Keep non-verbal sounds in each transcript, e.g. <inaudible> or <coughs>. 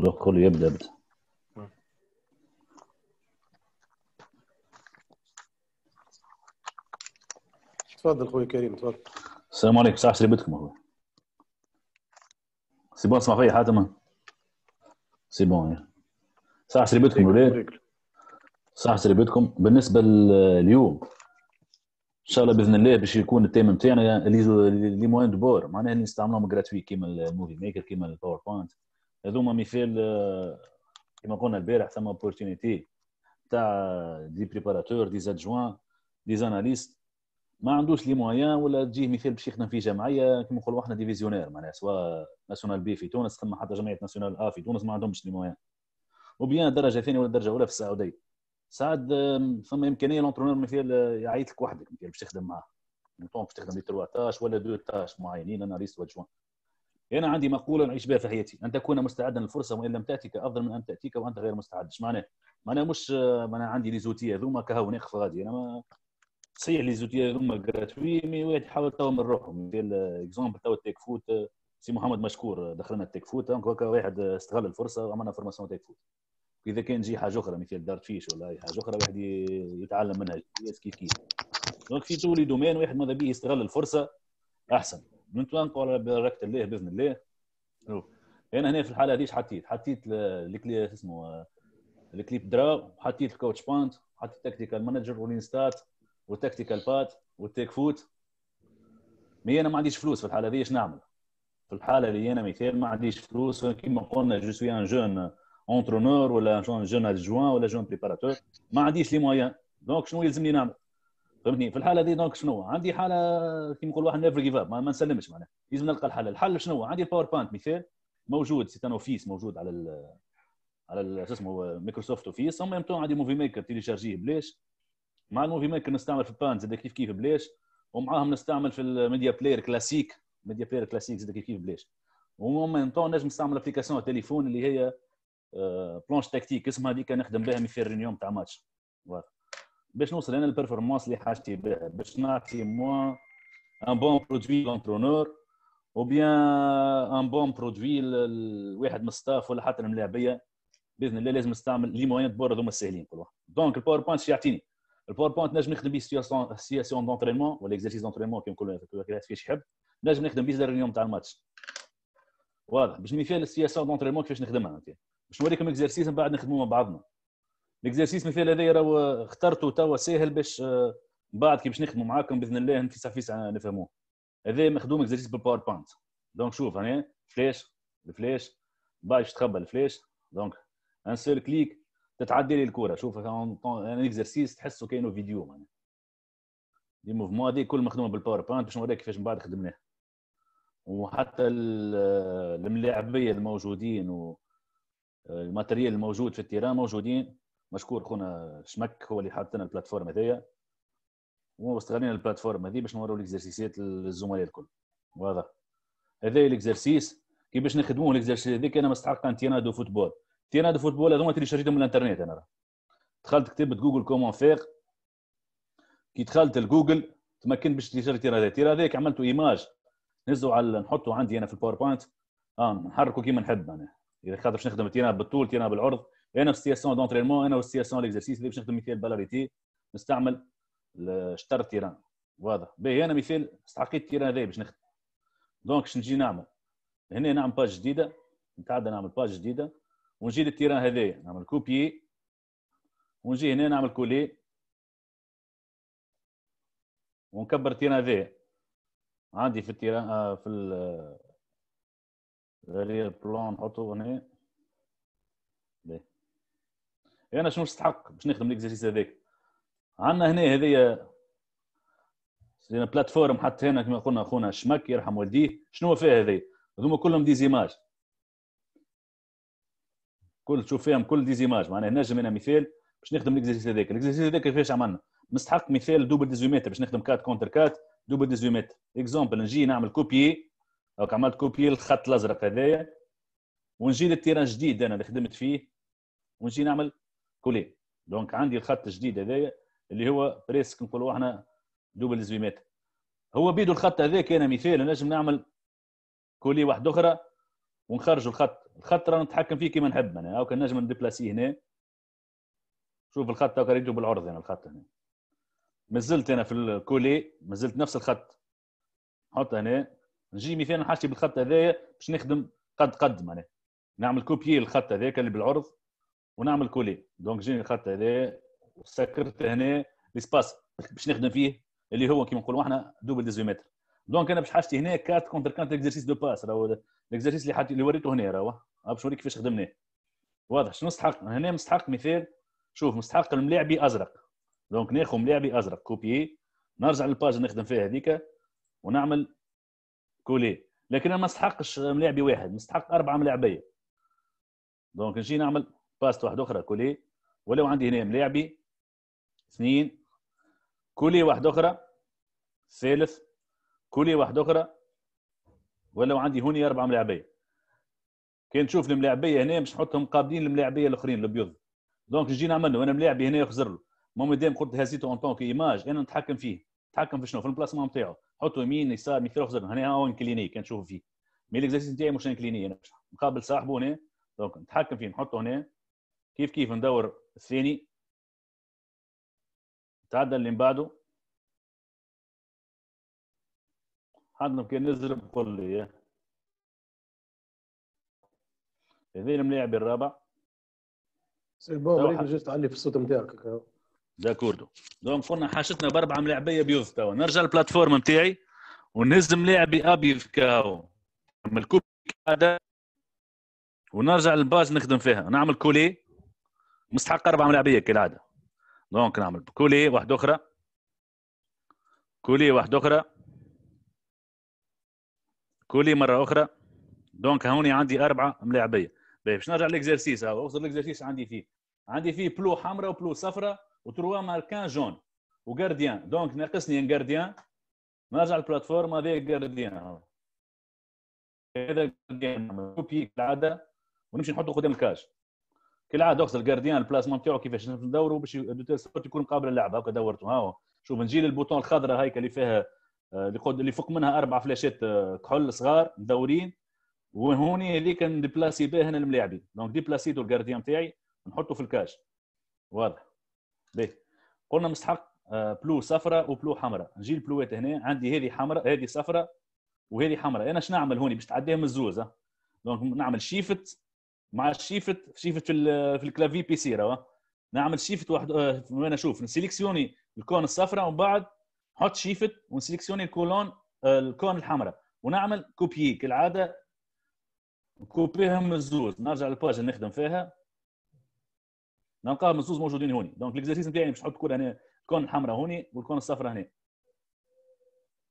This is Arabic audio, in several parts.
كله كله يبدا يبدا تفضل اخوي كريم تفضل السلام عليكم ساعه شربتكم اخوي سي بون اسمع فيا حاتم سي بون ساعه ولا صح ساعه شربتكم بالنسبه لليوم ان شاء الله باذن الله باش يكون التيم نتاعنا لي موان دو بور معناها اللي نستعملوهم جراتوي كيما الموفي ميكر كيما الباوربوينت هذوما مثال آه، كما قلنا البارح ثم اوبورتينيتي تاع دي بريباراتور دي ادجوان دي اناليست ما عندوش لي موان ولا تجيه مثال باش يخدم في جمعيه كما نقولوا احنا ديفيزيونير معناها سواء ناسيونال بي في تونس ثم حتى جمعيه ناسيونال ا في تونس ما عندهمش لي موان وبيان درجه ثانيه ولا درجه اولى في السعوديه سعد ثم امكانيه لونترونور مثال آه، يعيط لك وحدك مثال باش تخدم معاه باش تخدم لي 3 ولا 2 تاش معينين اناليست وادجوان انا عندي مقوله نعيش بها في حياتي ان تكون مستعدا للفرصه وان لم تاتك افضل من ان تاتيك وانت غير مستعد ايش معناه؟ معناه مش معناه عندي لي زوتي هذوما كهو ناقف غادي انا ما صحيح لي زوتي هذوما جراتوي مي واحد يحاول تو من روحه مثال اكزومبل تو التيك فوت سي محمد مشكور دخلنا التيك فوت واحد استغل الفرصه وعملنا فورماسيون تيك فوت اذا كان تجي حاجه اخرى مثل دارتفيش ولا اي حاجه اخرى واحد يتعلم منها كيف كيف دونك في تولي دومين واحد ماذا به يستغل الفرصه احسن بنتوانك ولا بركت الله باذن الله انا هنا في الحاله هذيش حطيت حطيت الكليب اسمه الكليب درا وحطيت الكوتش بانت حطيت التكتيكال مانجر ولين ستات والتكتيكال بات والتيك فوت مي انا ما عنديش فلوس في الحاله هذه ايش نعمل في الحاله اللي انا مثال ما عنديش فلوس كيما قلنا جو سوي ان جون اونترونور ولا جون ادجوان ولا جون بريباراتور ما عنديش لي مويان دونك شنو يلزمني نعمل فهمتني في الحاله هذه دونك شنو عندي حاله كيما نقول واحد نيفر جيف اب ما, نسلمش معناها لازم نلقى الحل الحل شنو عندي باور بانت مثال موجود سيت ان اوفيس موجود على ال على شو اسمه مايكروسوفت اوفيس اون ميم عندي موفي ميكر تيليشارجيه بلاش مع الموفي ميكر نستعمل في بانت زاد كيف كيف بلاش ومعاهم نستعمل في الميديا بلاير كلاسيك ميديا بلاير كلاسيك زاد كيف كيف بلاش ومهم ميم نجم نستعمل ابليكاسيون تليفون اللي هي بلونش آه، تكتيك اسمها هذيك نخدم بها مثال رينيوم تاع ماتش باش نوصل انا للبرفورمانس اللي حاجتي بها باش نعطي موا ان بون برودوي لونترونور او بيان ان بون برودوي لواحد من الستاف ولا حتى الملاعبيه باذن الله لازم نستعمل لي موان دبور هذوما الساهلين كل واحد دونك الباوربوينت يعطيني الباوربوينت نجم نخدم به سياسيون دونترينمون ولا اكزرسيس دونترينمون كيما كل كيفاش يحب نجم نخدم به اليوم تاع الماتش واضح باش نفهم السياسه السياسيون دونترينمون كيفاش نخدمها باش نوريكم اكزرسيس من بعد نخدموا مع بعضنا الاكزرسيس مثال هذايا راهو اخترته توا ساهل باش بعد كي باش نخدموا معاكم باذن الله نفيسع فيسع نفهموه هذا مخدوم اكزرسيس بالباور بوينت دونك شوف هنا فلاش الفلاش باش تخبى الفلاش دونك ان سول كليك تتعدي لي الكره شوف ان اكزرسيس تحسه كانه فيديو معناها دي موفمون هذه كل مخدومه بالباور بوينت باش نوريك كيفاش من بعد خدمناه وحتى الملاعبيه الموجودين والماتريال الموجود في التيران موجودين مشكور خونا شمك هو اللي حاط لنا البلاتفورم هذايا واستغلينا البلاتفورم هذه باش نوريو الاكزرسيسات للزملاء الكل واضح هذا الاكزرسيس كي باش نخدموه الاكزرسيس هذيك انا مستحق ان تينا دو فوتبول تينا دو فوتبول هذوما شريتهم من الانترنت انا راه دخلت كتبت جوجل كومون فيغ كي دخلت لجوجل تمكنت باش تيليشارجي تيرا هذا تيرا هذاك عملته ايماج نهزو على نحطه عندي انا في الباوربوينت اه نحركه كيما نحب انا اذا خاطر باش نخدم تينا بالطول تينا بالعرض انا في السياسيون دونترينمون انا والسياسيون ليكزرسيس اللي باش نخدم مثال بالاريتي نستعمل شطر التيران واضح باهي انا مثال استعقيت التيران هذايا باش نخدم دونك باش نجي نعمل هنا نعمل باج جديده نتعدى نعمل باج جديده ونجي للتيران هذايا نعمل كوبي ونجي هنا نعمل كولي ونكبر التيران هذايا عندي في التيران آه، في ال غير بلون نحطو هنا يعني انا شنو نستحق باش نخدم ليكزرسيس هذاك عندنا هنا هذيا زينا بلاتفورم حتى هنا كما قلنا اخونا شمك يرحم والديه شنو فيها هذيا هذوما كلهم ديزيماج كل تشوف فيهم كل ديزيماج معناها نجم انا مثال باش نخدم الاكزرسيس هذاك الاكزرسيس هذاك كيفاش عملنا نستحق مثال دوبل ديزيمتر باش نخدم كات كونتر كات دوبل ديزيمتر اكزومبل نجي نعمل كوبي او عملت كوبي الخط الازرق هذايا ونجي للتيران جديد انا اللي خدمت فيه ونجي نعمل كولي دونك عندي الخط الجديد هذايا اللي هو بريسك نقولوا احنا دوبل زويمات هو بيدو الخط هذا كان مثال نجم نعمل كولي واحد اخرى ونخرج الخط الخط راه نتحكم فيه كيما نحب انا كان نجم نديبلاسيه هنا شوف الخط هاكا ريتو بالعرض هنا الخط هنا مازلت انا في الكولي مازلت نفس الخط نحط هنا نجي مثال نحشي بالخط هذايا باش نخدم قد قد معناها نعمل كوبيي الخط هذاك اللي بالعرض ونعمل كولي دونك جيني الخط هذا وسكرت هنا الاسباس باش نخدم فيه اللي هو كيما نقولوا احنا دوبل 18 متر دونك انا باش حاجتي هنا كات كونتر كات اكزرسيس دو باس راهو الاكزرسيس اللي حاطي اللي وريته هنا راهو باش نوريك كيفاش خدمناه واضح شنو مستحق هنا مستحق مثال شوف مستحق الملاعبي ازرق دونك ناخذ ملاعبي ازرق كوبي نرجع للباج نخدم فيها هذيك ونعمل كولي لكن انا ما استحقش ملاعبي واحد مستحق اربعه ملاعبيه دونك نجي نعمل باست واحده اخرى كولي ولو عندي هنا ملاعبي اثنين كولي واحده اخرى ثالث كولي واحده اخرى ولو عندي هنا اربع ملاعبيه كي نشوف الملاعبيه هنا باش نحطهم قابلين الملاعبيه الاخرين الابيض دونك جي نعمل انا ملاعبي هنا يخزر له ماما مدام قلت هزيته اون طونك ايماج انا نتحكم فيه نتحكم في شنو في البلاسمون نتاعو حطه يمين يسار مثل خزر هنا هو كليني كنشوفه فيه مي ليكزاسيس نتاعي مش كليني انا مقابل صاحبه هنا دونك نتحكم فيه نحطه هنا كيف كيف ندور الثاني تعدى اللي بعده حد ممكن نزرب كل لي هذين الملاعب الرابع سي جست علي في الصوت نتاعك داكوردو دونك قلنا حاجتنا باربعه ملاعبيه بيوز توا نرجع للبلاتفورم نتاعي ونهز ملاعبي ابيض كاو نعمل كوبي هذا ونرجع للباز نخدم فيها نعمل كولي مستحق اربعه ملعبيه كالعاده دونك نعمل كولي واحده اخرى كولي واحده اخرى كولي مره اخرى دونك هوني عندي اربعه ملاعبيه طيب، باش نرجع ليكزرسيس هاو اخذ ليكزرسيس عندي فيه عندي فيه بلو حمراء وبلو صفراء وتروا ماركان جون وغارديان دونك ناقصني غارديان نرجع للبلاتفورم هذا غارديان هذا غارديان كوبي كالعاده ونمشي نحطه قدام الكاش كالعاده اخت الجارديان البلاسمون تاعو كيفاش ندوروا باش يكون قابل للعب هكا دورته ها شوف نجي للبوطون الخضراء هيك اللي فيها آه، اللي فوق منها اربع فلاشات آه، كحول صغار مدورين وهوني هذيك نديبلاسي بها هنا الملاعبين دونك ديبلاسيتو الجارديان تاعي نحطه في الكاش واضح باهي قلنا مستحق آه، بلو صفراء وبلو حمراء نجي البلوات هنا عندي هذه حمراء هذه صفراء وهذه حمراء انا شنو نعمل هوني باش تعديهم الزوز دونك نعمل شيفت مع الشيفت شيفت في في الكلافي بي سي روا نعمل شيفت واحد آه، وانا اشوف نسيليكسيوني الكون الصفراء ومن بعد نحط شيفت ونسيليكسيوني الكولون آه، الكون الحمراء ونعمل كوبي كالعاده نكوبيهم الزوز نرجع للباج اللي نخدم فيها نلقاهم الزوز موجودين هوني دونك الاكزرسيس نتاعي باش نحط كل هنا الكون الحمراء هوني والكون الصفراء هنا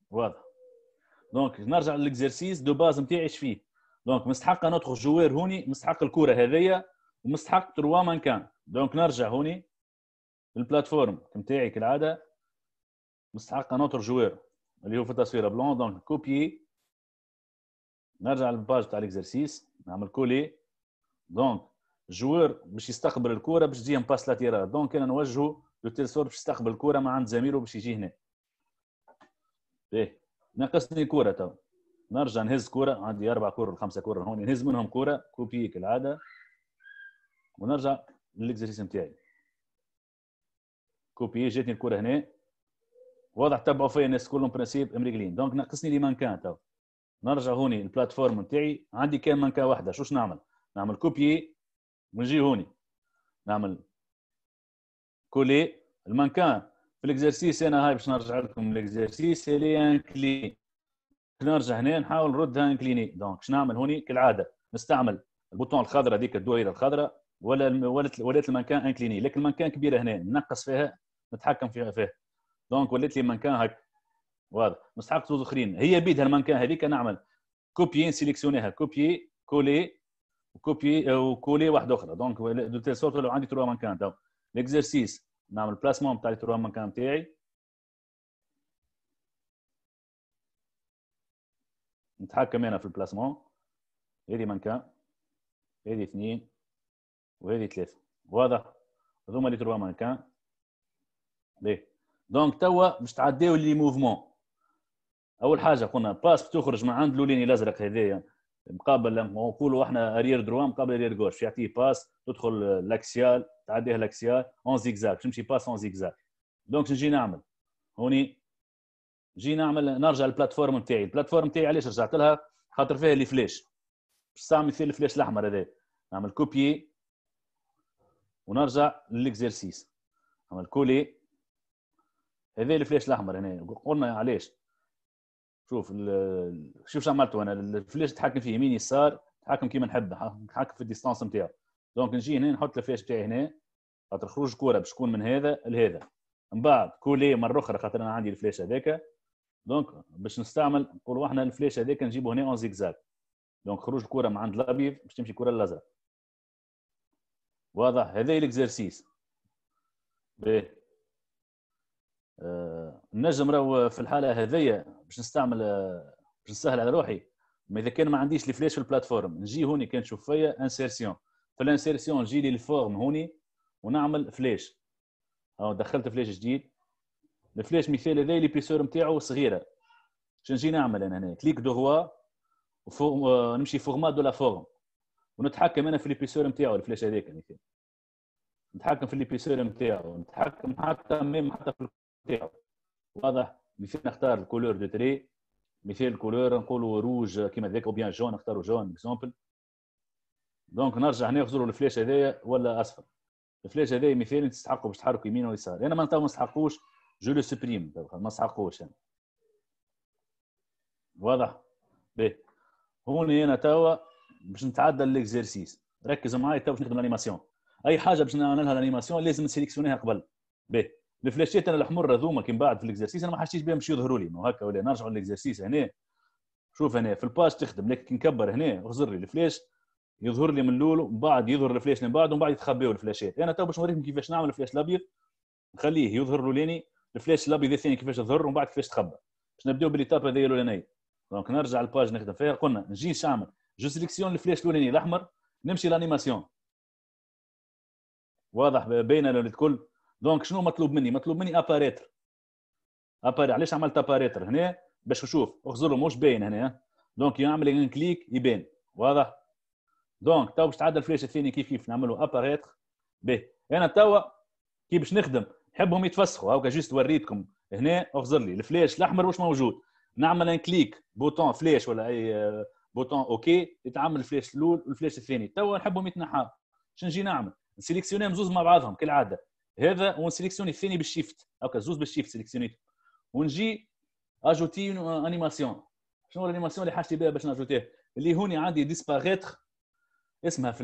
واضح دونك نرجع للاكزرسيس دو باز نتاعي ايش فيه دونك مستحق نوتر جوار هوني مستحق الكره هذيا ومستحق تروا من كان دونك نرجع هوني البلاتفورم نتاعي كالعاده مستحق نوتر جوار اللي هو في التصويره بلون دونك كوبي نرجع للباج تاع الاكزرسيس نعمل كولي دونك جوار باش يستقبل الكره باش تجي باس لاتيرال دونك انا نوجهه لو تيلسور باش يستقبل الكره ما عند زميله باش يجي هنا ايه ناقصني كره تو نرجع نهز كوره عندي اربع كور خمسه كور هون نهز منهم كوره كوبي كالعاده ونرجع للاكزرسيس نتاعي كوبي جاتني الكوره هنا وضع تبعوا فيا الناس كلهم برانسيب مريقلين دونك ناقصني لي مانكان تو نرجع هوني البلاتفورم نتاعي عندي كان مانكان واحده شوش نعمل نعمل كوبي ونجي هوني نعمل كولي المانكان في الاكزرسيس انا هاي باش نرجع لكم الاكزرسيس لي ان كلي نرجع هنا نحاول نردها انكليني دونك شنو نعمل هوني كالعاده نستعمل البوتون الخضراء هذيك الدويره الخضراء ولا ولات المكان انكليني لكن المكان كبيره هنا نقص فيها نتحكم فيها فيه دونك ولات لي مكان هك واضح مستحق زوز اخرين هي بيدها المكان هذيك نعمل كوبي سيليكسيونيها كوبي كولي وكوبي وكولي واحده اخرى دونك دو تيل سورت لو عندي تروا مكان دونك ليكزرسيس نعمل بلاسمون تاع تروا مكان تاعي نتحكم انا في البلاسمون هذه مانكان هذه اثنين وهذه ثلاثه واضح هذوما لي تروا مانكان باهي دونك توا باش تعداو لي موفمون اول حاجه قلنا باس تخرج من عند لوليني الازرق هذايا مقابل نقولوا احنا اريير دروا مقابل اريير غوش يعطيه باس تدخل لاكسيال تعديها لاكسيال اون زيكزاك تمشي باس اون زيكزاك دونك نجي نعمل هوني جي نعمل نرجع للبلاتفورم نتاعي البلاتفورم نتاعي علاش رجعت لها خاطر فيها لي فلاش نستعمل فيه الفلاش الاحمر هذا نعمل كوبي ونرجع للاكزرسيس نعمل كولي هذا الفلاش الاحمر هنا قلنا علاش شوف شوف شو عملت انا الفلاش نتحكم فيه يمين يسار نتحكم كيما نحب نتحكم في الديستانس نتاعو دونك نجي هنا نحط الفلاش نتاعي هنا خاطر خروج الكوره باش من هذا لهذا من بعد كولي مره اخرى خاطر انا عندي الفلاش هذاك دونك باش نستعمل نقولوا احنا الفلاش هذاك نجيبه هنا اون زيكزاك دونك خروج الكره من عند الابيض باش تمشي الكره للازرق واضح هذا الاكزرسيس باهي آه نجم راهو في الحاله هذيا باش نستعمل آه باش نسهل على روحي ما اذا كان ما عنديش الفليش في البلاتفورم نجي هوني كان تشوف فيا انسيرسيون في الانسيرسيون نجي لي الفورم هوني ونعمل فلاش او دخلت فلاش جديد الفلاش مثال هذا ليبيسور بيسور نتاعو صغيره شنو نجي نعمل انا هنا كليك دروا وفور... نمشي فورما دو لا فورم ونتحكم انا في ليبيسور نتاعو الفلاش هذاك مثال نتحكم في ليبيسور نتاعو نتحكم حتى ميم حتى في نتاعو واضح مثال نختار الكولور دو تري مثال كولور نقولوا روج كيما ذاك او بيان جون نختاروا جون اكزومبل دونك نرجع نخزروا الفلاش هذايا ولا اصفر الفلاش هذايا مثال تستحقوا باش تحركوا يمين ويسار انا ما نتاو ما نستحقوش جو لو سبريم ما سحقوش انا واضح به هوني انا توا باش نتعدى ليكزرسيس ركز معايا توا باش نخدم الانيماسيون اي حاجه باش نعملها الانيماسيون لازم نسيليكسيونيها قبل به الفلاشات انا الحمر هذوما كي بعد في الاكزرسيس انا ما حشيتش بهم باش يظهروا لي هكا ولا نرجعوا للاكزرسيس هنا شوف هنا في الباش تخدم لكن كي نكبر هنا اخزر لي الفلاش يظهر لي من الاول ومن بعد يظهر الفلاش من بعد ومن بعد يتخبيوا الفلاشات انا تو باش نوريكم كيفاش نعمل الفلاش الابيض نخليه يظهر ليني الفلاش ذي الثاني كيفاش تظهر ومن بعد كيفاش تخبى باش نبداو بالليتاب هذه الاولانيه دونك نرجع الباج نخدم فيها قلنا نجي نعمل جو سيليكسيون الفلاش الاولاني الاحمر نمشي لانيماسيون واضح باينه للكل دونك شنو مطلوب مني مطلوب مني اباريتر اباري علاش عملت اباريتر هنا باش نشوف اخزر مش باين هنا دونك يعمل كليك يبان واضح دونك تو باش تعدى الفلاش الثاني كيف كيف نعملوا اباريتر به انا توا كي باش نخدم حبهم يتفسخوا هاكا جست وريتكم هنا اخزر لي الفلاش الاحمر مش موجود نعمل ان كليك بوتون فلاش ولا اي آه، بوتون اوكي يتعمل الفلاش الاول والفلاش الثاني توا نحبهم يتنحى شنو نجي نعمل نسيليكسيونيهم زوز مع بعضهم كالعاده هذا ونسيليكسيوني الثاني بالشيفت هاكا زوز بالشيفت سيليكسيونيته ونجي اجوتي انيماسيون شنو الانيماسيون اللي حاجتي بها باش نجوتيه اللي هوني عندي ديسباغيتر اسمها في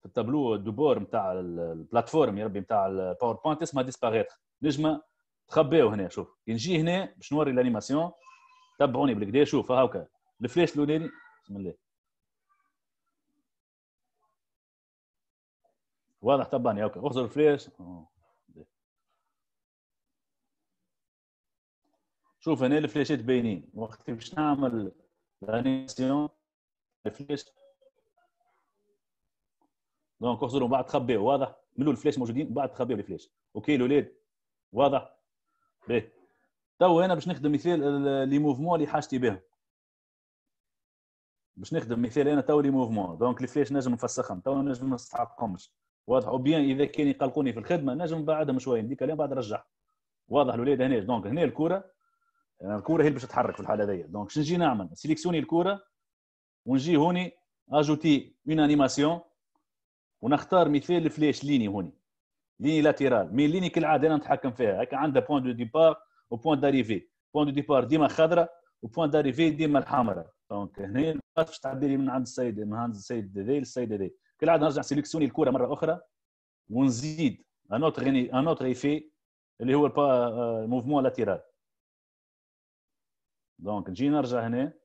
في التابلو الدبور نتاع البلاتفورم يا ربي نتاع الباوربوينت اسمها ديسباغيت نجمه تخبيه هنا شوف كي نجي هنا باش نوري الانيماسيون تبعوني بالكدا شوف هاكا الفلاش الاولاني بسم الله واضح تبعني هاكا اخزر الفلاش شوف هنا الفلاشات باينين وقت باش نعمل الانيماسيون الفلاش دونك اخزروا بعد تخبيوا واضح ملو الفلاش موجودين بعد تخبيوا الفلاش اوكي الاولاد واضح باهي تو انا باش نخدم مثال لي موفمون اللي حاجتي بهم باش نخدم مثال انا تو لي موفمون دونك الفلاش نجم نفسخهم تو نجم نستحقهمش واضح وبيان اذا كان يقلقوني في الخدمه نجم بعدهم شويه نديك كلام بعد رجع واضح الاولاد هنا دونك هنا الكوره يعني الكوره هي اللي باش تتحرك في الحاله هذيا دونك شنو نجي نعمل سيليكسيوني الكوره ونجي هوني اجوتي اون انيماسيون ونختار مثال فلاش ليني هوني ليني لاتيرال مي ليني كالعاده انا نتحكم فيها هكا عندها بوان دو ديبار وبوان داريفي بوان دو ديبار ديما خضراء وبوان داريفي ديما الحمراء دونك هنا باش تعدي تعبيري من عند السيد من عند السيد هذا للسيد هذا كالعاده نرجع سيليكسيوني الكره مره اخرى ونزيد ان اوتر ان اوتر ايفي اللي هو الموفمون لاتيرال دونك نجي نرجع هنا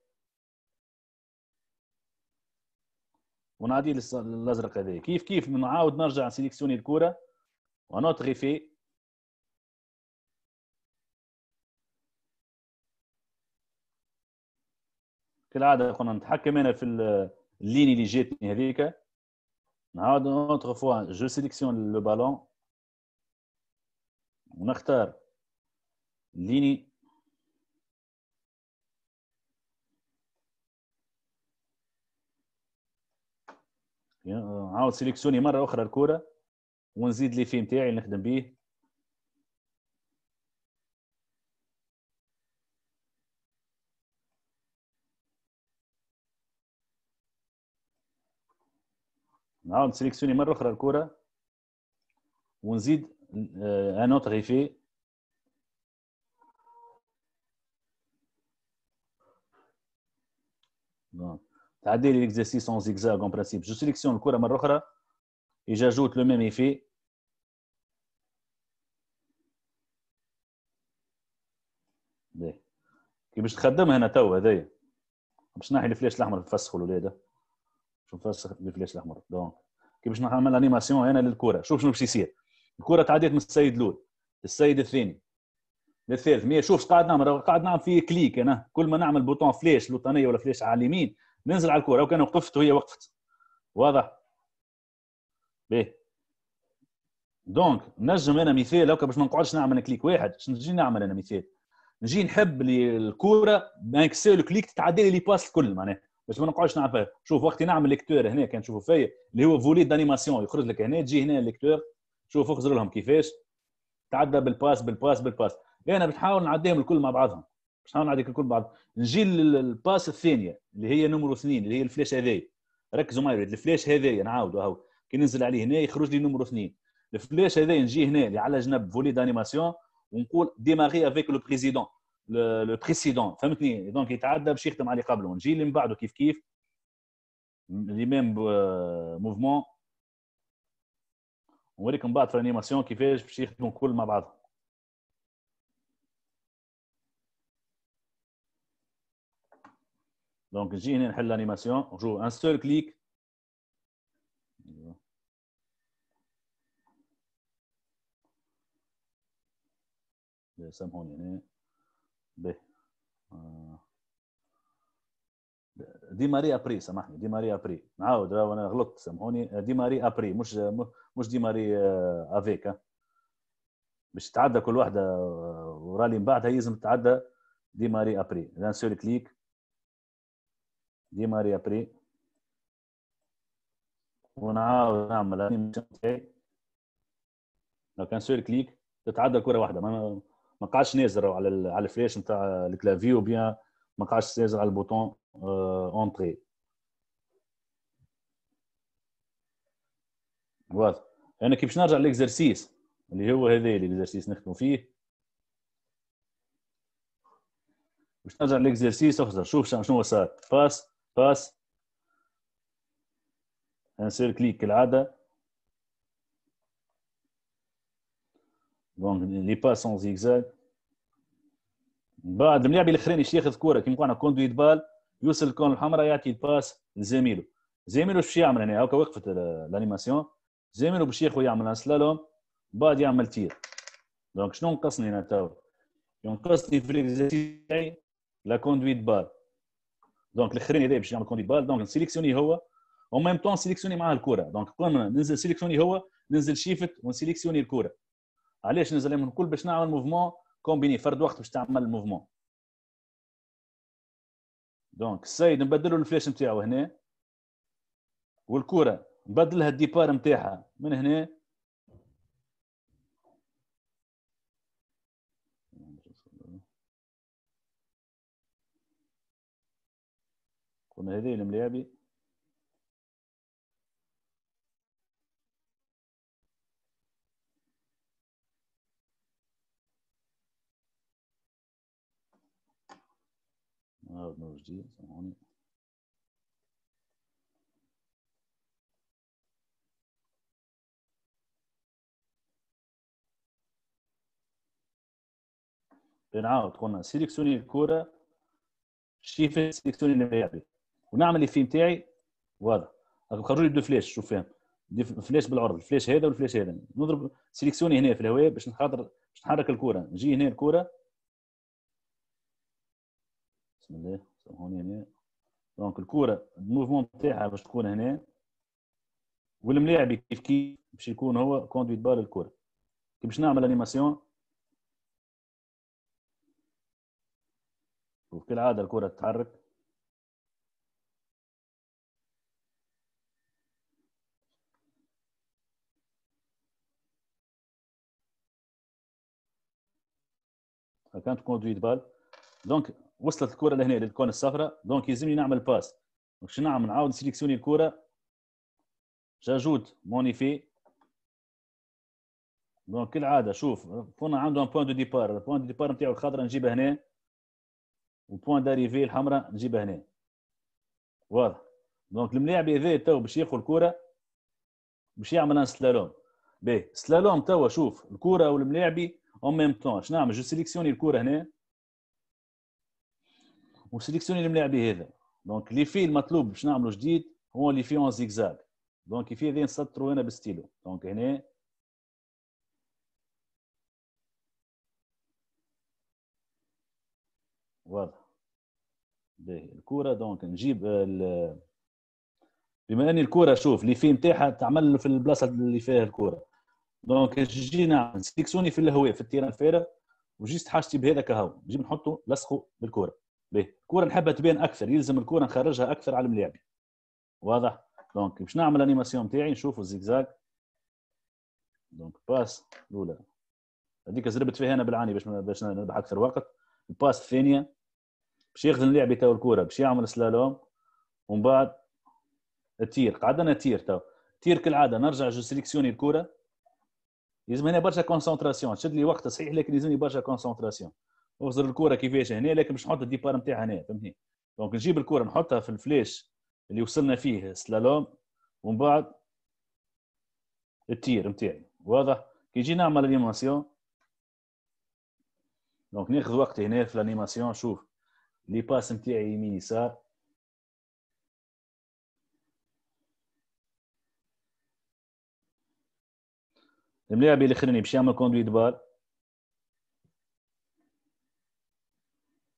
ونعدي للازرق هذا كيف كيف نعاود نرجع سيليكسيوني الكره ونوتغي غيفي كالعاده كنا نتحكم انا في الليني اللي جاتني هذيك نعاود اونتر فوا جو سيليكسيون لو بالون ونختار ليني نعاود سيليكسيوني مره اخرى الكوره ونزيد لي في نتاعي نخدم به نعاود سيليكسيوني مره اخرى الكوره ونزيد ان اوتر ايفي دونك تعدي لي اون زيكزاغ اون برانسيب جو سيليكسيون الكره مره اخرى اي جاجوت لو ميم ايفي كي باش تخدمها هنا تو هذايا باش نحي الفلاش الاحمر تفسخوا الولاد باش نفسخ الفلاش الاحمر دونك كي باش نعمل انيماسيون هنا للكره شوف شنو باش يصير الكره تعديت من السيد الاول للسيد الثاني للثالث مية شوف قاعد نعمل قاعد نعمل في كليك انا كل ما نعمل بوتون فلاش لوطانيه ولا فلاش على اليمين ننزل على الكره وكان وقفت وهي وقفت واضح به دونك نجم انا مثال هكا باش ما نقعدش نعمل كليك واحد باش نجي نعمل انا مثال نجي نحب لي الكوره سيل كليك تتعدى لي لي باس الكل معناها باش ما نقعدش نعرف شوف وقت نعمل ليكتور هنا كان تشوفوا فيا اللي هو فولي دانيماسيون يخرج لك هنا تجي هنا ليكتور شوف اخزر لهم كيفاش تعدى بالباس بالباس بالباس انا بنحاول نعديهم الكل مع بعضهم باش نعاون عليك الكل بعض نجي للباس الثانيه اللي هي نمرو اثنين اللي هي الفلاش هذايا ركزوا معايا الفلاش هذايا نعاودوا هاو كي ننزل عليه هنا يخرج لي نمرو اثنين الفلاش هذايا نجي هنا اللي على جنب فولي دانيماسيون ونقول ديماغي افيك لو بريزيدون لو بريسيدون فهمتني دونك يتعدى باش يخدم على اللي قبله نجي اللي من بعده كيف كيف لي ميم موفمون آه، ونوريكم بعض في الانيماسيون كيفاش باش يخدموا الكل مع بعضهم دونك نجي هنا نحل الانيماسيون جو ان سول كليك سامحوني هنا به دي ماري ابري سامحني دي ماري ابري نعاود انا غلطت سامحوني دي ماري ابري مش مش دي ماري افيك باش تعدى كل واحده آه، ورالي من بعدها لازم تعدى دي ماري ابري ان سول كليك دي ماريا بري ونعاود نعمل لو كان سير كليك تتعدى الكره واحده ما ما قعدش نازل على على الفلاش نتاع الكلافي بيان ما قعدش نازل على البوتون اونتري آه، واضح انا كي باش نرجع للاكزرسيس اللي هو هذا اللي الاكزرسيس نخدموا فيه باش نرجع للاكزرسيس اخزر شوف شنو صار باس باس انسير كليك كالعاده دونك لي باس اون زيكزاك من بعد الملاعب الاخرين يش ياخذ كوره كيما قلنا كوندويت بال يوصل الكون الحمراء يعطي الباس لزميله زميله باش يعمل هنا هكا وقفت الانيماسيون زميله باش ياخذ يعمل سلالوم بعد يعمل تير دونك شنو نقصني انا تو ينقصني في ليكزيرسيس تاعي لا كوندويت بال دونك الاخرين هذا باش يعمل كوندي بال دونك نسيليكسيوني هو اون ميم طون نسيليكسيوني معاه الكره دونك ما ننزل سيليكسيوني هو ننزل شيفت ونسيليكسيوني الكره علاش ننزل لهم الكل باش نعمل موفمون كومبيني فرد وقت باش تعمل الموفمون دونك السيد نبدلوا الفلاش نتاعو هنا والكره نبدلها الديبار نتاعها من هنا Komen hele mlebi. نعاود نور جديد سامحوني نعاود قلنا سيليكسيوني الكرة شيفت سيليكسيوني الملاعب ونعمل الفيم تاعي وهذا خرجوا لي دو فلاش شوف فيهم فلاش بالعرض الفلاش هذا والفلاش هذا نضرب سيليكسيوني هنا في الهواء باش نحضر باش نحرك الكره نجي هنا الكره بسم الله سامحوني هنا دونك الكره الموفمون تاعها باش تكون هنا والملاعب كيف كيف باش يكون هو كوندويت بال الكره كي باش نعمل انيماسيون وكالعاده الكره تتحرك كانت كوندويت بال دونك وصلت الكره لهنا للكون الصفراء دونك يلزمني نعمل باس وش شنو نعمل نعاود سيليكسيوني الكره جاجوت موني في دونك كالعاده شوف كنا عنده ان بوان دو ديبار البوان دو ديبار نتاعو الخضراء نجيبها هنا وبوان داريفي الحمراء نجيبها هنا واضح دونك الملاعب هذا تو باش ياخذ الكره باش يعمل ان سلالوم باهي سلالوم توا شوف الكره والملاعبي اون ميم طون شنو نعمل جو سيليكسيوني الكره هنا وسيليكسيوني الملاعبي هذا دونك لي في المطلوب باش نعملو جديد هو لي في اون زيكزاك دونك في هذا نسطرو هنا بستيلو دونك هنا واضح باهي الكره دونك نجيب ال... بما ان الكره شوف لي في نتاعها تعمل في البلاصه اللي فيها الكره دونك جينا نعم، سيكسوني في الهواء في التيران فيرا وجيست حاجتي بهذا هاو نجيب نحطه لصقه بالكوره باهي الكوره نحبها تبان اكثر يلزم الكوره نخرجها اكثر على الملاعب واضح دونك باش نعمل الانيماسيون نتاعي نشوفوا الزيكزاك دونك باس الاولى هذيك زربت فيها انا بالعاني باش باش نربح اكثر وقت الباس الثانيه باش ياخذ اللاعب تو الكوره باش يعمل سلالوم ومن بعد التير قعدنا تير تو تير كالعاده نرجع جو سيليكسيوني الكوره يلزمني برشا كونسونتراسيون شد لي وقت صحيح لكن يلزمني برشا كونسونتراسيون اوزر الكره كيفاش هنا لكن باش نحط الديبار نتاعها هنا فهمتني دونك نجيب الكره نحطها في الفلاش اللي وصلنا فيه سلالوم ومن بعد التير نتاعي واضح كي نجي نعمل انيماسيون دونك ناخذ وقت هنا في الانيماسيون شوف لي باس نتاعي يمين يسار الملاعب الاخراني باش يعمل كوندويت دبال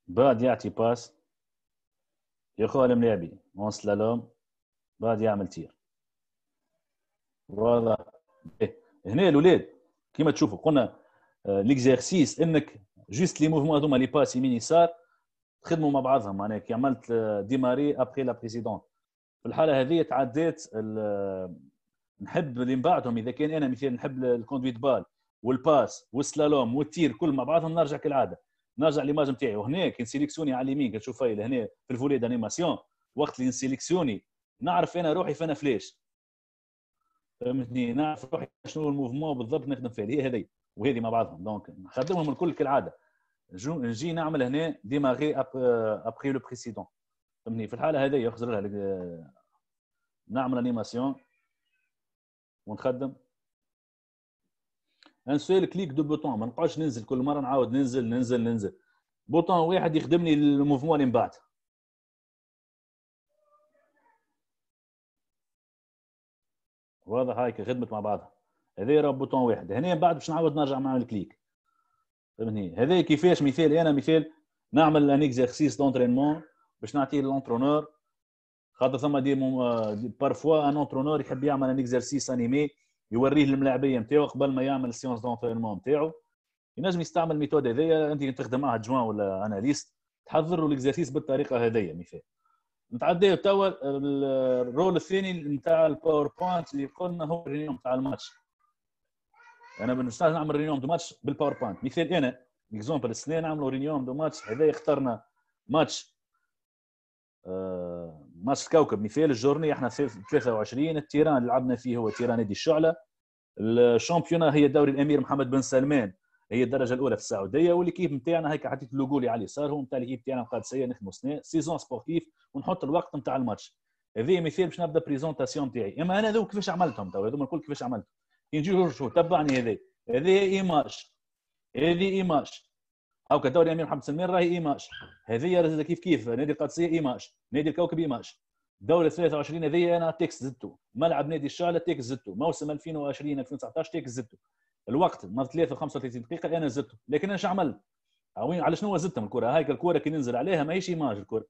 بعد يعطي باس ياخذها الملاعبي اون سلالوم بعد يعمل تير فوالا إيه. هنا الاولاد كيما تشوفوا قلنا ليكزارسيس آه، انك جوست لي موفمون هذوما لي باس يمين يسار تخدموا مع بعضهم معناها كي عملت ديماري ابخي لا بريزيدون في الحاله هذه تعديت آه، نحب اللي من بعدهم اذا كان انا مثال نحب الكوندويت بال والباس والسلالوم والتير كل مع بعضهم نرجع كالعاده نرجع ليماج نتاعي وهناك نسيليكسيوني على اليمين كتشوف في لهنا في الفولي دانيماسيون وقت اللي نسيليكسيوني نعرف انا روحي فانا فلاش فهمتني نعرف روحي شنو الموفمون بالضبط نخدم فيه هي هذه وهذه مع بعضهم دونك نخدمهم الكل كالعاده نجي نعمل هنا ديماغي ابخي لو بريسيدون فهمتني في الحاله هذه يخزر لها نعمل انيماسيون ونخدم ان سويل كليك دو بوتون ما نبقاش ننزل كل مره نعاود ننزل ننزل ننزل بوتون واحد يخدم لي الموفمون اللي من بعد واضح هايك خدمت مع بعضها هذا راه بوتون واحد هنا من بعد باش نعاود نرجع نعمل كليك فهمتني هذا كيفاش مثال انا مثال نعمل ان اكزرسيس دونترينمون باش نعطيه للانترونور خاطر ثم دي بارفوا ان اونترونور يحب يعمل ان اكزرسيس انيمي يوريه الملاعبيه نتاعو قبل ما يعمل السيونس دونترينمون نتاعو ينجم يستعمل الميثود هذايا انت تخدم معها جوان ولا اناليست تحضر له الاكزرسيس بالطريقه هذيا مثال نتعداو توا الرول الثاني نتاع الباوربوينت اللي قلنا هو الرينيو نتاع الماتش انا بالنسبه نعمل رينيو دو ماتش بالباوربوينت مثال انا اكزومبل السنه نعملوا رينيو دو ماتش هذا اخترنا ماتش آه ماتش كوكب مثال الجورني احنا في 23 التيران اللي لعبنا فيه هو تيران نادي الشعله الشامبيونا هي دوري الامير محمد بن سلمان هي الدرجه الاولى في السعوديه والكيب نتاعنا هيك حطيت اللوجو اللي على هو نتاع الكيب نتاعنا القادسيه نخدموا سنة سيزون سبورتيف ونحط الوقت نتاع الماتش هذه مثال باش نبدا بريزونتاسيون نتاعي اما انا ذو كيفاش عملتهم تو هذوما الكل كيفاش عملتهم كي نجي شو تبعني هذا هذه ايماج هذه ايماج او الدوري يعني الامير محمد سلمان راهي ايماج هذه رزتها كيف كيف نادي القادسيه ايماج نادي الكوكب ايماج دوري 23 هذه انا تيكس زدته ملعب نادي الشعله تيكس زدته موسم 2020 2019 تيكس زدته الوقت ما 3 و 35 دقيقه انا زدته لكن انا عملت وين على شنو زدتهم الكره هاي الكره كي ننزل عليها ماهيش ايماج الكره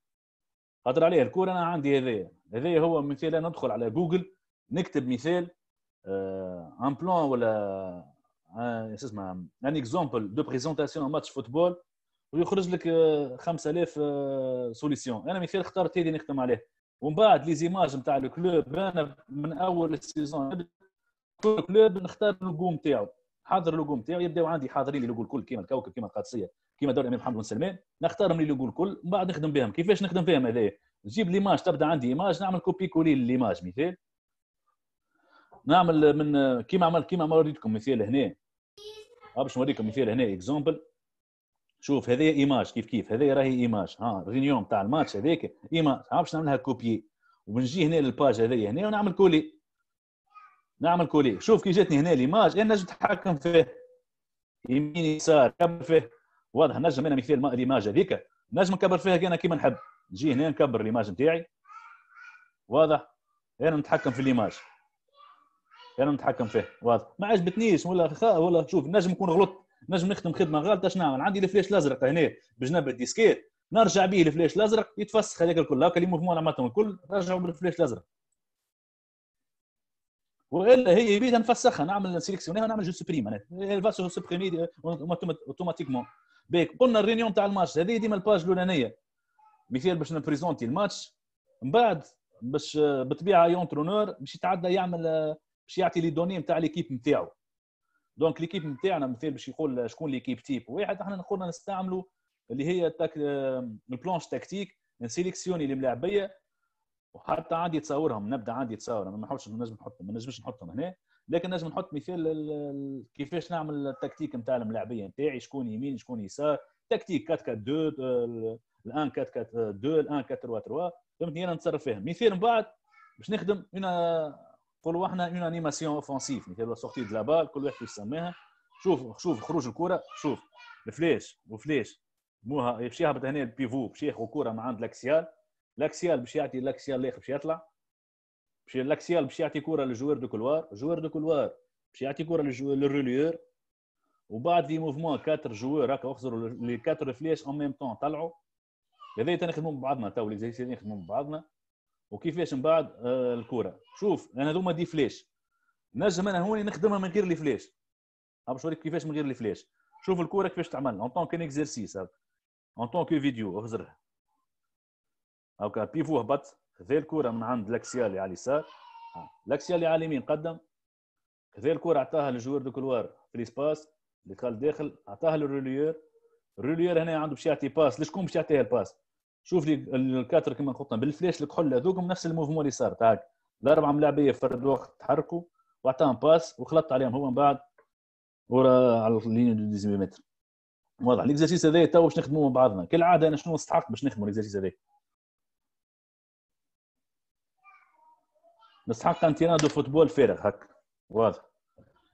خاطر عليه الكره انا عندي هذايا هذايا هو مثال انا ندخل على جوجل نكتب مثال ان آه، بلان ولا آه، شو اسمه ان اكزومبل دو بريزونتاسيون ماتش فوتبول ويخرج لك 5000 آه، سوليسيون آه، انا مثال اخترت هذه نخدم عليه ومن بعد لي زيماج نتاع الكلوب انا من اول السيزون كلوب نختار اللوجو نتاعو حاضر اللوجو نتاعو يبداو عندي حاضرين لي لوجو الكل كيما الكوكب كيما القادسيه كيما دور الامام محمد بن سلمان نختارهم لي لوجو الكل من بعد نخدم بهم كيفاش نخدم بهم هذايا نجيب ليماج تبدا عندي ايماج نعمل كوبي كولي ليماج مثال نعمل من كيما عمل كيما وريتكم مثال هنا آه، باش نوريكم مثال هنا اكزومبل شوف هذه ايماج كيف كيف هذه راهي ايماج ها رينيوم تاع الماتش هذاك ايماج باش نعملها كوبي وبنجي هنا للباج هذيا هنا ونعمل كولي نعمل كولي شوف كي جاتني هنا ليماج انا نجم نتحكم فيه يمين يسار كبر فيه واضح نجم انا مثال ليماج هذيك نجم نكبر فيها انا كيما نحب نجي هنا نكبر ليماج نتاعي واضح انا نتحكم في ليماج انا نتحكم فيه واضح ما عجبتنيش ولا خا ولا شوف نجم نكون غلط نجم نخدم خدمه غلط اش نعمل عندي الفلاش الازرق هنا بجنب الديسكيت نرجع به الفلاش الازرق يتفسخ هذاك الكل هكا اللي موفمون عملتهم الكل رجعوا بالفلاش الازرق والا هي بيت نفسخها نعمل سيليكسيونيها ونعمل جو سبريم انا الفاسو سبريمي اوتوماتيكمون بيك قلنا الرينيون تاع الماتش هذه ديما الباج الاولانيه مثال باش نبريزونتي الماتش من بعد باش بطبيعه يونترونور باش يتعدى يعمل باش يعطي لي دوني نتاع ليكيب نتاعو دونك ليكيب نتاعنا مثال باش يقول شكون ليكيب تيب واحد احنا نقولنا نستعملوا اللي هي تاك آه، البلانش تكتيك نسيليكسيوني الملاعبيه وحتى عندي تصورهم نبدا عندي تصاورهم ما نحبش نجم نحطهم ما نجمش نحطهم هنا لكن نجم نحط مثال كيفاش نعمل التكتيك نتاع الملاعبيه نتاعي شكون يمين شكون يسار تكتيك 4 4 2 الان 4 4 2 الان 4 3 3 فهمتني انا نتصرف فيهم مثال من بعد باش نخدم قولوا احنا اون انيماسيون اوفونسيف مثل سورتي دو لابال كل واحد يسميها شوف شوف خروج الكره شوف الفلاش وفلاش موها باش يهبط هنا البيفو باش ياخذ الكره من عند لاكسيال لاكسيال باش يعطي لاكسيال الاخر باش يطلع باش لاكسيال باش يعطي كره للجوار دو كولوار جوار دو كولوار باش يعطي كره للروليور وبعد في موفمون كاتر جوار هكا اخزروا لي كاتر فلاش اون ميم طون طلعوا هذا تنخدموا مع بعضنا تو ليزيكسيس نخدموا مع بعضنا وكيفاش من بعد آه، الكوره شوف انا هذوما دي فلاش نجم انا هوني نخدمها من غير لي فلاش باش نوريك كيفاش من غير لي فلاش شوف الكوره كيفاش تعمل اون طون كان اكزرسيس اون طون كو فيديو اخزرها هاكا بيفو هبط خذا الكره من عند اللي على اليسار اللي على اليمين قدم خذا الكره عطاها للجوار دو كلوار في ليسباس اللي دخل داخل عطاها للروليور الروليور هنا عنده باش يعطي باس لشكون باش يعطيها الباس شوف لي الكاتر كما قلت بالفلاش الكحول هذوكم نفس الموفمون اللي صار تاعك الاربعه ملاعبيه في الوقت تحركوا واعطاهم باس وخلطت عليهم هو من بعد ورا على اللين دو 18 متر واضح الاكزرسيس هذا تو باش نخدموا مع بعضنا كالعاده انا شنو نستحق باش نخدموا الاكزرسيس هذا نستحق ان تيران دو فوتبول فارغ هكا واضح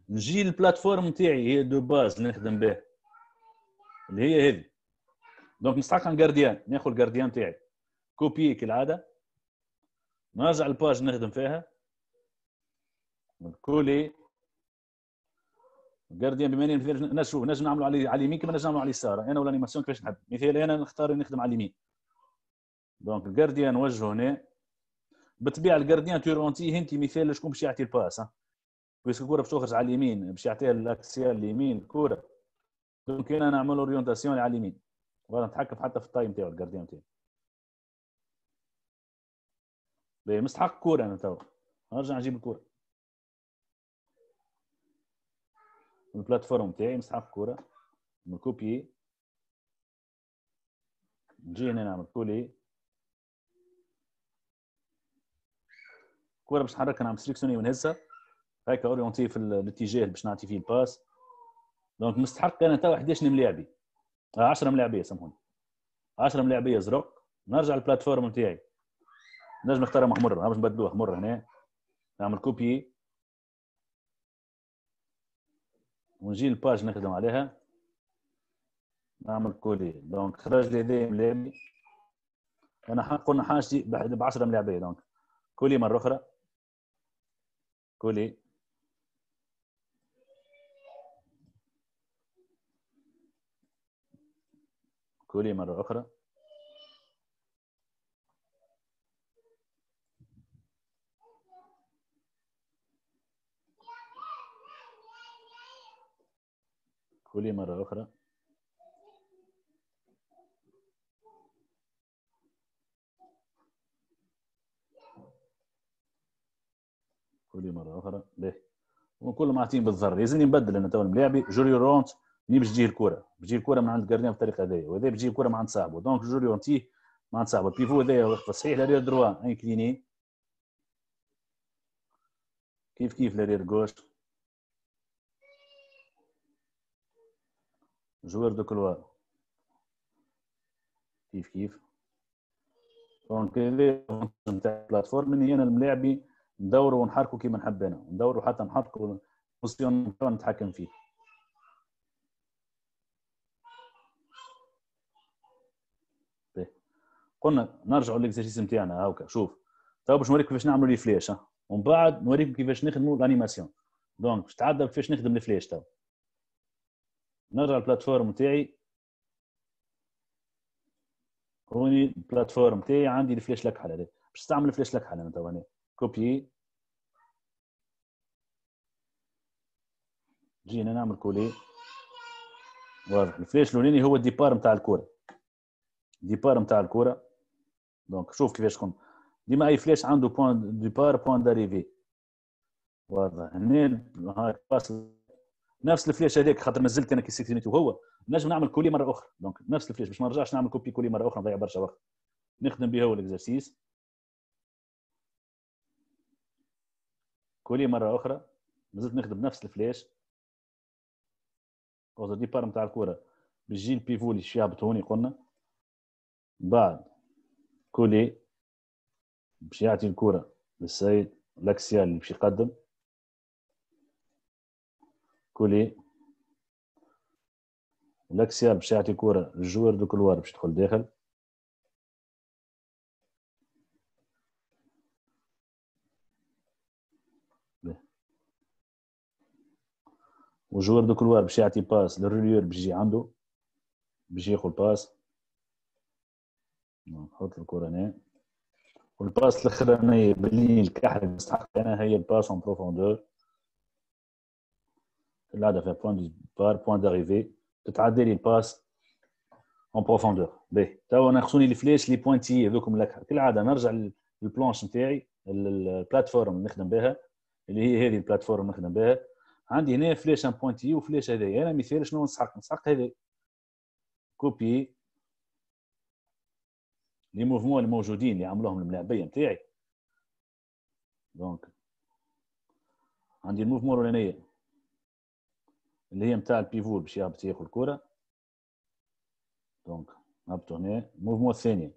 نجي البلاتفورم تاعي هي دو باز اللي نخدم بها اللي هي هذه دونك نستحق جارديان ناخذ الجارديان تاعي كوبي كالعاده نرجع الباج نخدم فيها كولي جارديان بما اني مثال نجم نعملوا على على اليمين كما نجم نعملوا على اليسار انا ولا انيماسيون كيفاش نحب مثال انا نختار نخدم على اليمين دونك الجارديان وجهه هنا بتبيع الجارديان تورونتي انت مثال شكون باش يعطي الباس باسكو الكره باش تخرج على اليمين باش يعطيها الاكسيال اليمين الكره دونك هنا نعمل اورينتاسيون على اليمين ولا نتحكم حتى في التايم تاعو الجارديان تاعو مستحق كورة أنا توا نرجع نجيب الكورة البلاتفورم تاعي مستحق كورة نكوبيي نجي هنا نعمل كولي الكورة باش نحركها نعمل سيليكسيوني ونهزها هكا اورينتي في الاتجاه باش نعطي فيه الباس دونك مستحق انا توا 11 ملاعبي 10 ملاعبيه سمحوني 10 ملاعبيه زرق نرجع للبلاتفورم نتاعي نجم نختار محمر باش نبدلوه حمر هنا نعمل كوبي ونجي الباج نخدم عليها نعمل كولي دونك خرج لي ذي ملاعبي انا قلنا حاجتي ب 10 ملاعبيه دونك كولي مره اخرى كولي قولي مرة أخرى قولي مرة أخرى قولي مرة أخرى ليه؟ ونكون معتين بالضر يزني نبدل أنا تو ملعبي جوري رونت ملي باش تجيه الكره بتجي الكره من عند كارنيه بالطريقه هذيا وهذا بتجيه الكره من عند صاحبه دونك جوريونتيه من عند صاحبه البيفو هذايا صحيح لارير دروا انكليني كيف كيف لارير غوش جوار دو كلوار كيف كيف دونك هذا نتاع البلاتفورم من هنا الملاعبي ندوروا ونحركوا كيما نحب انا ندوروا حتى نحركوا البوزيسيون نتحكم فيه قلنا نرجعوا للاكزرسيس نتاعنا هاكا شوف تو باش نوريك كيفاش نعملوا لي فلاش ومن بعد نوريكم كيفاش نخدموا الانيماسيون دونك باش تعدى كيفاش نخدم الفلاش تو نرجع للبلاتفورم نتاعي هوني البلاتفورم نتاعي عندي الفلاش لك هذا باش نستعمل الفلاش لك انا تو هنا كوبي جينا نعمل كولي واضح الفلاش الاولاني هو الديبار نتاع الكره ديبار نتاع الكره دونك شوف كيفاش كون ديما اي فلاش عنده بوان ديبار بوان داريفي واضح هنا هاك باس نفس الفلاش هذاك خاطر مازلت انا كي سيكتينيتي وهو نجم نعمل كولي مره اخرى دونك نفس الفلاش باش ما نرجعش نعمل كوبي كولي مره اخرى نضيع برشا وقت نخدم بها هو الاكزرسيس كولي مره اخرى مازلت نخدم نفس الفلاش دي ديبار نتاع الكره بالجيل يجي البيفو اللي شابط هوني قلنا بعد كولي باش يعطي الكره للسيد لاكسيا اللي باش يقدم كولي لاكسيا باش يعطي الكره للجوار دو كلوار باش يدخل داخل وجوار دو كلوار باش يعطي باس للريليور باش يجي عنده باش ياخذ باس نحط هنا والباس الاخرانيه باللي الكحل مستحق انا هي الباس اون بروفوندور là فيها بوان point بار بوان داريفي تتعدي لي الباس اون بروفوندور باهي توا انا خصوني الفلاش لي بوانتي هذوكم لك كالعاده نرجع للبلانش نتاعي البلاتفورم اللي نخدم بها اللي هي هذه البلاتفورم اللي نخدم بها عندي هنا فلاش ان بوانتي وفلاش هذايا انا مثال شنو نسحق نسحق هذا كوبي لي موفمون الموجودين اللي عملوهم الملاعبيه نتاعي دونك عندي الموفمون الاولانيه اللي هي نتاع البيفور باش يهبط ياخذ الكره دونك هبطوا هنا الموفمون الثاني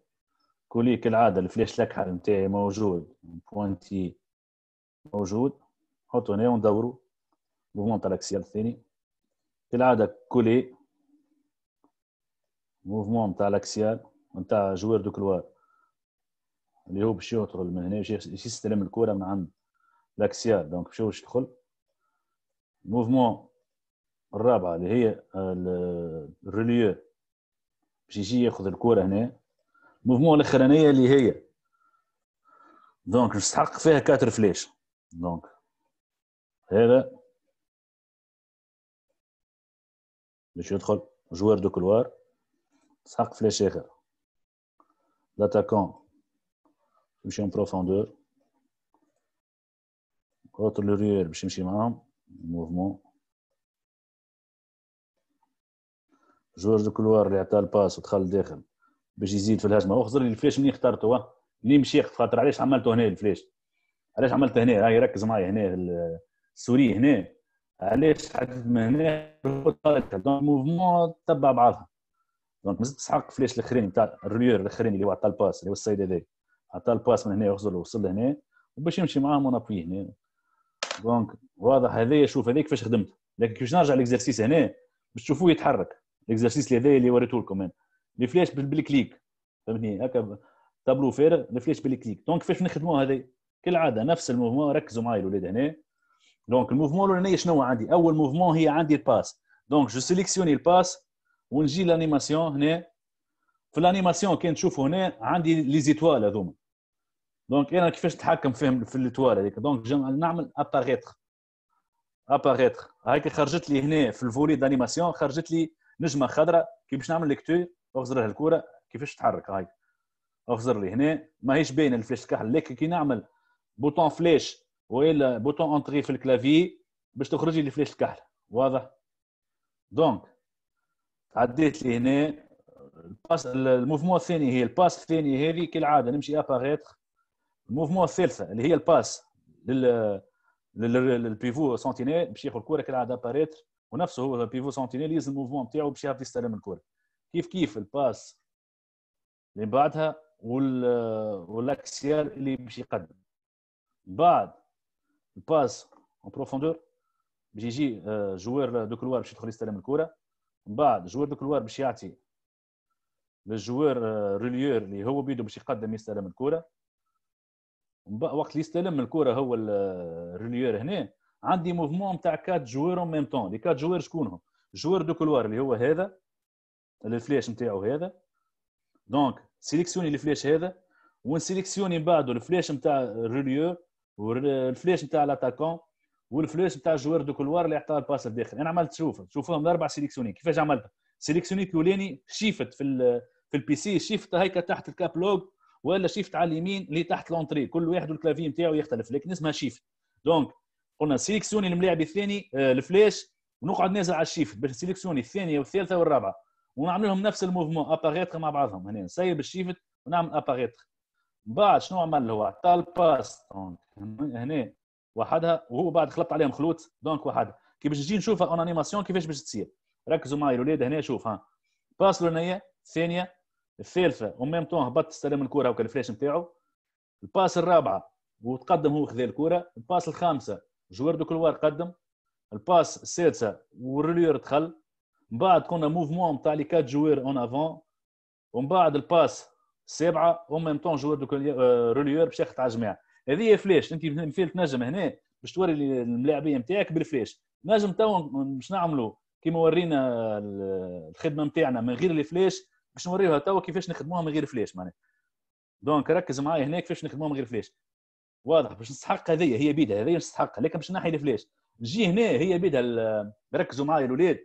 كولي كالعاده الفلاش الاكحل نتاعي موجود بوانتي موجود نحطو هنا وندورو موفمون تاع الاكسيال الثاني كالعاده كولي موفمون تاع الاكسيال نتاع جوار دو كلوار اللي هو باش يدخل من هنا باش يستلم الكره من عند لاكسيال دونك باش يدخل الموفمون الرابعه اللي هي الريليو باش يجي ياخذ الكره هنا الموفمون الاخرانيه اللي هي دونك نستحق فيها كاتر فليش دونك هذا باش يدخل جوار دو كلوار يستحق فلاش اخر l'attaquant يمشي en profondeur خاطر الريال باش يمشي معاهم موفمون جورج دو كلوار اللي عطى الباس ودخل لداخل باش يزيد في الهجمه اخزر لي الفلاش منين اخترته منين مشي خاطر علاش عملته هنا الفلاش علاش عملته هنا راهي ركز معايا هنا السوري هنا علاش حدد من هنا دونك موفمون تبع بعضها دونك مازال تسحق فلاش الاخرين تاع الريور الاخرين اللي هو عطى الباس اللي هو السيد هذاك عطى الباس من هنا وصل وصل لهنا وباش يمشي مون ابوي هنا دونك واضح هذايا شوف هذاك كيفاش خدمت لكن كيفاش نرجع ليكزارسيس هنا باش تشوفوه يتحرك ليكزارسيس اللي هذايا اللي وريته لكم انا لي فلاش بالكليك فهمتني هكا تابلو فارغ لي فلاش بالكليك دونك كيفاش نخدموا هذايا كالعاده نفس الموفمون ركزوا معايا الاولاد هنا دونك الموفمون الاولاني شنو عندي اول موفمون هي عندي الباس دونك جو سيليكسيوني الباس ونجي لانيماسيون هنا في الانيماسيون كي نشوفوا هنا عندي لي زيتوال هذوما دونك انا كيفاش نتحكم فيهم في الاتوال هذيك دونك نعمل اباريتر اباريتر هاك خرجت لي هنا في الفولي دانيماسيون خرجت لي نجمه خضراء كي باش نعمل ليكتور اخزر لها الكره كيفاش تتحرك هاي اخزر لي هنا ماهيش باينه الفلاش الكحل لكن كي نعمل بوتون فلاش والا بوتون انتري في الكلافي باش تخرج لي الفلاش الكحل واضح دونك عديت لي هنا الباس الموفمون الثاني هي الباس الثاني هذه كالعاده نمشي اباريتر الموفمون الثالثه اللي هي الباس لل للبيفو سنتينيل باش ياخذ الكره كالعاده اباريتر ونفسه هو البيفو سنتينيل يلزم الموفمون نتاعو باش يعرف يستلم الكره كيف كيف الباس اللي بعدها وال والاكسيال اللي باش يقدم بعد الباس اون بروفوندور باش يجي جوار دو كلوار باش يدخل يستلم الكره من بعد جوار كلوار باش يعطي للجوار روليور آه، اللي هو بيدو باش يقدم يستلم الكره وقت اللي يستلم الكره هو الروليور آه، هنا عندي موفمون نتاع كات جوار اون ميم طون لي كات جوار شكونهم جوار دو كلوار اللي هو هذا الفلاش نتاعو هذا دونك سيليكسيوني الفلاش هذا ونسيليكسيوني بعده الفلاش نتاع الروليور والفلاش نتاع الاتاكون والفلوس نتاع الجوار دو كولوار اللي عطاها الباس الداخل انا عملت شوف شوفوهم اربع سيليكسيوني كيفاش عملتها سيليكسيوني الاولاني شيفت في في البي سي شيفت هيك تحت الكاب لوج ولا شيفت على اليمين اللي تحت لونتري كل واحد والكلافي نتاعو يختلف لكن اسمها شيفت دونك قلنا سيليكسيوني الملاعب الثاني آه، الفلاش ونقعد نازل على الشيفت باش سيليكسيوني الثانيه والثالثه والرابعه ونعمل لهم نفس الموفمون اباريتر مع بعضهم هنا نسيب الشيفت ونعمل اباريتر من بعد شنو عمل هو عطى الباس دونك هنا وحدها وهو بعد خلطت عليهم خلوط دونك وحدها كي باش نجي نشوف اون انيماسيون كيفاش باش تصير ركزوا معي الاولاد هنا شوف ها باس لهنايا الثانيه الثالثه وميم طون هبط استلم الكره وكان الفلاش نتاعو الباس الرابعه وتقدم هو خذا الكره الباس الخامسه جوار دو كلوار قدم الباس السادسه والريلير دخل من بعد كنا موفمون نتاع لي كات جوار اون افون ومن بعد الباس السابعه وميم ميم طون جوار دو روليور euh، باش ياخذ على الجماعه هذه فلاش انت مثال تنجم هنا باش توري الملاعبيه نتاعك بالفلاش نجم تو باش نعملوا كيما ورينا الخدمه نتاعنا من غير الفلاش باش نوريوها تو كيفاش نخدموها من غير فلاش معناها دونك ركز معايا هنا كيفاش نخدموها من غير فلاش واضح باش نستحق هذه هي بيدها هذه نستحقها لكن باش نحي الفلاش نجي هنا هي بيدها ركزوا معايا الاولاد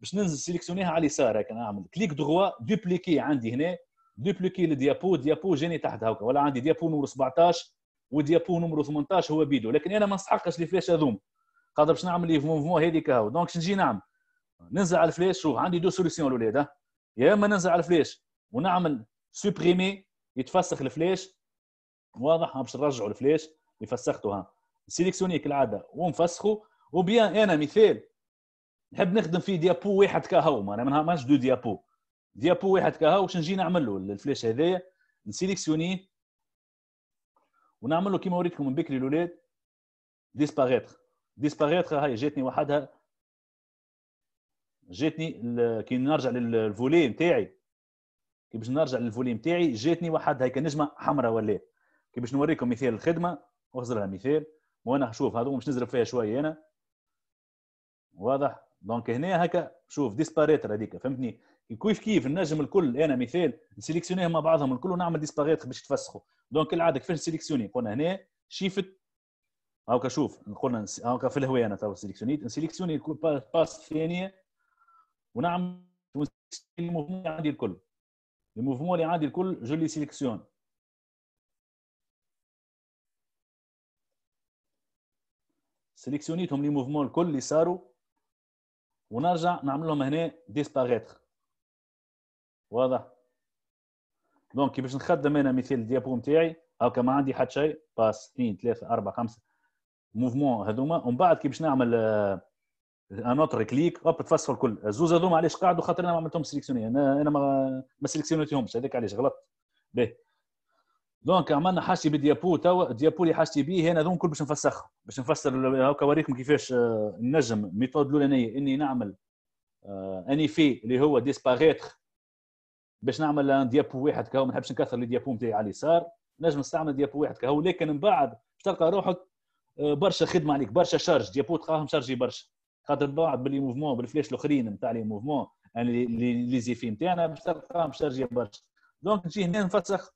باش ننزل سيليكسيونيها على اليسار هكا نعمل كليك دغوا دوبليكي عندي هنا دوبليكي للديابو ديابو جاني تحت هكا ولا عندي ديابو نور 17 وديابو نمرو 18 هو بيدو لكن انا ما نسحقش لي فلاش هذوم قادر باش نعمل لي موفمون هذيك هاو دونك نجي نعمل ننزع الفلاش شوف عندي دو سوليسيون الاولاد يا اما ننزع الفلاش ونعمل سوبريمي يتفسخ الفلاش واضح باش نرجعوا الفلاش اللي فسختوها سيليكسيوني كالعاده ونفسخه وبيان انا مثال نحب نخدم في ديابو واحد كهو انا ما نعملش دو ديابو ديابو واحد كهو واش نجي نعمل له الفلاش هذايا نسيليكسيونيه ونعمل له كيما وريتكم من بكري الاولاد ديسباغيتر ديسباغيتر هاي جاتني وحدها جاتني كي نرجع للفولي نتاعي كي باش نرجع للفولي نتاعي جاتني وحدها هيك نجمه حمراء ولا كي باش نوريكم مثال الخدمه لها مثال وانا شوف هذو باش نزرب فيها شويه انا واضح دونك هنا هكا شوف ديسباريتر هذيك فهمتني كيف كيف النجم الكل انا مثال نسيليكسيونيهم مع بعضهم الكل ونعمل ديسباغيت باش تفسخوا دونك العاده كيفاش نسيليكسيوني قلنا هنا شيفت هاكا شوف قلنا هاكا في الهوية انا تو سيليكسيونيت نسيليكسيوني باس الثانيه ونعمل الموفمون عندي الكل الموفمون اللي عندي الكل جو لي سيليكسيون سيليكسيونيتهم لي موفمون الكل اللي صاروا ونرجع نعمل لهم هنا ديسباغيتر واضح دونك كي باش نخدم انا مثال الديابو نتاعي هاكا ما عندي حتى شيء باس اثنين ثلاثه اربعه خمسه موفمون هذوما ومن بعد كي باش نعمل ان اوتر كليك هوب تفصل الكل الزوز هذوما علاش قعدوا خاطر انا ما عملتهم سيليكسيوني انا انا ما ما سيليكسيونيتهمش هذاك علاش غلطت به دونك عملنا حاجتي بالديابو توا الديابو اللي حاجتي بيه انا هذوما كل باش نفسخهم باش نفسر هاكا اوريكم كيفاش آه، نجم ميثود الاولانيه اني نعمل اني آه، في اللي هو ديسباغيتر باش نعمل ديابو واحد كهو ما نحبش نكثر لي ديابو نتاعي على اليسار نجم نستعمل ديابو واحد كهو لكن من بعد باش تلقى روحك آه، برشا خدمه عليك برشا شارج ديابو تلقاهم شارجي برشا خاطر بعد باللي موفمون بالفلاش الاخرين نتاع لي موفمون يعني لي زيفي نتاعنا باش تلقاهم شارجي برشا دونك نجي هنا نفسخ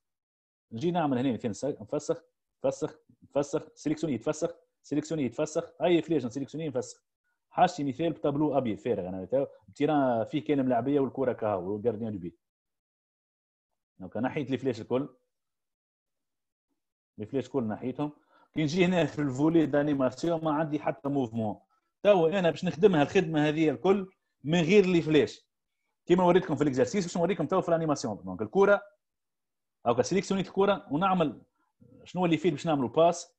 نجي نعمل هنا مثلا نفسخ نفسخ نفسخ سيليكسيوني يتفسخ سيليكسيوني يتفسخ اي فلاش نسيليكسيوني نفسخ حاجتي مثال بتابلو ابيض فارغ انا تيران فيه كان ملاعبيه والكره كهو والجارديان دو بيت دونك نحيت لي فلاش الكل لي فلاش الكل نحيتهم كي نجي هنا في الفولي دانيماسيون ما عندي حتى موفمون توا انا باش نخدمها الخدمه هذه الكل من غير لي فلاش كيما وريتكم في الاكزرسيس باش نوريكم توا في الانيماسيون دونك الكره هاكا سيليكسيونيت الكره ونعمل شنو اللي فيه باش نعملو باس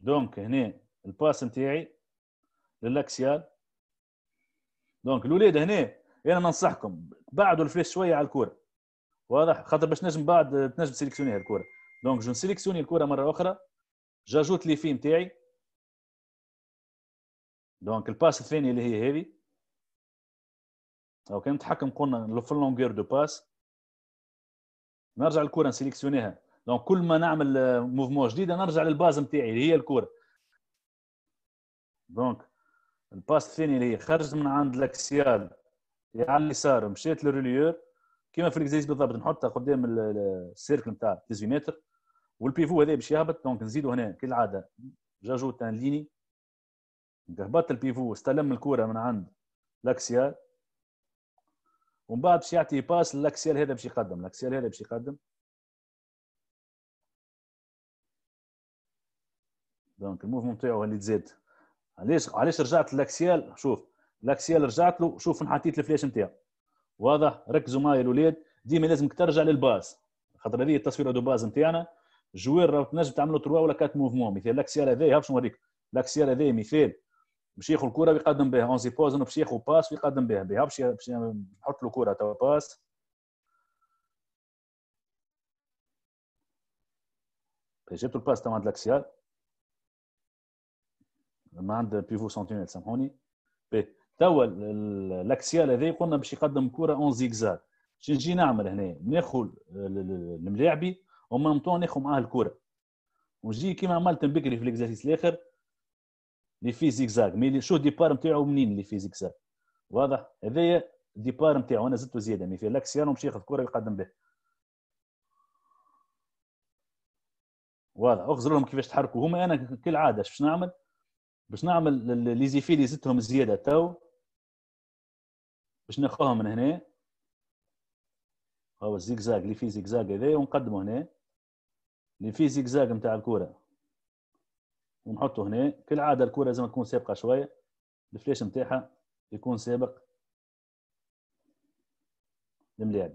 دونك هنا الباس نتاعي للاكسيال دونك الولاد هنا انا ننصحكم بعدوا الفلاش شويه على الكره واضح خاطر باش نجم بعد تنجم سيليكسيوني الكره دونك جو سيليكسيوني الكره مره اخرى جاجوت لي في نتاعي دونك الباس الثانيه اللي هي هذه او كان نتحكم قلنا في لونغور دو باس نرجع الكره نسيليكسيونيها دونك كل ما نعمل موفمون جديده نرجع للباز نتاعي اللي هي الكره دونك الباس الثاني اللي هي خرجت من عند لاكسيال يعني على اليسار مشيت للريليور كيما في الاكزيس بالضبط نحطها قدام السيركل نتاع 18 متر والبيفو هذا باش يهبط دونك نزيدو هنا كالعاده جاجوت ان ليني هبط البيفو استلم الكره من عند لاكسيال ومن بعد باش يعطي باس لاكسيال هذا باش يقدم لاكسيال هذا باش يقدم دونك الموفمون نتاعو اللي تزاد علاش علاش رجعت لاكسيال شوف لاكسيال رجعت له شوف نحطيت الفلاش نتاعو واضح ركزوا معايا الاولاد ديما لازمك ترجع للباز خاطر هذه التصويره دو باز نتاعنا جوير راه تنجم تعملوا تروا ولا كات موفمون مثال لاكسيال هذا هاف شنو نوريك لاكسيال هذا مثال باش ياخذ الكره ويقدم بها اون سيبوز انه باش ياخذ باس ويقدم بها بها باش يحط له كره تو باس جبت الباس تاع عند لاكسيال ما عند بيفو سنتينيل سامحوني بيه توا الاكسيال هذا قلنا باش يقدم كره اون زيكزاك شنو نجي نعمل هنا ناخذ الملاعبي ومام طون ناخذ معاه الكره ونجي كيما عملت بكري في الاكزرسيس الاخر اللي في زيكزاك مي شو الديبار نتاعو منين اللي في زيكزاك واضح هذايا الديبار نتاعو انا زدت زياده مي في الاكسيال ومشي ياخذ كره يقدم بها واضح اخزر لهم كيفاش تحركوا هما انا كالعاده باش نعمل باش نعمل لي زيفي اللي زدتهم زياده تو باش ناخذهم من هنا هو الزيكزاك اللي فيه زيكزاك هذا ونقدمه هنا اللي فيه زيكزاك نتاع الكره ونحطه هنا كالعاده الكره لازم تكون سابقه شويه الفلاش نتاعها يكون سابق للملاعب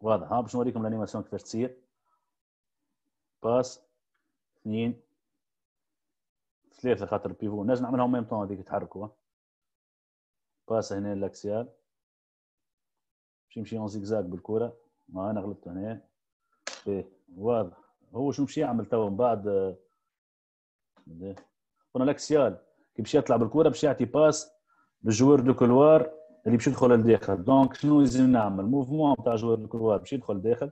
واضح ها باش نوريكم الانيماسيون كيفاش تصير باس اثنين ثلاثه خاطر البيفو نجم نعملهم ميم طون هذيك يتحركوا باس هنا الاكسيال باش يمشي اون زيكزاك بالكره ما انا غلطت هنا باهي واضح هو شو مشي يعمل توا من بعد قلنا إيه. الاكسيال كي باش يطلع بالكره باش يعطي باس للجوار دو كلوار اللي باش يدخل لداخل دونك شنو لازم نعمل موفمون تاع جوار الكلوار باش يدخل لداخل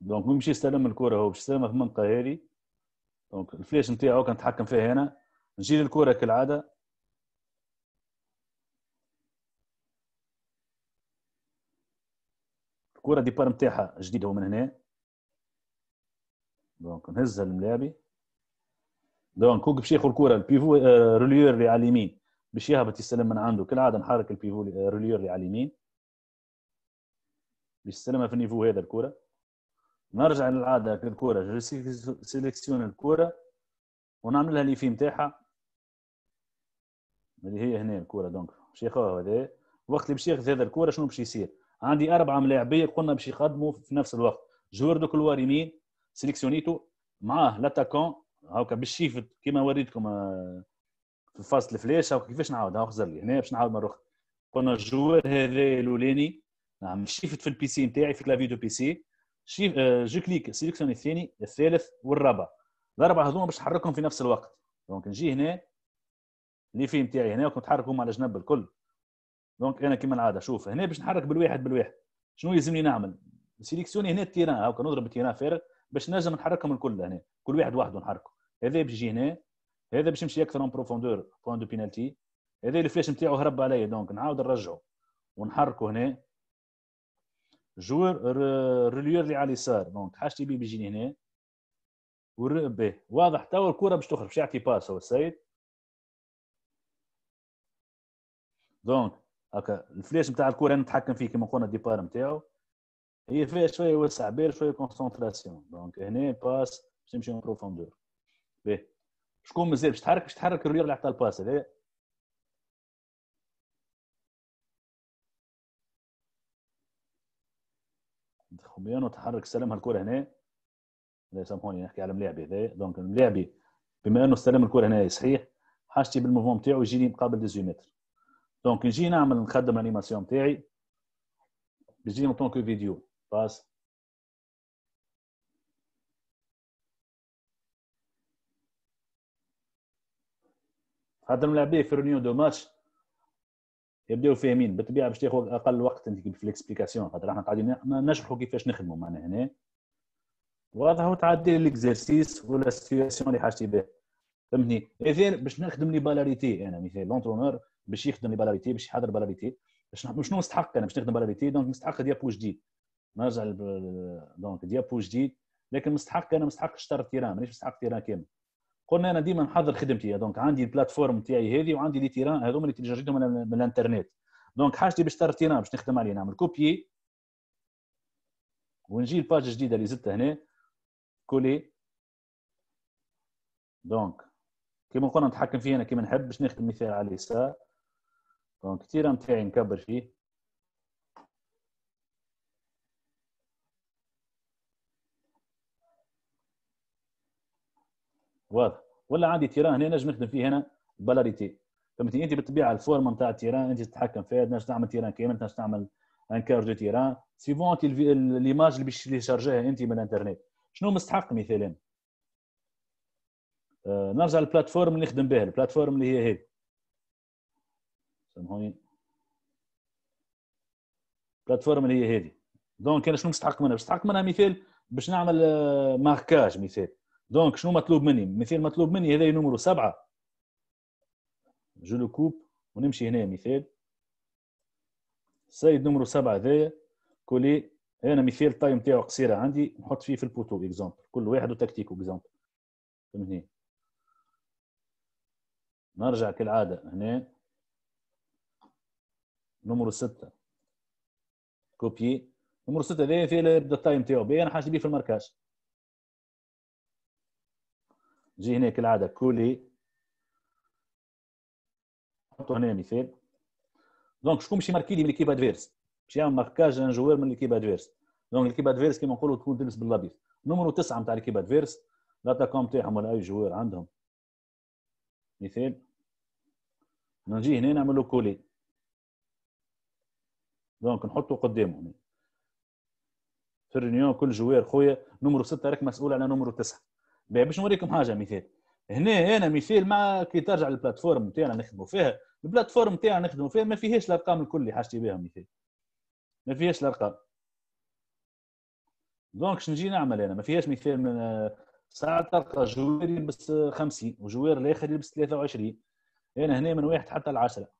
دونك مش يستلم الكره هو باش يستلمها في المنطقه هذه دونك الفلاش نتاعو كان نتحكم فيها هنا نجي للكره كالعاده الكره ديبار نتاعها جديد هو من هنا دونك نهزها للملاعبي دونك هو باش ياخذ الكره البيفو آه، روليور اللي على اليمين باش يهبط يستلم من عنده كالعاده نحرك البيفو آه، روليور اللي على اليمين باش يستلمها في النيفو هذا الكره نرجع للعاده الكوره سيليكسيون الكوره ونعمل لها في نتاعها اللي هي هنا الكوره دونك باش ياخذها هذا وقت اللي باش ياخذ هذا الكوره شنو باش يصير عندي اربعه ملاعبيه قلنا باش يقدموا في نفس الوقت جوار دو كلوار يمين سيليكسيونيتو معاه لاتاكون هاكا بالشيفت كيما وريتكم آه، في فاصل الفلاش هاكا كيفاش نعاود هاو خزر لي هنا باش نعاود مره اخرى قلنا الجوار هذا الاولاني نعم شيفت في البي سي نتاعي في كلافي دو بي سي شيف آه، جو كليك سيليكسيوني الثاني الثالث والرابع الاربعه هذوما باش تحركهم في نفس الوقت دونك نجي هنا لي في نتاعي هنا كنت هما على جنب الكل دونك انا كيما العاده شوف هنا باش نحرك بالواحد بالواحد شنو يلزمني نعمل سيليكسيوني هنا التيران هاكا نضرب التيران فارغ باش نجم نحركهم الكل هنا كل واحد وحده نحركه هذا باش يجي هنا هذا باش يمشي اكثر اون بروفوندور بوان دو بينالتي هذا الفلاش نتاعو هرب عليا دونك نعاود نرجعه ونحركه هنا جوار ريليور اللي على اليسار دونك حاجتي بي بيجيني هنا به واضح توا الكره باش تخرج باش يعطي باس هو السيد دونك هكا الفلاش نتاع الكره نتحكم فيه كيما قلنا الديبار نتاعو هي فيها شويه وسع بال شويه كونسونتراسيون دونك هنا باس باش تمشي اون بروفوندور به شكون مازال باش تحرك باش تحرك الريور اللي عطى الباس هذايا حميان وتحرك استلم الكره هنا لا سامحوني نحكي على ملاعبي هذا دونك ملاعبي بما انه استلم الكره هنا صحيح حاجتي بالمفهوم تاعو يجيني مقابل 18 متر دونك نجي نعمل نخدم الانيماسيون تاعي بيجي اون طونكو فيديو باس هذا ملاعبيه في رونيون دو ماتش يبداو فاهمين بالطبيعه باش تاخذ اقل وقت انت في الاكسبيكاسيون خاطر احنا قاعدين نشرحوا كيفاش نخدموا معنا هنا واضح وتعدي ليكزرسيس ولا السيتياسيون اللي حاجتي بها فهمتني اذا باش نخدم لي بالاريتي انا مثال لونترونور باش يخدم لي بالاريتي باش يحضر بالاريتي باش نحكم شنو نستحق انا باش نخدم بالاريتي دونك نستحق ديابو جديد نرجع دونك ديابو جديد لكن مستحق انا مستحق شطر تيران مانيش مستحق تيران كامل قلنا انا ديما نحضر خدمتي دونك عندي البلاتفورم تاعي هذه وعندي لي تيران هذوما اللي تجريتهم من الانترنت دونك حاجتي باش ترى تيران باش نخدم عليه نعمل كوبي ونجي الباج جديده اللي زدت هنا كولي دونك كيما قلنا نتحكم فيه انا كيما نحب باش نخدم مثال على اليسار دونك التيران تاعي نكبر فيه واضح ولا عندي تيران هنا نجم نخدم فيه هنا بلاريتي فهمتني انت بالطبيعه الفورم نتاع التيران انت تتحكم فيها تنجم تعمل تيران كامل تنجم تعمل ان كارج دو تيران سيفون ليماج اللي باش تشارجيها انت من الانترنت شنو مستحق مثالا آه، نرجع للبلاتفورم اللي نخدم بها البلاتفورم اللي هي هذه سامحوني البلاتفورم اللي هي هذه دونك انا شنو مستحق منها مستحق منها مثال باش نعمل آه، ماركاج مثال دونك شنو مطلوب مني مثال مطلوب مني هذا نمرو سبعة جو لو كوب ونمشي هنا مثال السيد نمرو سبعة هذايا كولي انا مثال التايم تاعو قصيره عندي نحط فيه في البوتو اكزومبل كل واحد وتكتيكو اكزومبل فهمتني نرجع كالعاده هنا نمرو ستة كوبي نمرو ستة هذايا فيها يبدا التايم تاعو أنا حاجتي بيه في المركاش جي هنا كالعاده كولي نحطوا هنا مثال دونك شكون ماشي ماركيلي لي من ليكيب ادفيرس باش يعمل ماركاج ان جوار من ليكيب ادفيرس دونك ليكيب ادفيرس كيما نقولوا تكون تلبس باللبيض نمرو تسعه نتاع ليكيب ادفيرس لاتاكون تاعهم ولا اي جوار عندهم مثال نجي هنا نعمل له كولي دونك نحطه قدامه هنا في الرينيون كل جوار خويا نمرو سته راك مسؤول على نمرو تسعه باش نوريكم حاجه مثال هنا انا مثال مع كي ترجع للبلاتفورم نتاعنا نخدموا فيها البلاتفورم نتاعنا نخدموا فيها ما فيهاش الارقام الكل اللي حاجتي بها مثال ما فيهاش الارقام دونك شنو نجي نعمل انا ما فيهاش مثال من آه، ساعه تلقى جوير يلبس 50 وجوير الاخر يلبس 23 انا هنا من واحد حتى العشرة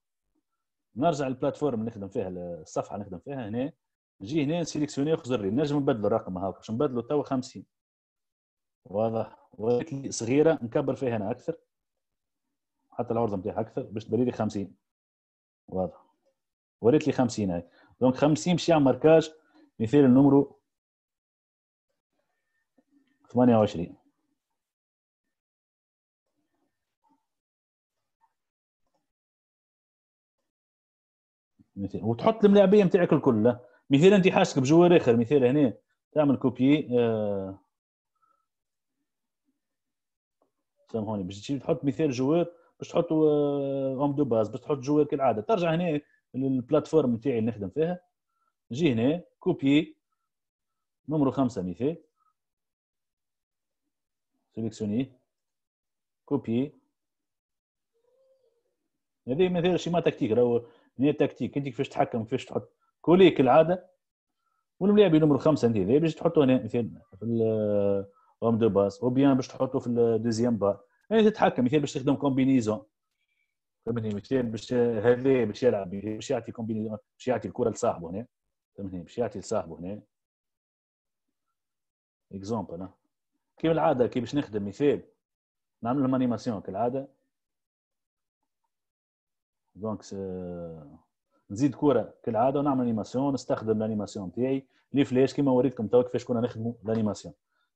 نرجع للبلاتفورم نخدم فيها الصفحه نخدم فيها هنا نجي هنا نسيليكسيوني خزري نجم نبدلوا الرقم هاك باش نبدلوا توا 50 واضح وريت لي صغيره نكبر فيها انا اكثر حتى العرضه نتاعها اكثر باش تبري لي 50 واضح وريت لي 50 هاي دونك 50 باش يعمل ماركاج مثال النمرو 28 مثال وتحط الملاعبيه نتاعك الكل مثال انت حاسك بجوار اخر مثال هنا تعمل كوبي آه هوني باش تجي تحط مثال جوار باش تحط اون دو باز باش تحط جوار كالعاده ترجع هنا للبلاتفورم نتاعي اللي نخدم فيها نجي هنا كوبي نمرو خمسه مثال سيليكسيوني كوبي هذه مثال شيما تكتيك راهو هنا تكتيك انت كيفاش تحكم كيفاش تحط كوليك كالعاده والملاعب نمرو خمسه انت باش تحطوا هنا مثال في هوم دو باس او بيان باش تحطو في الدوزيام بار يعني تتحكم مثال باش تخدم كومبينيزون فهمتني مثال باش هذا باش يلعب باش يعطي كومبينيزون باش يعطي الكره لصاحبه هنا فهمتني باش يعطي لصاحبه هنا اكزومبل كيما العاده كي باش نخدم مثال نعمل لهم انيماسيون كالعاده دونك euh, نزيد كره كالعاده ونعمل انيماسيون نستخدم الانيماسيون تاعي لي فلاش كيما وريتكم تو كيفاش كنا نخدموا الانيماسيون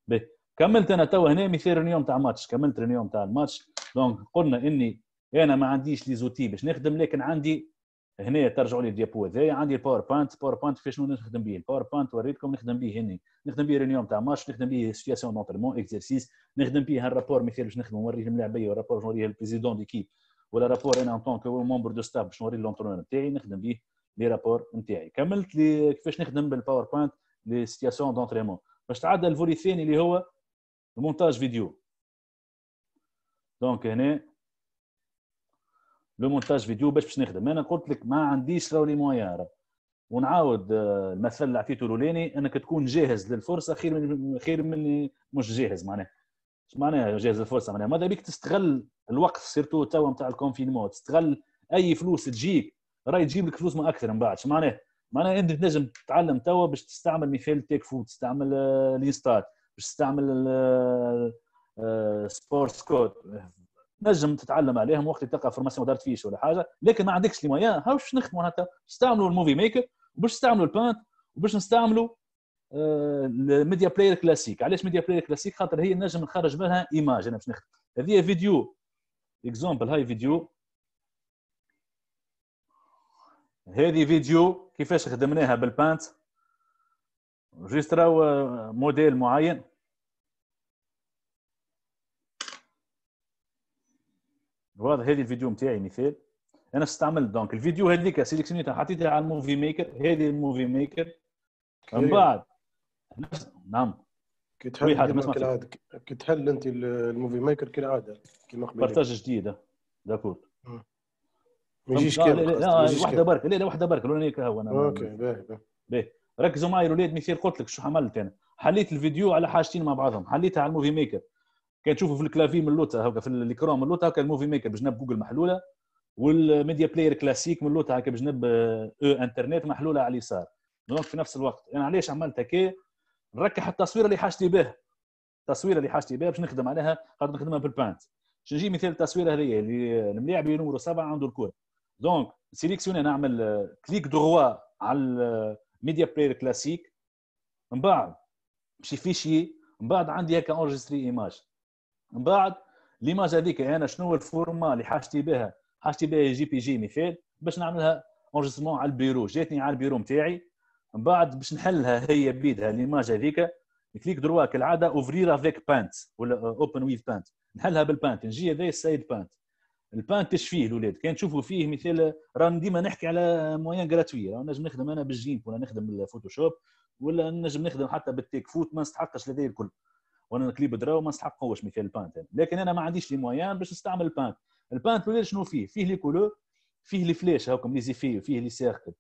باهي كملت انا تو هنا مثال اليوم تاع ماتش كملت اليوم تاع الماتش دونك قلنا اني انا ما عنديش لي زوتي باش نخدم لكن عندي هنا ترجعوا لي الديابو هذايا عندي الباور بانت باور بانت كيفاش نخدم به الباور بانت وريتكم نخدم به هني نخدم به اليوم تاع ماتش نخدم به سيتياسيون دونترمون اكزرسيس نخدم به الرابور مثال باش نخدم نوريه الملاعبيه والرابور نوريه البريزيدون ديكيب ولا رابور انا اون كو ممبر دو ستاف باش نوري لونترونور نتاعي نخدم به لي رابور نتاعي كملت لي كيفاش نخدم بالباور بانت لي سيتياسيون دونترمون باش تعدى الفولي الثاني اللي هو المونتاج فيديو دونك هنا لو مونتاج فيديو باش باش نخدم انا قلت لك ما عنديش راهو لي مويان ونعاود آه، المثل اللي عطيته لوليني انك تكون جاهز للفرصه خير من خير من مش جاهز معناها اش معناها جاهز للفرصه معناها ماذا بيك تستغل الوقت سيرتو توا نتاع الكونفينمون تستغل اي فلوس تجيك راهي تجيب لك فلوس ما اكثر من بعد اش معناها معناها انت تنجم تتعلم توا باش تستعمل مثال تيك فود تستعمل آه، الانستات باش تستعمل آه، سبورتس كود نجم تتعلم عليهم وقت تلقى فورماسيون دارت فيش ولا حاجه لكن ما عندكش لي مويان ها باش نخدموا معناتها نستعملوا الموفي ميكر وباش نستعملوا البانت وباش نستعملوا الميديا بلاير كلاسيك علاش ميديا بلاير كلاسيك خاطر هي نجم نخرج منها ايماج انا باش نخدم هذه فيديو اكزومبل هاي فيديو هذه فيديو كيفاش خدمناها بالبانت جست راهو موديل معين واضح هذه الفيديو نتاعي مثال انا استعملت دونك الفيديو هذيك سيليكسيونيتها حطيتها على الموفي ميكر هذه الموفي ميكر من بعد نفس نعم كي تحل انت كي تحل انت الموفي ميكر كالعاده كيما قبل بارتاج جديده داكور ما يجيش كامل لا, لا واحده برك لا لا واحده برك لونيك هو انا اوكي باهي باهي ركزوا معي الولاد مثال قلت لك شو عملت انا حليت الفيديو على حاجتين مع بعضهم حليتها على الموفي ميكر كان تشوفوا في الكلافي من لوتا هكا في الاكران من لوتا هكا الموفي ميكر بجنب جوجل محلوله والميديا بلاير كلاسيك من لوتا هكا بجنب او انترنت محلوله على اليسار دونك في نفس الوقت انا علاش عملت هكا نركح التصويره اللي حاجتي بها التصويره اللي حاجتي بها باش نخدم عليها خاطر نخدمها بالبانت باش نجي مثال التصويره هذيا اللي الملاعب نمرو سبعه عنده الكره دونك سيليكسيوني نعمل كليك آه، دروا على ميديا بلاير كلاسيك من بعد مشي فيشي من بعد عندي هكا انجستري ايماج من بعد ليماج هذيك يعني انا شنو الفورما اللي حاجتي بها حاجتي بها جي بي جي مثال باش نعملها اونجستمون على البيرو جاتني على البيرو نتاعي من بعد باش نحلها هي بيدها ليماج هذيك كليك دروا كالعاده اوفرير افيك بانت ولا اوبن ويف بانت نحلها بالبانت نجي هذا السيد بانت البان تشفيه الاولاد كان تشوفوا فيه مثال راني ديما نحكي على موان جراتوي نجم نخدم انا بالجيمب ولا نخدم بالفوتوشوب ولا نجم نخدم حتى بالتيك فوت ما نستحقش لدي الكل وانا كليب دراو ما نستحقوش مثال البانت لكن انا ما عنديش لي موان باش نستعمل البانت البانت الاولاد شنو فيه فيه لي كولور فيه لي فلاش هاكم لي زيفي فيه لي سيركل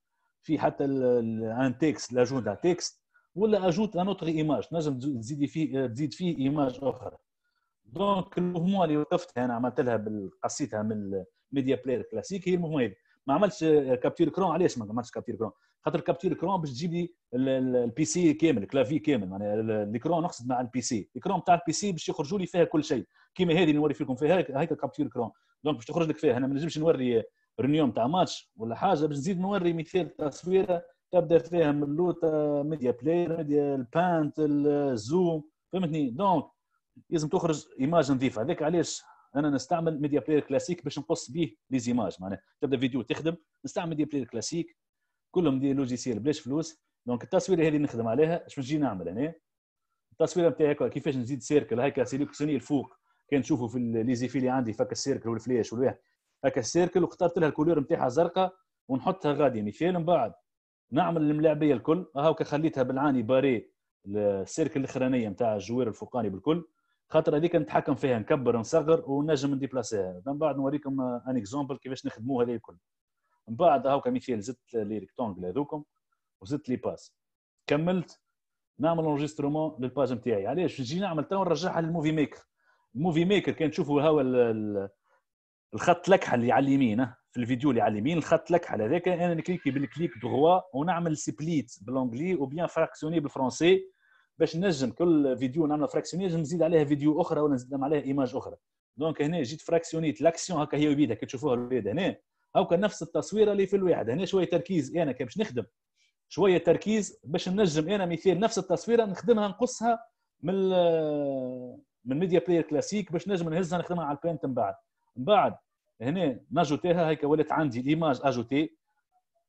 فيه حتى ان تيكست لاجون تيكست ولا اجوت ان اوتر ايماج نجم تزيد فيه تزيد فيه ايماج اخرى دونك المهمه اللي وقفتها انا عملت لها قصيتها من الميديا بلاير كلاسيك هي المهمه هذه ما عملتش كابتور كرون علاش ما عملتش كابتور كرون خاطر كابتور كرون باش تجيب لي البي سي كامل الكلافي كامل معناها الكرون نقصد مع البي سي الكرون تاع البي سي باش يخرجوا لي فيها كل شيء كيما هذه اللي نوري فيكم فيها هيك كابتور كرون دونك باش تخرج لك فيها انا ما نجمش نوري رينيوم تاع ماتش ولا حاجه باش نزيد نوري مثال تصويره تبدا فيها من اللوطه ميديا بلاير ميديا البانت الزوم فهمتني دونك لازم تخرج ايماج نظيفه هذاك علاش انا نستعمل ميديا بلاير كلاسيك باش نقص به لي زيماج معناها تبدا فيديو تخدم نستعمل ميديا بلاير كلاسيك كلهم دي لوجيسيال بلاش فلوس دونك التصويره هذه نخدم عليها اش نجي نعمل هنا التصويره نتاعي كيفاش نزيد سيركل هكا سيليكسيوني الفوق كان تشوفوا في ليزيفي اللي عندي فك السيركل والفلاش والواحد هكا السيركل واخترت لها الكولور نتاعها زرقاء ونحطها غادي مثال يعني من بعد نعمل الملاعبيه الكل هاكا خليتها بالعاني باري السيركل الاخرانيه نتاع الجوير الفوقاني بالكل خاطر هذيك نتحكم فيها نكبر نصغر ونجم نديبلاسيها من بعد نوريكم ان اكزومبل كيفاش نخدموها هذه الكل من بعد هاو مثال زدت لي ريكتونجل هذوكم وزدت لي باس كملت نعمل انجسترومون للباج نتاعي علاش نجي نعمل تو نرجعها للموفي ميكر الموفي ميكر كان تشوفوا هاو الخط الاكحل اللي على اليمين في الفيديو اللي على اليمين الخط الاكحل هذاك انا نكليكي بالكليك دغوا ونعمل سبليت بالانجلي وبيان فراكسيوني بالفرنسي باش نجم كل فيديو نعمل فراكسيوني نجم نزيد عليها فيديو اخرى ولا نزيد عليها ايماج اخرى دونك هنا جيت فراكسيونيت لاكسيون هكا هي وبيدها كي تشوفوها الولاد هنا هاكا نفس التصويره اللي في الواحد هنا شويه تركيز انا كي باش نخدم شويه تركيز باش ننجم انا مثال نفس التصويره نخدمها نقصها من من ميديا بلاير كلاسيك باش نجم نهزها نخدمها على البيانت من بعد من بعد هنا ناجوتيها هيك ولات عندي ليماج اجوتي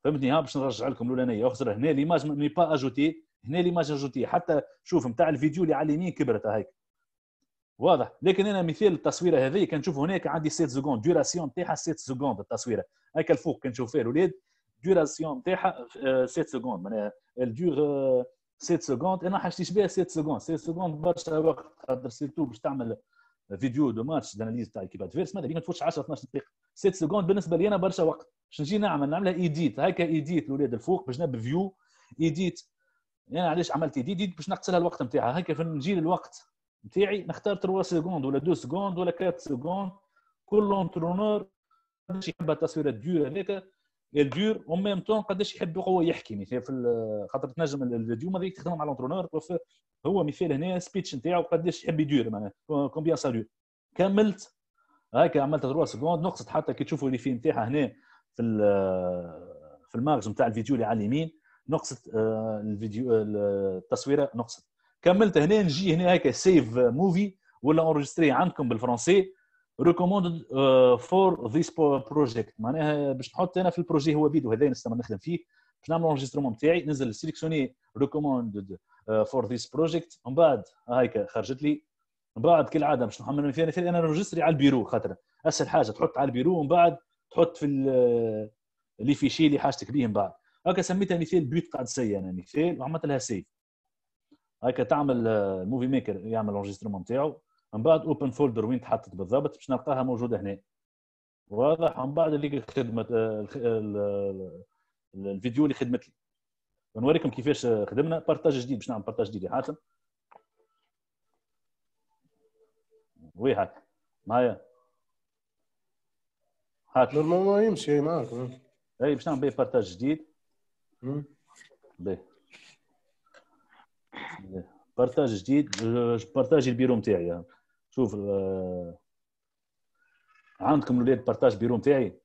فهمتني ها باش نرجع لكم الاولانيه اخزر هنا ليماج مي با اجوتي هنا ليماج الجوتيه حتى شوف نتاع الفيديو اللي على اليمين كبرت هيك واضح لكن انا مثال التصويره هذه كنشوف هناك عندي 7 سكوند ديوراسيون تاعها 7 سكوند التصويره هكا الفوق كنشوف فيه الاولاد ديوراسيون تاعها 7 آه، سكوند معناها الدور 7 سكوند انا حاجتي بها 7 سكوند 7 سكوند برشا وقت خاطر سيرتو باش تعمل فيديو دو ماتش داناليز تاع ايكيب ادفيرس ماذا بيك ما تفوتش 10 12 دقيقه 7 سكوند بالنسبه لي انا برشا وقت باش نجي نعمل نعملها ايديت هكا ايديت الاولاد الفوق باش نبدا فيو ايديت انا يعني علاش عملت ديديد باش نقتل الوقت نتاعها هكا في نجي للوقت نتاعي نختار 3 سكوند ولا 2 سكوند ولا 4 سكوند كل اونترونور قداش يحب التصوير الدور هذاك الدور اون ميم تون قداش يحب هو يحكي مثال في خاطر تنجم الفيديو ماذا تخدم على الاونترونور هو مثال هنا سبيتش نتاعو قداش يحب يدور معناها كومبيان سالو كملت هكا عملت 3 سكوند نقصت حتى كي تشوفوا اللي فيه نتاعها هنا في في المارج نتاع الفيديو اللي على اليمين نقصت آه، الفيديو آه، التصويره نقصت كملت هنا نجي هنا هكا سيف موفي ولا اونجستري عندكم بالفرنسي ريكوموند فور ذيس بروجيكت معناها باش نحط انا في البروجي هو بيدو هذا نستنى نخدم فيه باش نعمل اونجسترمون نتاعي ننزل سيليكسيوني ريكوموند فور ذيس بروجيكت من بعد هايكا خرجت لي من بعد كالعاده باش نحمل فيها في انا ريجستري على البيرو خاطر اسهل حاجه تحط على البيرو ومن بعد تحط في لي فيشي اللي حاجتك بيه من بعد هكا سميتها مثال بيوت سي انا يعني مثال وعملت لها سيف هكا تعمل الموفي آه، ميكر يعمل انجسترمون نتاعو من بعد اوبن فولدر وين تحطت بالضبط باش نلقاها موجوده هنا واضح من بعد اللي خدمت آه، الفيديو اللي خدمت لي نوريكم كيفاش خدمنا بارتاج جديد باش نعمل بارتاج جديد يا حاتم وي هاك معايا حاتم نورمالمون يمشي معاك اي باش نعمل بارتاج جديد باهي بارتاج جديد بارتاجي البيرو نتاعي شوف آه، عندكم الاولاد بارتاج بيرو نتاعي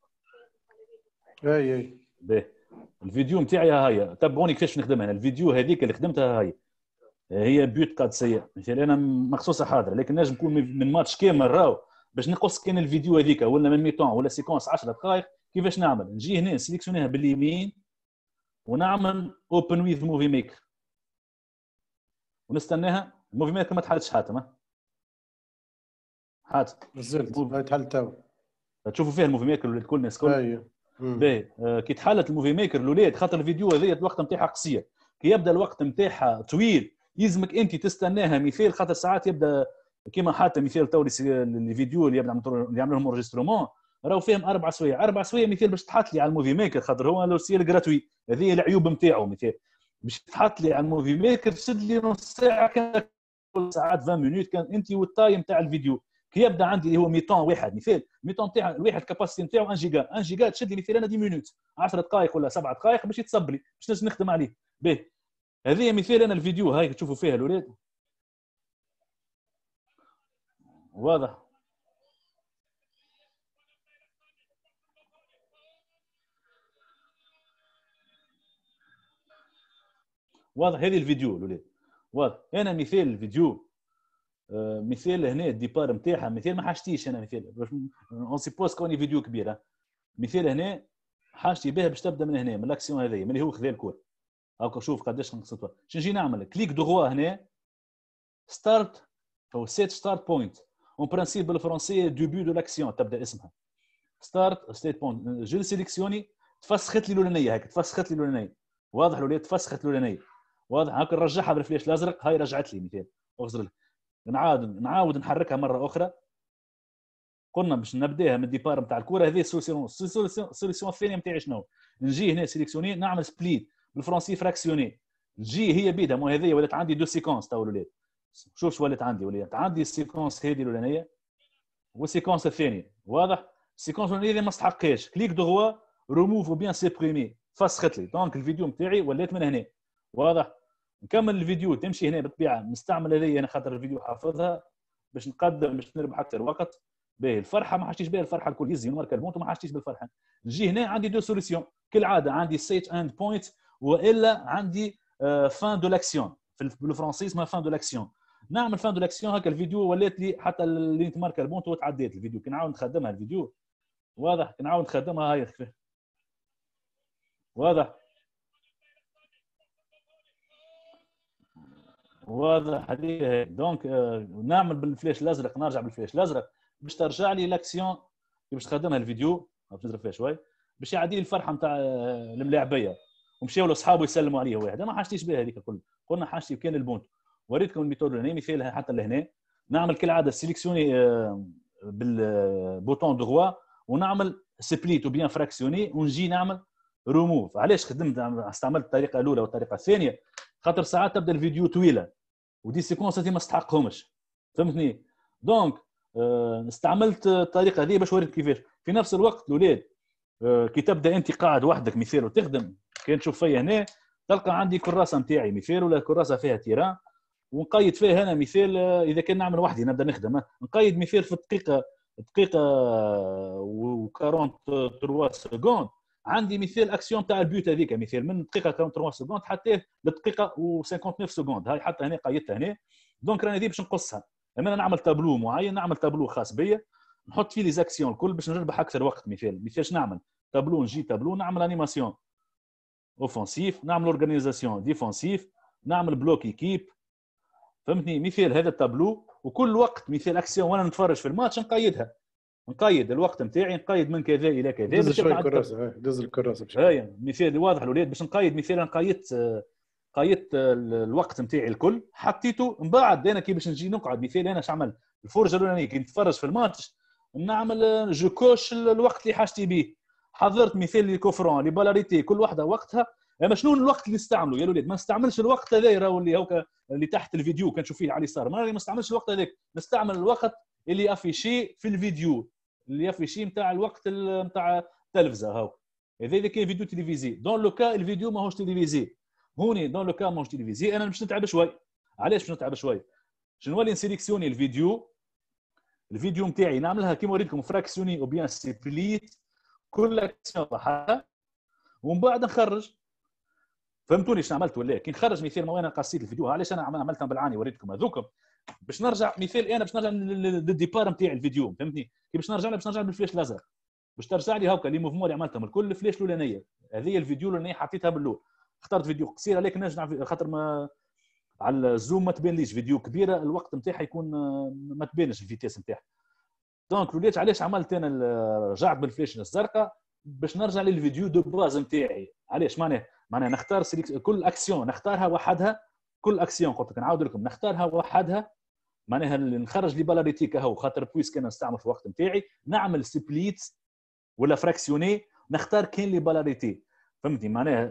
اي اي باهي الفيديو نتاعي هاي تبعوني كيفاش نخدم انا الفيديو هذيك اللي خدمتها هاي هي بيوت قادسيه مثلا انا مخصوصه حاضره لكن نجم نكون من ماتش كامل راهو باش نقص كان الفيديو هذيك ولا من ميتون ولا سيكونس 10 دقائق كيفاش نعمل نجي هنا نسيليكسيونيها باليمين ونعمل اوبن ويز موفي ميكر ونستناها الموفي ميكر ما تحلتش حاتم حاتم نزلت تحل تو تشوفوا فيها الموفي ميكر الكل الناس الكل ايوه باهي آه، كي تحلت الموفي ميكر الاولاد خاطر الفيديو هذايا الوقت نتاعها قصير كي يبدا الوقت نتاعها طويل يلزمك انت تستناها مثال خاطر ساعات يبدا كيما حتى مثال تو الفيديو اللي يبدا اللي يعمل لهم راهو فيهم اربع سوايع اربع سوايع مثال باش تحط لي على الموفي ميكر خاطر هو لوسيال جراتوي هذه هي العيوب نتاعو مثال باش تحط لي على الموفي ميكر سد لي نص ساعه كان ساعات 20 مينوت كان انت والتايم تاع الفيديو كي يبدا عندي اللي هو ميتون واحد مثال ميتون نتاع الواحد كاباسيتي نتاعو 1 جيجا 1 جيجا تشد لي مثال انا 10 مينوت 10 دقائق ولا 7 دقائق باش يتصب لي باش نجم نخدم عليه باهي هذه مثال انا الفيديو هاي تشوفوا فيها الاولاد واضح واضح هذه الفيديو الاولاد واضح انا مثال الفيديو آه، مثال هنا الديبار نتاعها مثال ما حاجتيش انا مثال اون سيبوز كوني فيديو كبيره مثال هنا حاجتي بها باش تبدا من هنا من الاكسيون هذايا من اللي هو خذا الكور هاكا شوف قداش نقصتها شنو نجي نعمل كليك دو هنا ستارت او سيت ستارت بوينت اون برانسيب بالفرنسي دوبي دو لاكسيون تبدا اسمها ستارت ستيت بوينت جو سيليكسيوني تفسخت لي الاولانيه هكا تفسخت لي الاولانيه واضح الاولاد تفسخت الاولانيه واضح هاك نرجعها بالفلاش الازرق هاي رجعت لي مثال اغزر لك نعاود نعاود نحركها مره اخرى قلنا باش نبداها من الديبار نتاع الكره هذه سوليسيون سوليسيون الثانيه نتاعي شنو نجي هنا سيليكسيوني نعمل سبليت بالفرنسي فراكسيوني نجي هي بيدها مو هذه ولات عندي دو سيكونس تو الولاد شوف شو ولات عندي ولات عندي السيكونس هذه الاولانيه والسيكونس الثانيه واضح السيكونس الاولانيه ما استحقهاش كليك دغوا ريموف وبيان سيبريمي فسخت لي دونك الفيديو نتاعي ولات من هنا واضح نكمل الفيديو تمشي هنا بالطبيعه نستعمل هذه انا خاطر الفيديو حافظها باش نقدم باش نربح اكثر وقت باهي الفرحه ما حشتيش بها الفرحه الكل يزي ماركه الموت وما حشتيش بالفرحه نجي هنا عندي دو سوليسيون كالعاده عندي سيت اند بوينت والا عندي فان دو لاكسيون في الفرنسي اسمها فان دو لاكسيون نعمل فان دو لاكسيون هكا الفيديو ولات لي حتى اللي ماركه البونت وتعديت الفيديو كي نعاود نخدمها الفيديو واضح كي نعاود نخدمها هاي واضح وهذا حديث دونك آه، نعمل بالفلاش الازرق نرجع بالفلاش الازرق باش ترجع لي لاكسيون باش تخدمها الفيديو نضرب فيها شوي باش يعدي الفرحه نتاع آه، الملاعبيه ومشاو لاصحابه يسلموا عليه واحد انا حاجتيش بها هذيك الكل قلنا حاجتي كان البونت وريتكم الميثود هنا مثالها حتى لهنا نعمل كالعاده سيليكسيوني آه، بالبوتون دغوا ونعمل سبليت وبيان فراكسيوني ونجي نعمل ريموف علاش خدمت استعملت الطريقه الاولى والطريقه الثانيه خاطر ساعات تبدا الفيديو طويله ودي سيكونس هذه ما استحقهمش فهمتني دونك آه، استعملت الطريقه هذه باش وريت كيفاش في نفس الوقت الاولاد آه، كي تبدا انت قاعد وحدك مثال وتخدم كي تشوف فيا هنا تلقى عندي كراسه نتاعي مثال ولا كراسه فيها تيران ونقيد فيها انا مثال آه، اذا كان نعمل وحدي نبدا نخدم نقيد مثال في الدقيقه دقيقه و 43 سكوند عندي مثال اكسيون تاع البيوت هذيك مثال من دقيقه 3 سكوند حتى لدقيقه و59 سكوند هاي حتى هنا قيدتها هنا دونك راني باش نقصها اما انا نعمل تابلو معين نعمل تابلو خاص بيا نحط فيه لي زاكسيون الكل باش نربح اكثر وقت مثال مثال شنو نعمل تابلو نجي تابلو نعمل انيماسيون اوفنسيف نعمل اورغانيزاسيون ديفونسيف نعمل بلوك ايكيب فهمتني مثال هذا التابلو وكل وقت مثال اكسيون وانا نتفرج في الماتش نقيدها نقيد الوقت نتاعي نقيد من كذا الى كذا دز شوي كراسه دز الكراسه بشكل اي يعني مثال واضح الاولاد باش نقيد مثال قيدت قيدت الوقت نتاعي الكل حطيته من بعد انا كي باش نجي نقعد مثال انا شو عمل الفرجه الاولانيه كي نتفرج في الماتش نعمل آه، جو كوش الوقت اللي حاجتي به حضرت مثال لي كوفرون لي بالاريتي كل واحده وقتها اما شنو الوقت اللي استعمله يا الاولاد ما نستعملش الوقت هذا راهو اللي هو اللي تحت الفيديو كان فيه على اليسار ما نستعملش الوقت هذاك نستعمل الوقت اللي افيشي في الفيديو اللي افيشي نتاع الوقت نتاع التلفزه هاو اذا اذا كان فيديو تلفزي دون لو كا الفيديو ماهوش تلفزي هوني دون لو كا ماهوش تلفزي انا باش نتعب شوي علاش باش نتعب شوي شنو نولي نسيليكسيوني الفيديو الفيديو نتاعي نعملها كيما وريتكم فراكسيوني او بيان سيبليت كل اكسيون بحالها ومن بعد نخرج فهمتوني شنو عملت ولا كي نخرج مثال ما انا قصيت الفيديو علاش انا عملتها بالعاني وريتكم هذوكم باش نرجع مثال انا باش نرجع للديبار نتاع الفيديو فهمتني كي باش نرجع باش نرجع بالفلاش لازر باش ترجع لي هكا لي موفمون اللي عملتهم الكل الفلاش الاولانيه هذه الفيديو الاولانيه حطيتها باللول اخترت فيديو قصير عليك نجم خاطر ما على الزوم ما تبانليش فيديو كبيره الوقت نتاعها يكون آه، ما تبانش الفيتيس نتاعها دونك وليت علاش عملت انا رجعت بالفلاش الزرقاء باش نرجع للفيديو دو باز نتاعي علاش معناها معناها نختار كل اكسيون نختارها وحدها كل اكسيون قلت لك نعاود لكم نختارها وحدها معناها نخرج لي بالاريتيك هو خاطر بويس كان نستعمل في الوقت نتاعي نعمل سبليت ولا فراكسيوني نختار كان لي بالاريتي فهمتني معناها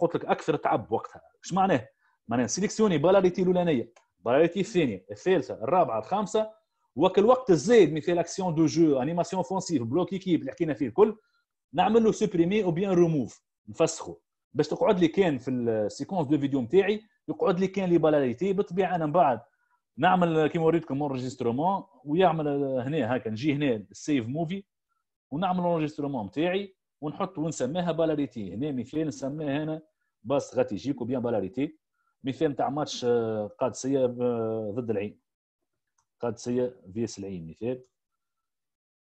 قلت لك اكثر تعب وقتها اش معناه معناها سيليكسيوني بالاريتي الاولانيه بالاريتي الثانيه الثالثه الرابعه الخامسه وكل الوقت الزايد مثل اكسيون دو جو انيماسيون اوفونسيف بلوك ايكيب اللي حكينا فيه الكل نعمل له سوبريمي او بيان ريموف نفسخه باش تقعد لي كان في السيكونس دو فيديو نتاعي يقعد لي كان لي بالاليتي بالطبيعه انا من بعد نعمل كيما وريتكم انرجسترومون ويعمل هنا هكا نجي هنا السيف موفي ونعمل انرجسترومون نتاعي ونحط ونسميها بالاريتي هنا مثال نسميها هنا باس استراتيجيك وبيان بالاريتي مثال تاع ماتش آه، قادسيه آه، ضد العين قادسيه فيس العين مثال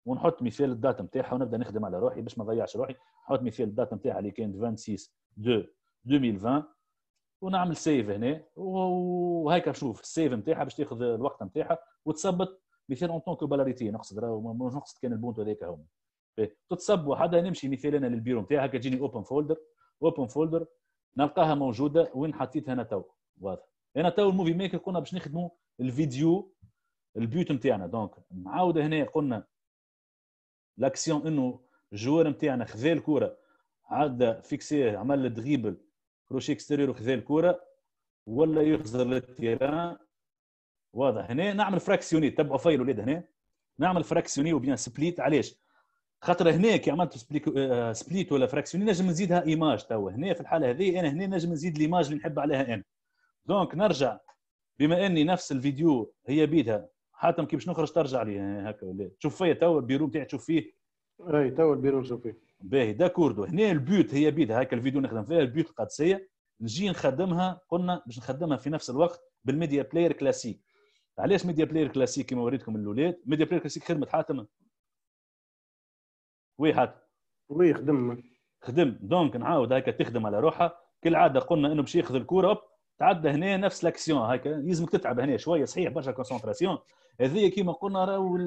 ونحط مثال الدات نتاعها ونبدا نخدم على روحي باش ما نضيعش روحي نحط مثال الدات نتاعها اللي كانت 26 2020 ونعمل سيف هنا وهيك شوف السيف نتاعها باش تاخذ الوقت نتاعها وتثبت مثال اون تونك بالاريتي نقصد مش نقصد كان البونت هذاك هما إيه، تتصب وحدها نمشي مثال انا للبيرو نتاعها كتجيني تجيني اوبن فولدر اوبن فولدر نلقاها موجوده وين حطيتها انا تو واضح انا تو الموفي ميكر قلنا باش نخدموا الفيديو البيوت نتاعنا دونك نعاود هنا قلنا لاكسيون انه الجوار نتاعنا خذا الكره عاد فيكسيه عمل دغيبل كروشي اكستيريور وخذا الكره ولا يخزر للتيران واضح هنا نعمل فراكسيوني تبعوا فاي الاولاد هنا نعمل فراكسيوني وبيان سبليت علاش خاطر هنا كي عملت آه، سبليت ولا فراكسيوني نجم نزيدها ايماج توا هنا في الحاله هذه انا هنا نجم نزيد ليماج اللي نحب عليها انا دونك نرجع بما اني نفس الفيديو هي بيدها حاتم كي باش نخرج ترجع لي هكا ولا تشوف فيا توا البيرو بتاعي تشوف فيه اي توا البيرو نشوف فيه باهي داكوردو هنا البيوت هي بيدها هكا الفيديو نخدم فيها البيوت القادسيه نجي نخدمها قلنا باش نخدمها في نفس الوقت بالميديا بلاير كلاسيك علاش ميديا بلاير كلاسيك كما وريتكم الاولاد ميديا بلاير كلاسيك خدمت حاتم وي حاتم وي خدم خدم دونك نعاود هكا تخدم على روحها كالعاده قلنا انه باش ياخذ الكوره أب. تعدى هنا نفس لاكسيون هكا يلزمك تتعب هنا شويه صحيح برشا كونسنتراسيون هذه كيما قلنا راهو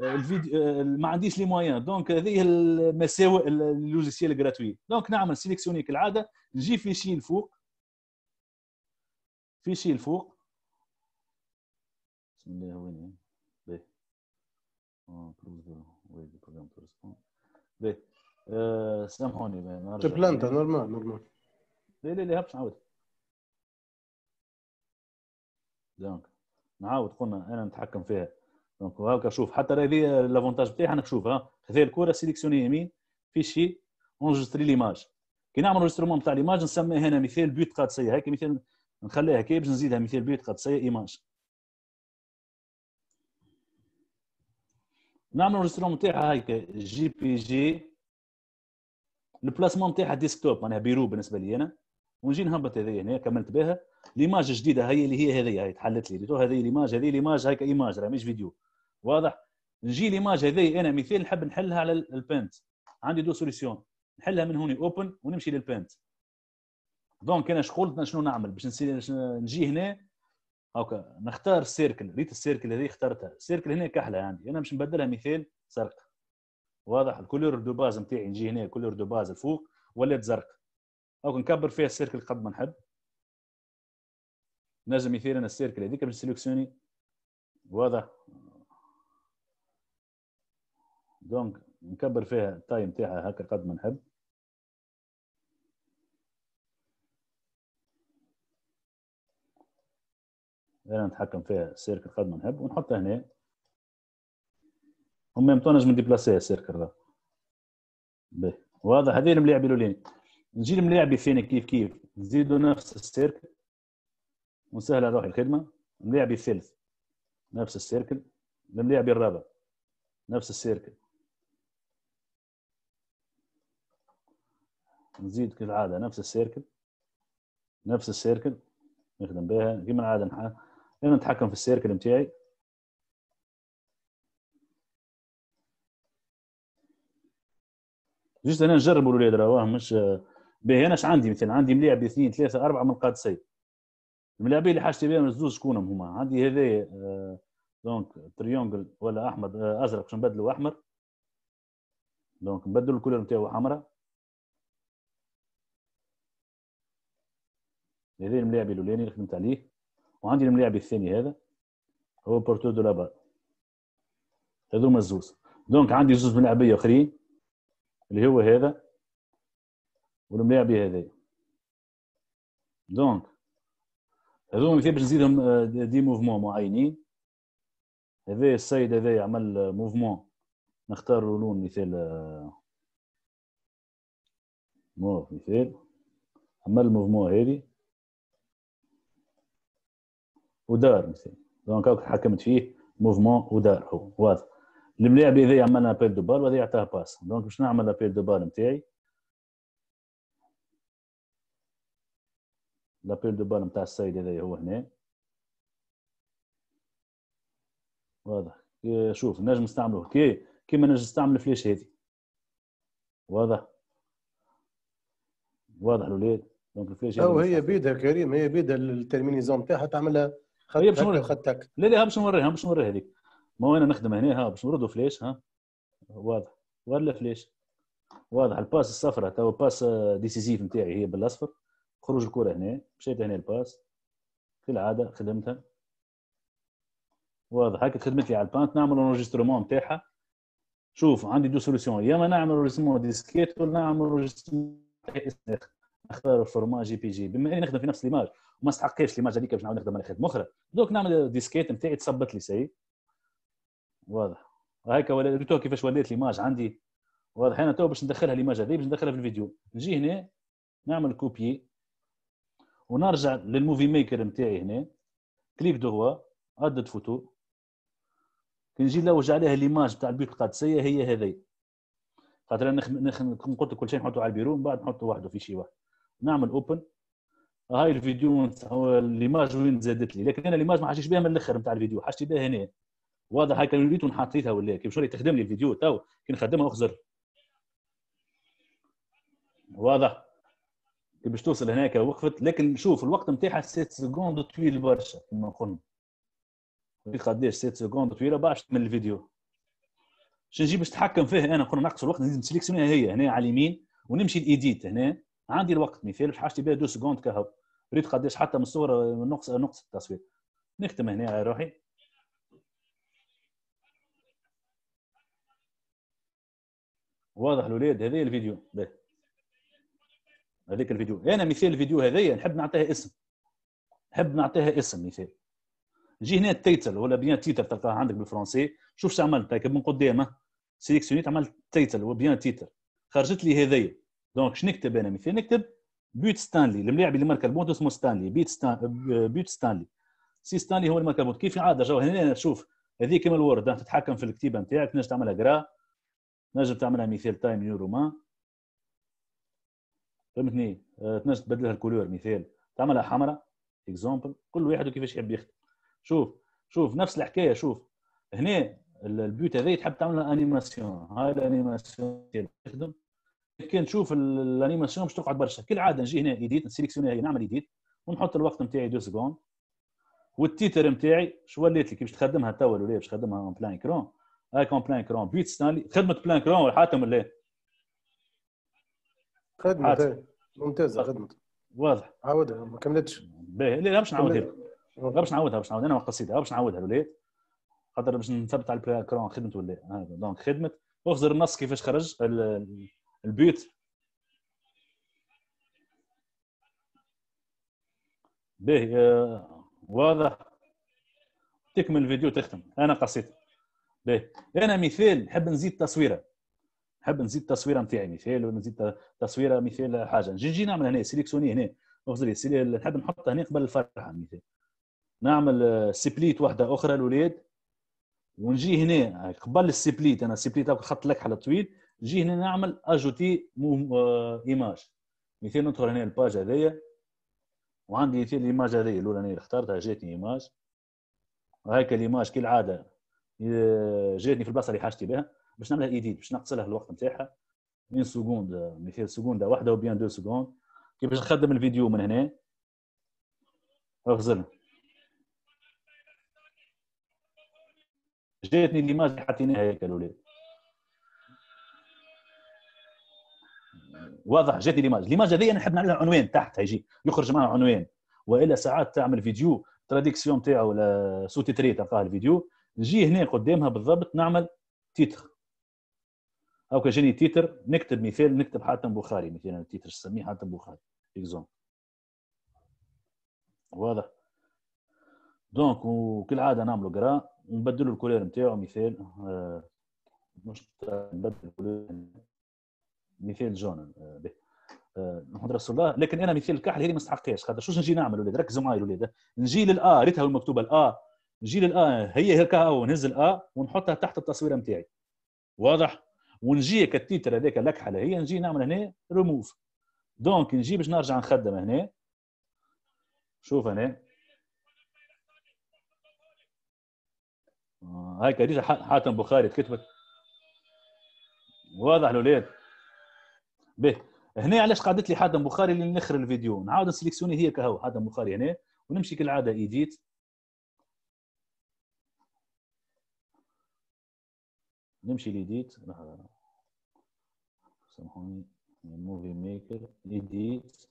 آه، الفيديو آه، ما عنديش لي موان دونك هذه المساوئ اللوجيسيال غراتوي دونك نعمل سيليكسيوني كالعاده نجي في شي الفوق في شي الفوق بسم الله وين باهي باهي سامحوني تبلانتا نورمال نورمال لا لا لا هبش نعاود دونك نعاود قلنا انا نتحكم فيها دونك هاكا شوف حتى هذه لافونتاج بتاعها ها هذا الكره سيليكسيوني يمين في شي اونجستري ليماج كي نعمل انجسترومون تاع ليماج نسمي هنا مثال بيوت قادسيه هكا مثال نخليها هكا باش نزيدها مثال بيوت قادسيه ايماج نعمل انجسترومون تاعها هاكا جي بي جي البلاسمون تاعها ديسكتوب معناها بيرو بالنسبه لي انا ونجي نهبط هذه هنا كملت بها ليماج جديده هي اللي هي هذه هي تحلت لي هذه ليماج هذه ليماج هاكا ايماج راه مش فيديو واضح نجي ليماج هذه انا مثال نحب نحلها على البنت عندي دو سوليسيون نحلها من هوني اوبن ونمشي للبنت دونك انا شغل شنو نعمل باش نجي هنا هاكا نختار السيركل ريت السيركل هذه اخترتها السيركل هنا كحله عندي انا باش نبدلها مثال زرق واضح الكولور دو باز نتاعي نجي هنا الكولور دو باز الفوق ولات زرق او نكبر فيها السيركل قد ما نحب نجم مثال انا السيركل هذيك باش سيليكسيوني واضح دونك نكبر فيها التايم تاعها هكا قد ما نحب انا نتحكم فيها السيركل قد ما نحب ونحطها هنا هم طون نجم نديبلاسيها السيركل ذا باهي واضح هذه الملاعب الاولاني نجي الملاعب الثاني كيف كيف نزيدو نفس السيركل ونسهل على روحي الخدمه الملاعب الثالث نفس السيركل الملاعب الرابع نفس السيركل نزيد كالعاده نفس السيركل نفس السيركل نخدم بها كما العاده نح... انا نتحكم في السيركل نتاعي جست انا نجرب الاولاد راه مش باهي انا اش عندي مثلا عندي ملاعب اثنين ثلاثه اربعه من القادسيه الملاعبين اللي حاجتي بهم الزوز شكونهم هما عندي هذايا آه، دونك تريونجل ولا احمر آه، ازرق باش نبدلو احمر دونك نبدلو الكولر نتاعو حمراء هذا الملاعب الاولاني اللي خدمت عليه وعندي الملاعب الثاني هذا هو بورتو دو لابال هذوما الزوز دونك عندي زوز ملاعبيه اخرين اللي هو هذا والملاعب هذايا دونك هذوما مثال باش نزيدهم آه، دي موفمون معينين هذا السيد هذا يعمل موفمون نختار لون مثال آه، موف مثال عمل موفمون هذه ودار مثلا دونك هاك حكمت فيه موفمون ودار هو واضح الملاعب هذا عملنا ابيل دو بال وهذا يعطيها باس دونك باش نعمل ابيل دو بال نتاعي لابيل دو بال نتاع السيد هذا هو هنا واضح شوف نجم نستعمله كي كيما نجم نستعمل الفلاش هذه واضح واضح الولاد دونك الفلاش او هي بيدها كريم هي بيدها الترمينيزون نتاعها تعملها هي باش نوريها خدتك لا لا باش نوريها باش نوريها هذيك ما انا نخدم هنا ها باش نردو فليش ها واضح ولا فليش واضح الباس الصفراء تو باس ديسيزيف نتاعي هي بالاصفر خروج الكره هنا مشيت هنا الباس كالعاده خدمتها واضح هكا خدمت لي على البانت نعمل انجسترومون نتاعها شوف عندي دو سوليسيون يا اما نعمل ريسمون ديسكيت ولا نعمل اخر نختار فورما جي بي جي بما اني نخدم في نفس ليماج وما استحقيش ليماج هذيك باش نعاود نخدم على خدمه اخرى دوك نعمل ديسكيت نتاعي تثبت لي سي واضح هكا ولات تو كيفاش وليت ليماج عندي واضح انا تو باش ندخلها ليماج هذه باش ندخلها في الفيديو نجي هنا نعمل كوبي ونرجع للموفي ميكر نتاعي هنا كليك هو عدد فوتو كي نجي نلوج عليها ليماج تاع البيوت القادسيه هي هذه خاطر انا نخ... نخ... قلت لك كل شيء نحطه على البيرو من بعد نحطه وحده في شيء واحد نعمل اوبن هاي الفيديو ليماج وين زادت لي لكن انا ليماج ما حاشيش بها من الاخر نتاع الفيديو حاشتي بها هنا واضح هاي كان وليت حطيتها ولا كيف شو تخدم لي الفيديو تو كي نخدمها اخزر واضح كي باش توصل هناك وقفت لكن شوف الوقت نتاعها 6 سكوند طويل برشا كما قلنا قداش 6 سكوند طويله باش من الفيديو شنجي نجي باش نتحكم فيه انا قلنا نقص الوقت نزيد نسليكسيونيها هي هنا على اليمين ونمشي الايديت هنا عندي الوقت مثال يفارقش حاجتي بها دو سكوند كهو ريت قداش حتى من الصوره نقص نقص التصوير نختم هنا على روحي واضح الاولاد هذا الفيديو هذاك الفيديو انا مثال الفيديو هذايا نحب نعطيها اسم نحب نعطيها اسم مثال جي هنا التيتل ولا بيان تيتل تلقاها عندك بالفرنسي شوف شو عملت من قدامه سيليكسيونيت عملت تيتل وبيان تيتل خرجت لي هذايا دونك شنو نكتب انا مثال نكتب بيوت ستانلي الملاعب اللي مركب البونت اسمه ستانلي بيت ستان... بيوت ستانلي سي ستانلي هو اللي ماركا كيف العاده جو هنا شوف هذه كما الورد تتحكم في الكتيبه نتاعك تنجم تعملها جرا تنجم تعملها مثال تايم يورو ما فهمتني آه، تنجم تبدلها الكولور مثال تعملها حمراء اكزومبل كل واحد وكيفاش يحب يخدم شوف شوف نفس الحكايه شوف هنا البيوت هذا تحب تعمل انيماسيون هاي الانيماسيون تخدم تشوف الانيماسيون باش تقعد برشا كل عاده نجي هنا ايديت نسيليكسيوني هي نعمل ايديت ونحط الوقت نتاعي دو سكوند والتيتر نتاعي شو وليت لي كيفاش باش تخدمها توا ولا باش تخدمها اون بلان كرون هاك كون بلان كرون بيت ستانلي خدمه بلان كرون ولا حاتم ولا إيه؟ خدمه إيه. ممتازه خدمه واضح عاودها ما كملتش باهي لا باش نعاودها باش نعاودها باش نعاودها انا قصيدة باش نعاودها ولا خاطر باش نثبت على البلان كرون خدمه ولا دونك خدمه اخزر النص كيفاش خرج البيوت به آه، واضح تكمل الفيديو تختم انا قصيت به انا مثال نحب نزيد تصويره نحب نزيد التصويره نتاعي مثال ونزيد نزيد تصويره مثال حاجه نجي نجي نعمل هنا سيليكسيوني هنا اخزري نحب نحطها هنا قبل الفرحه مثال نعمل آه، سبليت واحده اخرى للولاد ونجي هنا قبل السبليت انا السبليت خط لك على طويل نجي هنا نعمل اجوتي ايماج مثال ندخل هنا الباج هذايا وعندي مثال الايماج هذايا انا اللي اخترتها جاتني ايماج هاكا الايماج كالعاده جاتني في البلاصه اللي حاجتي بها باش نعملها ايديت باش نقصلها الوقت نتاعها من سكوند آه، مثال سكوندة آه، واحده وبيان دو سكوند كيفاش نخدم الفيديو من هنا افزلها جاتني اللي حطيناها هيك الاولاد واضح جاتني ليماج ليماج هذه نحب نعمل عنوان تحت هيجي يخرج معها عنوان والا ساعات تعمل فيديو تراديكسيون تاعو ولا سو تيتري تاع الفيديو نجي هنا قدامها بالضبط نعمل تيتر هاكا جاني تيتر نكتب مثال نكتب حاتم بخاري مثلا التيتر نسميه حاتم بخاري اكزومبل واضح دونك وكالعاده نعملوا قرا ونبدلوا الكولير نتاعو مثال آه، مش نبدل الكولير مثال جون آه، به آه، محمد رسول الله لكن انا مثال الكحل هذه ما استحقهاش خاطر شو نجي نعمل ولاد ركزوا معايا الاولاد نجي للآ ريتها المكتوبه الآ نجي للآ هي هكا ونهز الآ ونحطها تحت التصويره نتاعي واضح ونجي كالتيتر هذاك الاكحل هي نجي نعمل هنا ريموف دونك نجي باش نرجع نخدم هنا شوف هنا آه، هاي كريجة حاتم بخاري تكتبت واضح الاولاد به هنا علاش قعدت لي حاده بخاري لنخر الفيديو نعاود سيليكسيوني هي كهو حاده بخاري هنا ونمشي كالعاده ايديت نمشي ليديت سامحوني موفي ميكر ايديت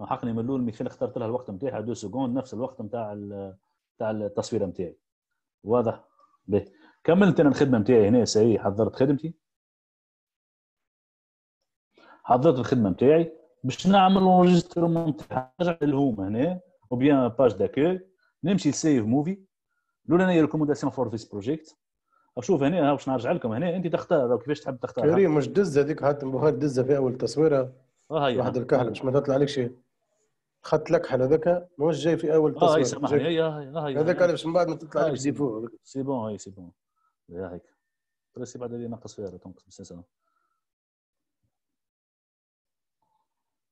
حقني من الاول مثال اخترت لها الوقت نتاعها دو سكوند نفس الوقت نتاع نتاع التصويره نتاعي واضح بيت كملت انا الخدمه نتاعي هنا سريع حضرت خدمتي حضرت الخدمه نتاعي باش نعمل اونجستر نرجع للهوم هنا وبيان باج داكو نمشي لسيف موفي الاولى ريكومونداسيون فور فيس بروجيكت شوف هنا باش نرجع لكم هنا انت تختار كيفاش تحب تختار كريم مش دزه هذيك حاتم بوهار دزه في اول تصويره آه، واحد الكحل باش ما تطلع لك شيء خط الاكحل هذاك ماهوش جاي في اول آه، تصوير اه سامحني هي هي هذاك علاش من بعد ما تطلع لك ديفو سي بون هي سي بون يا هيك بس بعد اللي ناقص فيها تنقص بس انا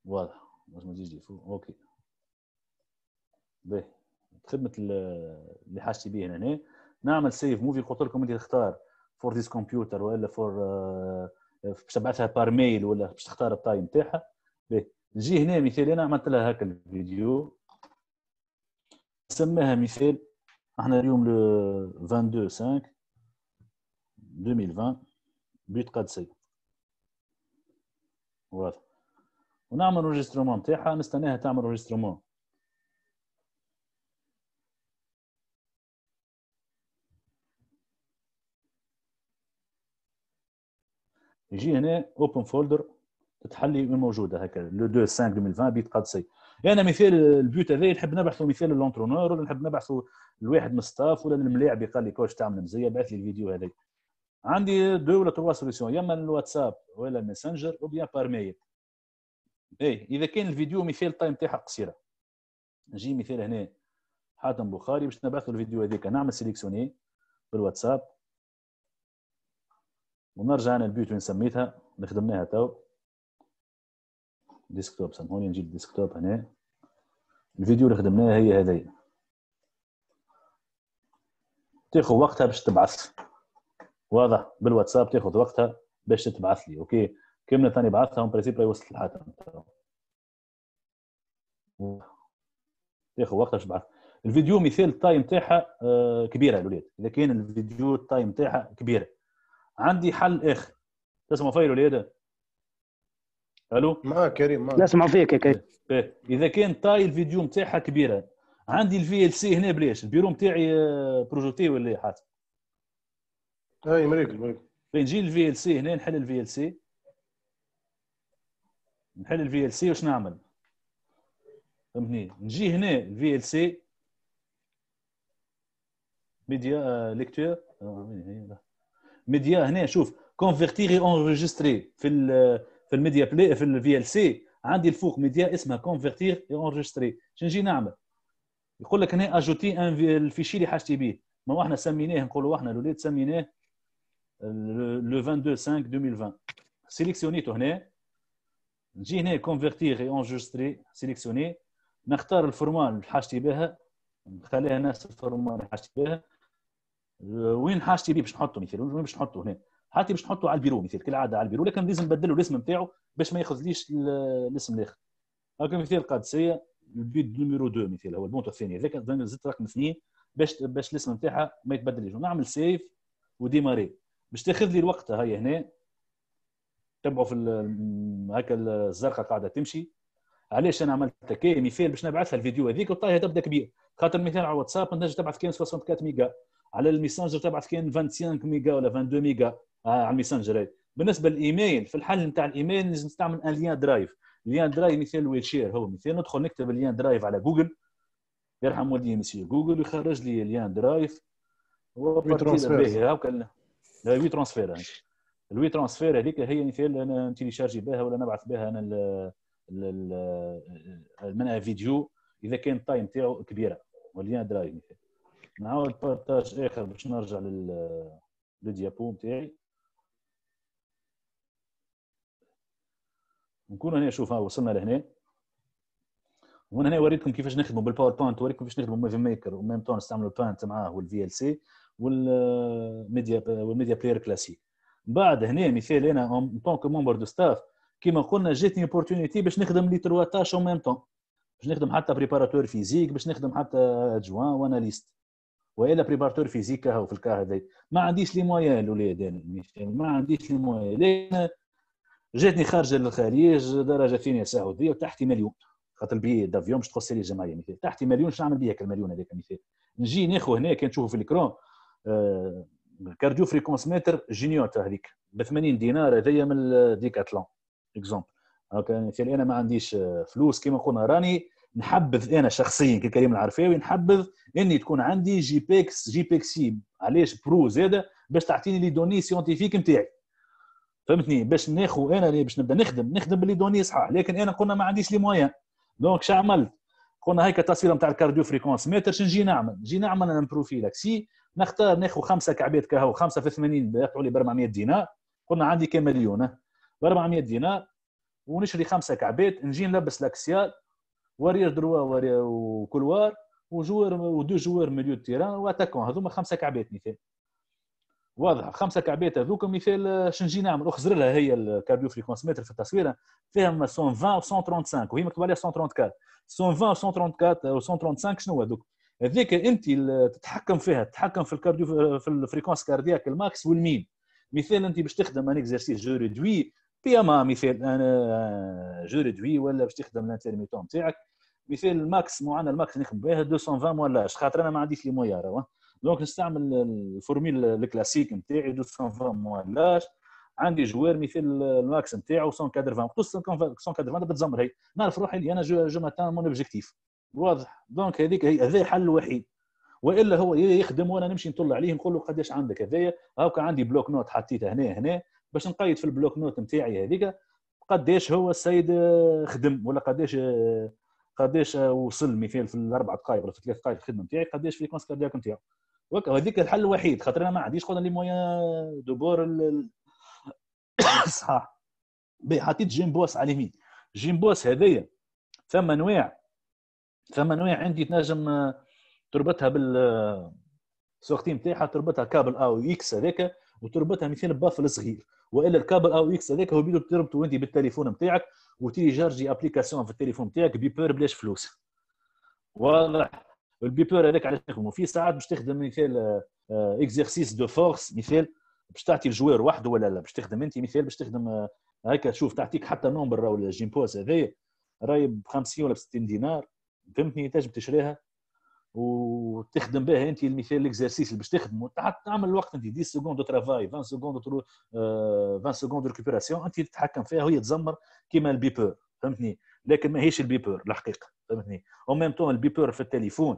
واضح باش ما تجيش فوق اوكي باهي خدمه اللي حاجتي به هنا نعمل سيف موفي قلت لكم انت تختار فور ديس كمبيوتر ولا فور آه، باش تبعثها بار ميل ولا باش تختار التايم تاعها باهي نجي هنا مثال انا عملت لها هكا الفيديو سماها مثال احنا اليوم لو 22 5 2020 بيت قدسي واضح ونعمل انجسترومون نتاعها نستناها تعمل انجسترومون يجي هنا اوبن فولدر تحلي موجوده هكا لو 2 5 2020 بيت قادسي يعني انا يعني مثال البيوت هذا نحب نبعثوا مثال لونترونور ولا نحب نبعثوا لواحد من الستاف ولا الملاعب قال لي كوش تعمل مزيه بعث لي الفيديو هذا عندي دو ولا تروا سوليسيون يا اما الواتساب ولا الماسنجر او بيان بار ميل اي اذا كان الفيديو مثال تايم تاعها قصيره نجي مثال هنا حاتم بخاري باش نبعثوا الفيديو هذيك نعمل سيليكسيوني بالواتساب ونرجع انا البيوت وين سميتها اللي خدمناها تو ديسكتوب سامحوني نجي ديسكتوب هنا الفيديو اللي خدمناه هي هذيا تاخذ وقتها باش تبعث واضح بالواتساب تاخذ وقتها باش تبعث لي اوكي كم ثاني بعثها اون برينسيب يوصل الحاتم تاخذ وقتها باش تبعث الفيديو مثال التايم تاعها آه، كبيره الولاد اذا كان الفيديو التايم تاعها كبيره عندي حل اخر تسمعوا فيا الاولاد الو معاك كريم معاك نسمع فيك يا كريم إيه. إيه. اذا كان تاي الفيديو نتاعها كبيره عندي الفي ال سي هنا بلاش البيرو نتاعي بروجوتي آه، ولا إيه حاتم هاي مريكل مريكل نجي للفي ال سي هنا نحل الفي ال سي نحل الفي ال سي واش نعمل فهمتني نجي هنا الفي ال سي ميديا ليكتور آه، آه، ميديا هنا شوف كونفيرتيغي اونجستري في في الميديا بلاي في الفي ال سي عندي الفوق ميديا اسمها كونفرتير اي اونجستري شنو نجي نعمل؟ يقول لك هنا اجوتي ان الفيشي اللي حاجتي به ما احنا سميناه نقولوا احنا الاولاد سميناه لو 22 5 2020 سيليكسيونيته هنا نجي هنا كونفرتير اي اونجستري سيليكسيوني نختار الفورمال اللي حاجتي بها نخليها نفس الفورمال اللي حاجتي بها أه، وين حاجتي بيه باش نحطه مثال وين باش نحطه هنا هاتي باش نحطه على البيرو مثال كالعاده على البيرو لكن لازم نبدلوا الاسم نتاعو باش ما ياخذليش الاسم الاخر هكا مثال القادسيه البيت نيميرو 2 مثال هو البونت الثاني هذاك زدت رقم اثنين باش باش الاسم نتاعها ما يتبدلش ونعمل سيف وديماري باش تاخذ لي الوقت هاي هنا تبعوا في هكا الزرقاء قاعده تمشي علاش انا عملت هكا مثال باش نبعثها الفيديو هذيك وطايها تبدا كبير خاطر مثال على الواتساب تنجم تبعث كان 64 ميجا على الميسنجر تبعث كان 25 ميجا ولا 22 ميجا آه، على الميسنجر بالنسبه للايميل في الحل نتاع الايميل لازم نستعمل ان ليان درايف ليان درايف مثال ويل شير هو مثال ندخل نكتب ليان درايف على جوجل يرحم والدي مسيو جوجل يخرج لي ليان درايف وبارتي هكا الوي ترانسفير الوي ترانسفير هذيك هي مثال انا نتيليشارجي بها ولا نبعث بها انا المنع فيديو اذا كان التايم تاعو كبيره وليان درايف مثال نعاود بارتاج اخر باش نرجع لل الديابو نتاعي نكون هنا شوف ها وصلنا لهنا ومن هنا وريتكم كيفاش نخدموا بالباور بوينت وريتكم كيفاش نخدموا موفي ميكر وميم تو نستعملوا البانت معاه والفي ال سي والميديا والميديا بلاير كلاسيك بعد هنا مثال انا اون تونك ممبر دو ستاف كيما قلنا جاتني اوبورتونيتي باش نخدم لي تروا تاش او ميم تو باش نخدم حتى بريباراتور فيزيك باش نخدم حتى ادجوان واناليست والا بريباراتور فيزيك هاو في الكا هذا ما عنديش لي مويان الاولاد انا يعني، ما عنديش لي مويان جاتني خارجه للخارج درجه ثانيه سعوديه وتحتي مليون خاطر البي دافيون باش تخص لي جمعيه مثال تحتي مليون شنو نعمل بيها المليون هذاك مثال نجي ناخذ هنا كي تشوفوا في الكرون آه كارديو فريكونس متر جينيوتا هذيك ب 80 دينار هذيا من ديكاتلون اكزومبل هكا مثال انا ما عنديش آه، فلوس كما قلنا راني نحبذ انا شخصيا ككريم العرفاوي نحبذ اني تكون عندي جي بيكس جي بيكسي علاش برو زاده باش تعطيني لي دوني سيونتيفيك نتاعي فهمتني باش ناخو انا اللي باش نبدا نخدم نخدم باللي دوني صحاح لكن انا قلنا ما عنديش لي موان دونك شو عملت قلنا هيك التصويره نتاع الكارديو فريكونس متر شنو نجي نعمل نجي نعمل انا بروفيلك سي نختار ناخذ خمسه كعبات كهو خمسه في 80 يقطعوا لي ب 400 دينار قلنا عندي كم مليون ب 400 دينار ونشري خمسه كعبات نجي نلبس لاكسيال ورير دروا ورير وكلوار وجوار ودو جوار مليو تيران واتاكون هذوما خمسه كعبات مثال واضحه خمسه كعبات هذوك مثال آه، شنو نعمل اخزر لها هي الكارديو فريكونس متر في التصويره فيها 120 و 135 وهي مكتوب عليها 134 120 و 134 و 135 شنو هذوك هذيك انت تتحكم فيها تتحكم في الكارديو آه، في الفريكونس كاردياك الماكس والمين مثال انت باش تخدم ان اكزرسيس جو ريدوي بي ام مثال انا آه، جو ريدوي ولا باش تخدم الانترميتون تاعك مثال الماكس معنا الماكس نخدم بها 220 ولا خاطر انا ما عنديش لي مويار دونك نستعمل الفورميل الكلاسيك نتاعي 220 موان لاج عندي جوار مثل الماكس نتاعو 180 قص 180 بتزمر هي نعرف روحي اللي انا جو, ماتان مون اوبجيكتيف واضح دونك هذيك هذا الحل الوحيد والا هو يخدم وانا نمشي نطلع عليه نقول له قداش عندك هذايا هاكا عندي بلوك نوت حطيته هنا هنا باش نقيد في البلوك نوت نتاعي هذيك قداش هو السيد خدم ولا قداش قداش وصل مثال في الاربع دقائق ولا في ثلاث دقائق الخدمه نتاعي قداش فريكونس كاردياك نتاعو وهذيك الحل الوحيد خاطر انا ما عنديش قلنا لي مويان دو بور صحاح بي حطيت جيم بوس على اليمين جيم بوس هذايا ثم انواع ثم انواع عندي تنجم آه، تربطها بال السوختي آه، نتاعها تربطها كابل او اكس هذاك وتربطها مثال بافل صغير والا الكابل او اكس هذاك هو بيدو تربطه انت بالتليفون نتاعك وتيجي جارجي ابليكاسيون في التليفون نتاعك بيبر بلاش فلوس واضح البيبور هذاك علاش نخدموا في ساعات باش تخدم مثال اكزرسيس دو فورس مثال باش تعطي الجوار وحده ولا لا باش تخدم انت مثال باش تخدم آه، هكا تشوف تعطيك حتى نومبر ولا الجيمبوس هذايا راهي ب 50 ولا ب 60 دينار فهمتني تنجم تشريها وتخدم بها انت المثال الاكزرسيس اللي باش تخدمه تعمل الوقت انت 10 سكوند دو ترافاي 20 سكوند 20 سكوند ريكوبيراسيون انت تتحكم فيها وهي تزمر كيما البيبور فهمتني لكن ماهيش البيبور الحقيقه فهمتني او ميم تون البيبور في التليفون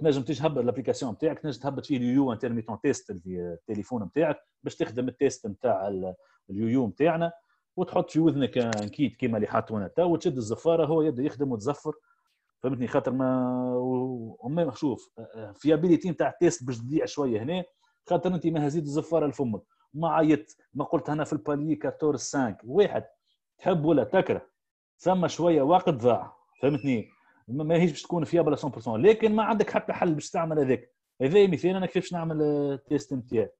تنجم تهبط الابليكاسيون نتاعك تنجم تهبط فيه اليو انترميتون تيست التليفون نتاعك باش تخدم التيست نتاع اليو يو نتاعنا وتحط في وذنك كيت كيما اللي حاطونا تو وتشد الزفاره هو يبدا يخدم وتزفر فهمتني خاطر ما وما شوف ابيليتي نتاع التيست باش تضيع شويه هنا خاطر انت ما هزيت الزفاره لفمك ما عيطت ما قلت انا في البالي 14 5 واحد تحب ولا تكره ثم شويه وقت ضاع فهمتني ماهيش باش تكون فيابل 100% لكن ما عندك حتى حل باش تعمل هذاك هذا مثال انا كيفاش نعمل التيست آه، نتاعي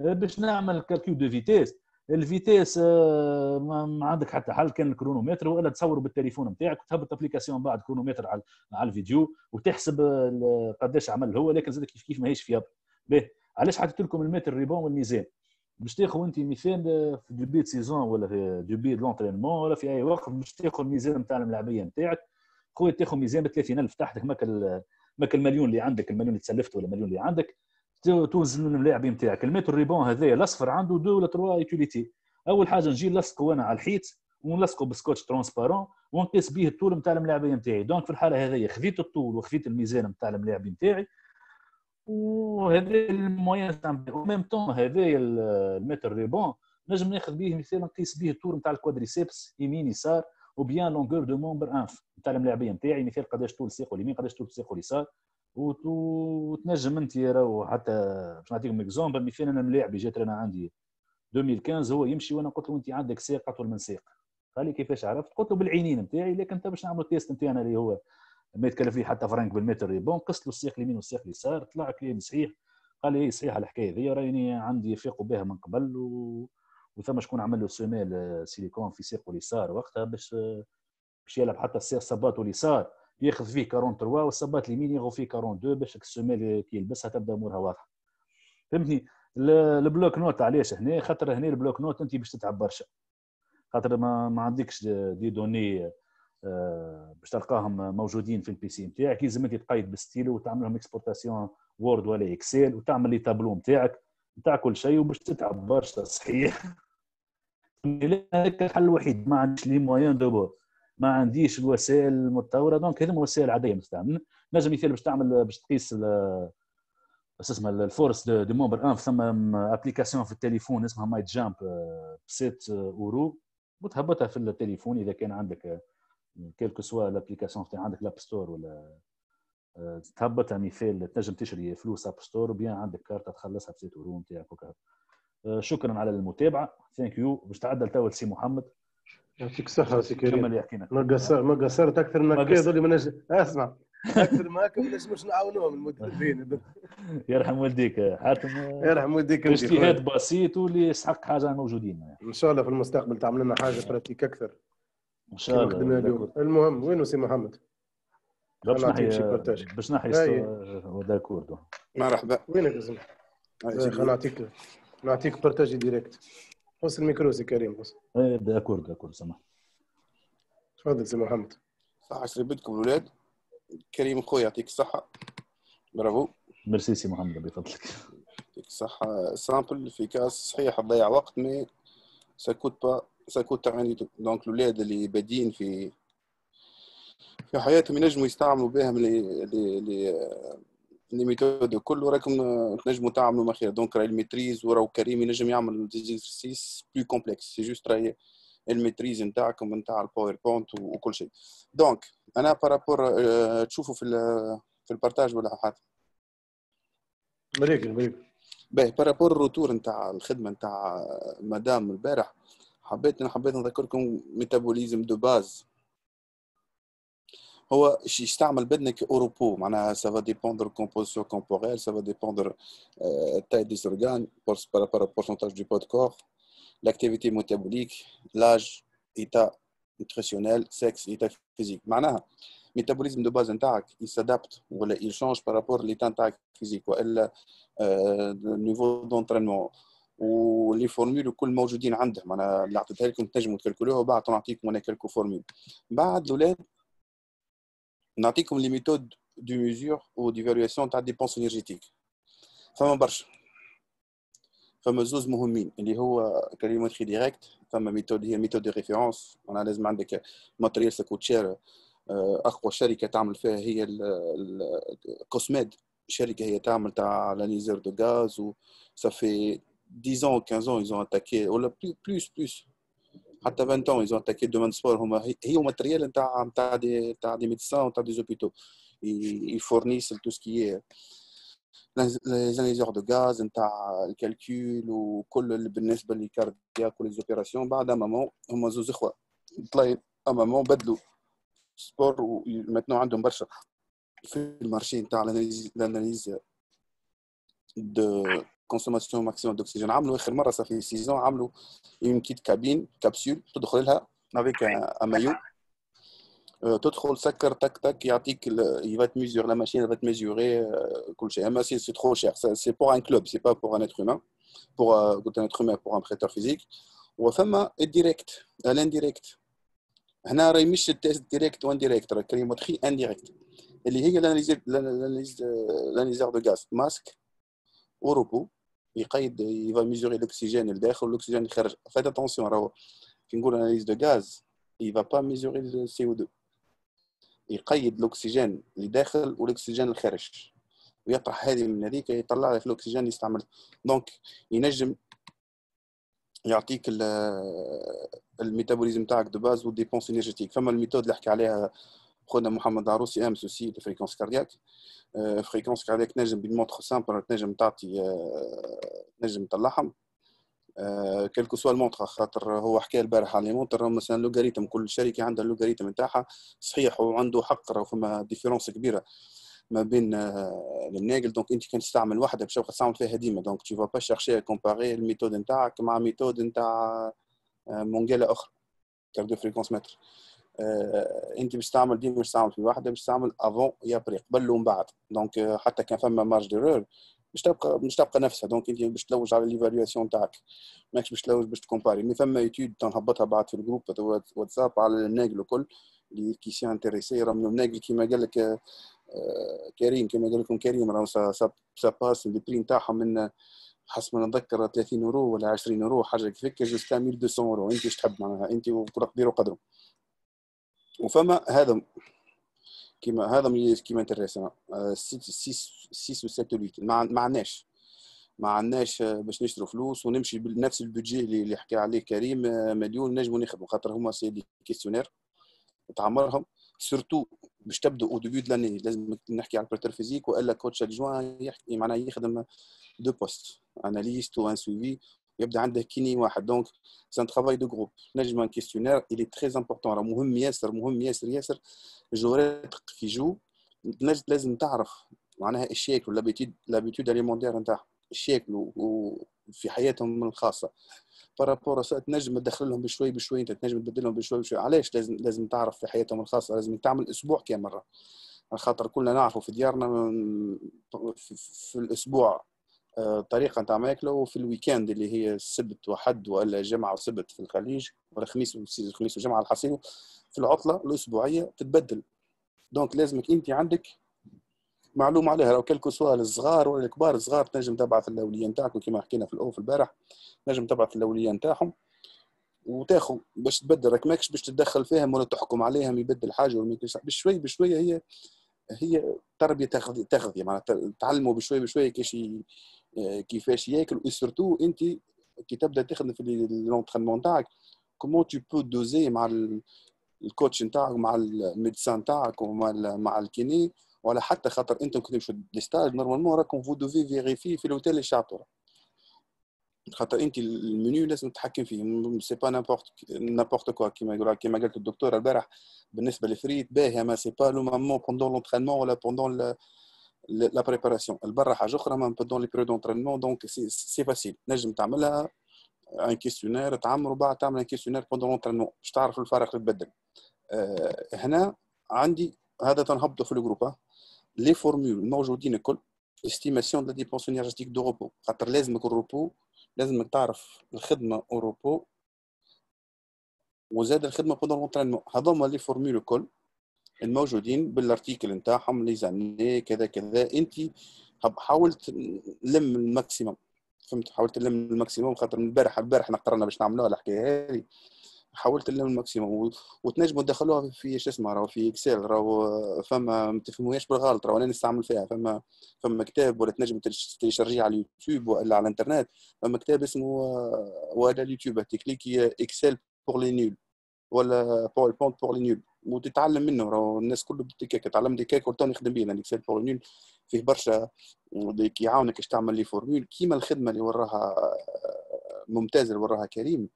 آه، باش نعمل كالكيو دو فيتيس الفيتيس آه، ما عندك حتى حل كان الكرونومتر والا تصور بالتليفون نتاعك وتهبط ابليكاسيون بعد كرونومتر على على الفيديو وتحسب قداش عمل هو لكن زاد كيف كيف ماهيش فيابل باهي علاش حطيت لكم المتر ريبون والميزان باش تاخذ انت مثال في دوبي سيزون ولا في دوبي لونترينمون ولا في اي وقت باش تاخذ الميزان نتاع الملعبيه نتاعك خويا تاخذ ميزان ب 30000 تحتك ماك ماك المليون اللي عندك المليون اللي تسلفته ولا المليون اللي عندك توزن الملاعبين نتاعك الميتر ريبون هذايا الاصفر عنده دو ولا تروا يوتيليتي اول حاجه نجي نلصقه انا على الحيط ونلصقه بسكوتش ترونسبارون ونقيس به الطول نتاع الملاعبين نتاعي دونك في الحاله هذه خذيت الطول وخذيت الميزان نتاع الملاعبين نتاعي وهذا المويان وميم طون هذايا المتر ريبون نجم ناخذ به مثال نقيس به الطول نتاع الكوادريسيبس يمين يسار او بيان لونغور دو مومبر انف تاع الملاعبيه نتاعي مثال قداش طول الساق اليمين قداش طول الساق اليسار وتنجم انت راهو حتى باش نعطيكم اكزومبل مثال انا ملاعبي جات رانا عندي 2015 هو يمشي وانا قلت له انت عندك ساق اطول من ساق قال لي كيفاش عرفت قلت له بالعينين نتاعي لكن انت باش نعملوا تيست نتاعنا اللي هو ما يتكلف فيه حتى فرانك بالمتر ريبون قست له الساق اليمين والساق اليسار طلع كلام صحيح قال لي صحيح الحكايه هذه راني عندي فيق بها من قبل و... وثم شكون عمل له سومي سيليكون في ساقه اليسار وقتها باش باش يلعب حتى الساق صبات اليسار ياخذ فيه 43 والصبات اليمين ياخذ فيه 42 باش السومي كي يلبسها تبدا امورها واضحه فهمتني البلوك نوت علاش هنا خاطر هنا البلوك نوت انت باش تتعب برشا خاطر ما, ما عندكش دي دوني آه، باش تلقاهم موجودين في البي سي نتاعك لازم انت تقيد بستيلو وتعملهم اكسبورتاسيون وورد ولا اكسل وتعمل لي تابلو نتاعك نتاع كل شيء وباش تتعب برشا صحيح هذاك الحل الوحيد ما عنديش لي موان دو ما عنديش الوسائل المتطوره دونك هذه وسائل عاديه مستعمل نجم مثال باش تعمل باش تقيس اسمها الفورس دو مومبر ان ثم ابليكاسيون في التليفون اسمها ماي جامب ب 7 اورو وتهبطها في التليفون اذا كان عندك كيلكو سوا لابليكاسيون عندك لاب ستور ولا آه، تهبطها مثال تنجم تشري فلوس اب ستور بيان عندك كارت تخلصها ب 6 اورو نتاعك آه، شكرا على المتابعه ثانك يو باش تعدل توا سي محمد يعطيك الصحه سي كريم ما قصر ما قصرت اكثر من هكا يظل ما اسمع اكثر من هكا ما نعاونوهم المدربين <laughs> يرحم والديك حاتم يرحم والديك اجتهاد بسيط واللي يسحق حاجه موجودين يعني. ان شاء الله في المستقبل تعمل لنا حاجه براتيك اكثر ان شاء الله المهم وينو سي محمد؟ باش نحي باش نحي طيب. داكوردو مرحبا وينك يا زلمه؟ خليني نعطيك نعطيك بارتاجي ديريكت قص الميكرو سي كريم بص ايه داكور داكور سامحني تفضل سي محمد صح شربتكم الاولاد كريم خويا يعطيك الصحه برافو ميرسي سي محمد بفضلك يعطيك الصحه سامبل في كاس صحيح تضيع وقت مي ساكوت با ساكوت عندي دونك الاولاد اللي بادين في في حياتهم ينجموا يستعملوا بها اللي لي لي لي ميثود الكل وراكم آه، تنجموا تعملوا ما خير دونك راهي الميتريز وراو كريم ينجم يعمل ديزيكسيس بلو كومبلكس سي جوست راهي الميتريز نتاعكم نتاع بوينت وكل شيء دونك انا بارابور آه، تشوفوا في في البارتاج ولا حاجه مريك مريك باهي بارابور الروتور نتاع الخدمه نتاع آه، مدام البارح حبيت حبيت نذكركم ميتابوليزم دو باز Je l'utilise comme un repos. Ça va dépendre de composition corporelle, ça va dépendre de taille des organes, par rapport au pourcentage du poids de corps, l'activité métabolique, l'âge, état nutritionnel, sexe, l'état physique. Le métabolisme de base il s'adapte ou il change par rapport à l'état physique ou au niveau d'entraînement. Les formules sont toutes présentes. On peut les calculer et ensuite, quelques formules. Des نعطيكم comme les méthodes de mesure ou d'évaluation de la dépense énergétique. Femme barche. Femme zoos mohumin. Il y a une euh, calimétrie directe. il y a une méthode de référence. On a l'aise de matériel, ça coûte cher. أقوى شركة تعمل de هي الكوسميد شركة هي تعمل تاع لانيزير دو غاز 10 ans 15 ans qu'ils ont attaqué oh, plus plus plus حتى 20 ans ils ont attaqué le domaine sport هما هي ماتريال نتاع نتاع دي دي ils fournissent tout ce qui est les analyseurs de gaz الكالكول les بالنسبه للكاردياك un بعد ils هما زوز اخوه طلعوا بدلوا سبور عندهم برشا في consommation maximum d'oxygène. et ça fait une petite cabine, capsule, avec un, maillot. Euh, la machine va être mesurée. Euh، c'est trop cher. C'est pour un club, c'est pas pour un être humain, pour euh، un être humain, pour un prêteur physique. Ou est direct, ou l'indirect. On a test direct ou indirect, la indirect. indirecte. Elle l'analyseur de gaz, masque, au repos, يقيد يفا ميزوري الاكسجين لداخل والاكسجين الخارج فات اتونسيون راهو كي نقول اناليز دو غاز يفا با ميزوري السي او 2 يقيد الاكسجين اللي داخل والاكسجين الخارج ويطرح هذه من هذيك يطلع لك الاكسجين اللي استعمل دونك ينجم يعطيك الميتابوليزم تاعك دو باز والديبونس انرجيتيك فما الميثود اللي حكي عليها خونا محمد عروسي امس اوسي فريكونس كاردياك فريكونس كاردياك تنجم بالمونتر سامبل تنجم تعطي تنجم تطلعهم كلكو سوا المونتر خاطر هو حكى البارح على المونتر مثلا لوغاريتم كل شركه عندها لوغاريتم نتاعها صحيح وعنده حق راه فما ديفيرونس كبيره ما بين الناقل آه، دونك انت كان تستعمل واحده باش تستعمل فيها ديما دونك تي با شيرشي كومباري الميثود نتاعك مع ميثود نتاع آه، مونجيلا اخرى كارديو فريكونس متر آه، انت مستعمل ديما مستعمل في واحده مستعمل افون يا بري قبل ومن بعد دونك آه، حتى كان فما مارج ديرور مش تبقى باش تبقى نفسها دونك انت باش تلوج على ليفالياسيون تاعك ماكش باش تلوج باش تكومباري مي فما ايتود نهبطها بعد في الجروب واتساب على الناجل الكل اللي كي سي انتريسي راه من الناجل كيما قال لك آه، كريم كيما قال لكم كريم راه سا باس البري نتاعها من حسب ما نتذكر 30 يورو ولا 20 يورو حاجه كيفك جوست 1200 يورو انت واش تحب معناها انت وقدروا وقدره وفما هذا كيما هذا كيما انتريسون 6 6 و 7 و 8 ما عندناش ما عندناش باش نشرو فلوس ونمشي بنفس البودجي اللي حكى عليه كريم آه، مليون نجمو نخدمو خاطر هما سي دي كيستيونير تعمرهم سورتو باش تبدا او ديبي دو لاني لازم نحكي على البريتور فيزيك والا كوتش ادجوان يحكي معناها يخدم دو بوست اناليست وان سويفي يبدا عندك كيني واحد دونك سان ترافاي دو جروب نجم ان كيستيونير الي تري امبورطون راه مهم ياسر مهم ياسر ياسر جوريت كي جو لازم تعرف معناها الشكل لابيتود لابيتود اليمونتير نتاعهم الشكل وفي حياتهم الخاصه بارابور تنجم تدخل لهم بشوي بشوي انت تنجم تبدل لهم بشوي بشوي علاش لازم لازم تعرف في حياتهم الخاصه لازم تعمل اسبوع كامل على خاطر كلنا نعرفوا في ديارنا في الاسبوع آه، طريقه نتاع ماكله وفي الويكند اللي هي السبت وحد ولا جمعه وسبت في الخليج ولا خميس وخميس وجمعه الحصيله في العطله الاسبوعيه تتبدل دونك لازمك انت عندك معلومه عليها لو كلكو سؤال الصغار ولا الكبار الصغار تنجم تبعث الاوليه نتاعك كما حكينا في الاوف البارح تنجم تبعث الاوليه نتاعهم وتاخذ باش تبدل راك ماكش باش تتدخل فيهم ولا تحكم عليهم يبدل حاجه ولا بشوي بشويه هي هي تربيه تغذيه تغذيه معناتها تعلموا بشوي بشوي كيش آه، كيفاش ياكل وسورتو انت كي تبدا تخدم في لونترينمون تاعك كومون تو بو دوزي مع الكوتش نتاعك مع الميديسان نتاعك ومع مع الكيني ولا حتى خاطر انت كنت تمشي لي ستاج نورمالمون راكم فو دوفي فيغيفي في لوتيل الشاطوره خاطر انت المنيو لازم تتحكم فيه سي با نابورت نابورت كوا كيما يقولوا كيما قالت الدكتور البارح بالنسبه للفريت باهي ما سي با لو مامون بوندون لونترينمون ولا بوندون لا بريباراسيون البرا حاجه اخرى ما دون لي بريود دونترينمون دونك سي سي فاسيل نجم تعملها ان كيسيونير تعمر وبعد تعمل ان كيسيونير بوندون لونترينمون باش تعرف الفرق اللي تبدل أه هنا عندي هذا تنهبطوا في الجروب لي فورمول موجودين الكل استيماسيون دو ديبونس انرجيتيك دو روبو خاطر لازمك الروبو لازمك تعرف الخدمه الروبو وزاد الخدمه بوندون لونترينمون هذوما لي فورمول الكل الموجودين بالارتيكل نتاعهم لي زاني كذا كذا انت حاولت لم الماكسيموم فهمت حاولت نلم الماكسيموم خاطر من البارح البارح احنا قررنا باش نعملوها الحكايه هذه حاولت نلم الماكسيموم وتنجموا تدخلوها في شو اسمه راهو في اكسل راهو فما ما تفهموهاش بالغلط راهو انا نستعمل فيها فما فما كتاب ولا تنجم تشرجيه على اليوتيوب ولا على الانترنت فما كتاب اسمه ولا اليوتيوب تكليكي اكسل بور لي نول ولا باور بوينت بور لي نول وتتعلم منه راه الناس كله ديكاك تعلم ديكاك ورتون يخدم بيه لانك اكسل فورمول فيه برشا يعاونك باش تعمل لي فورمول كيما الخدمه اللي وراها آه، ممتازه اللي وراها كريم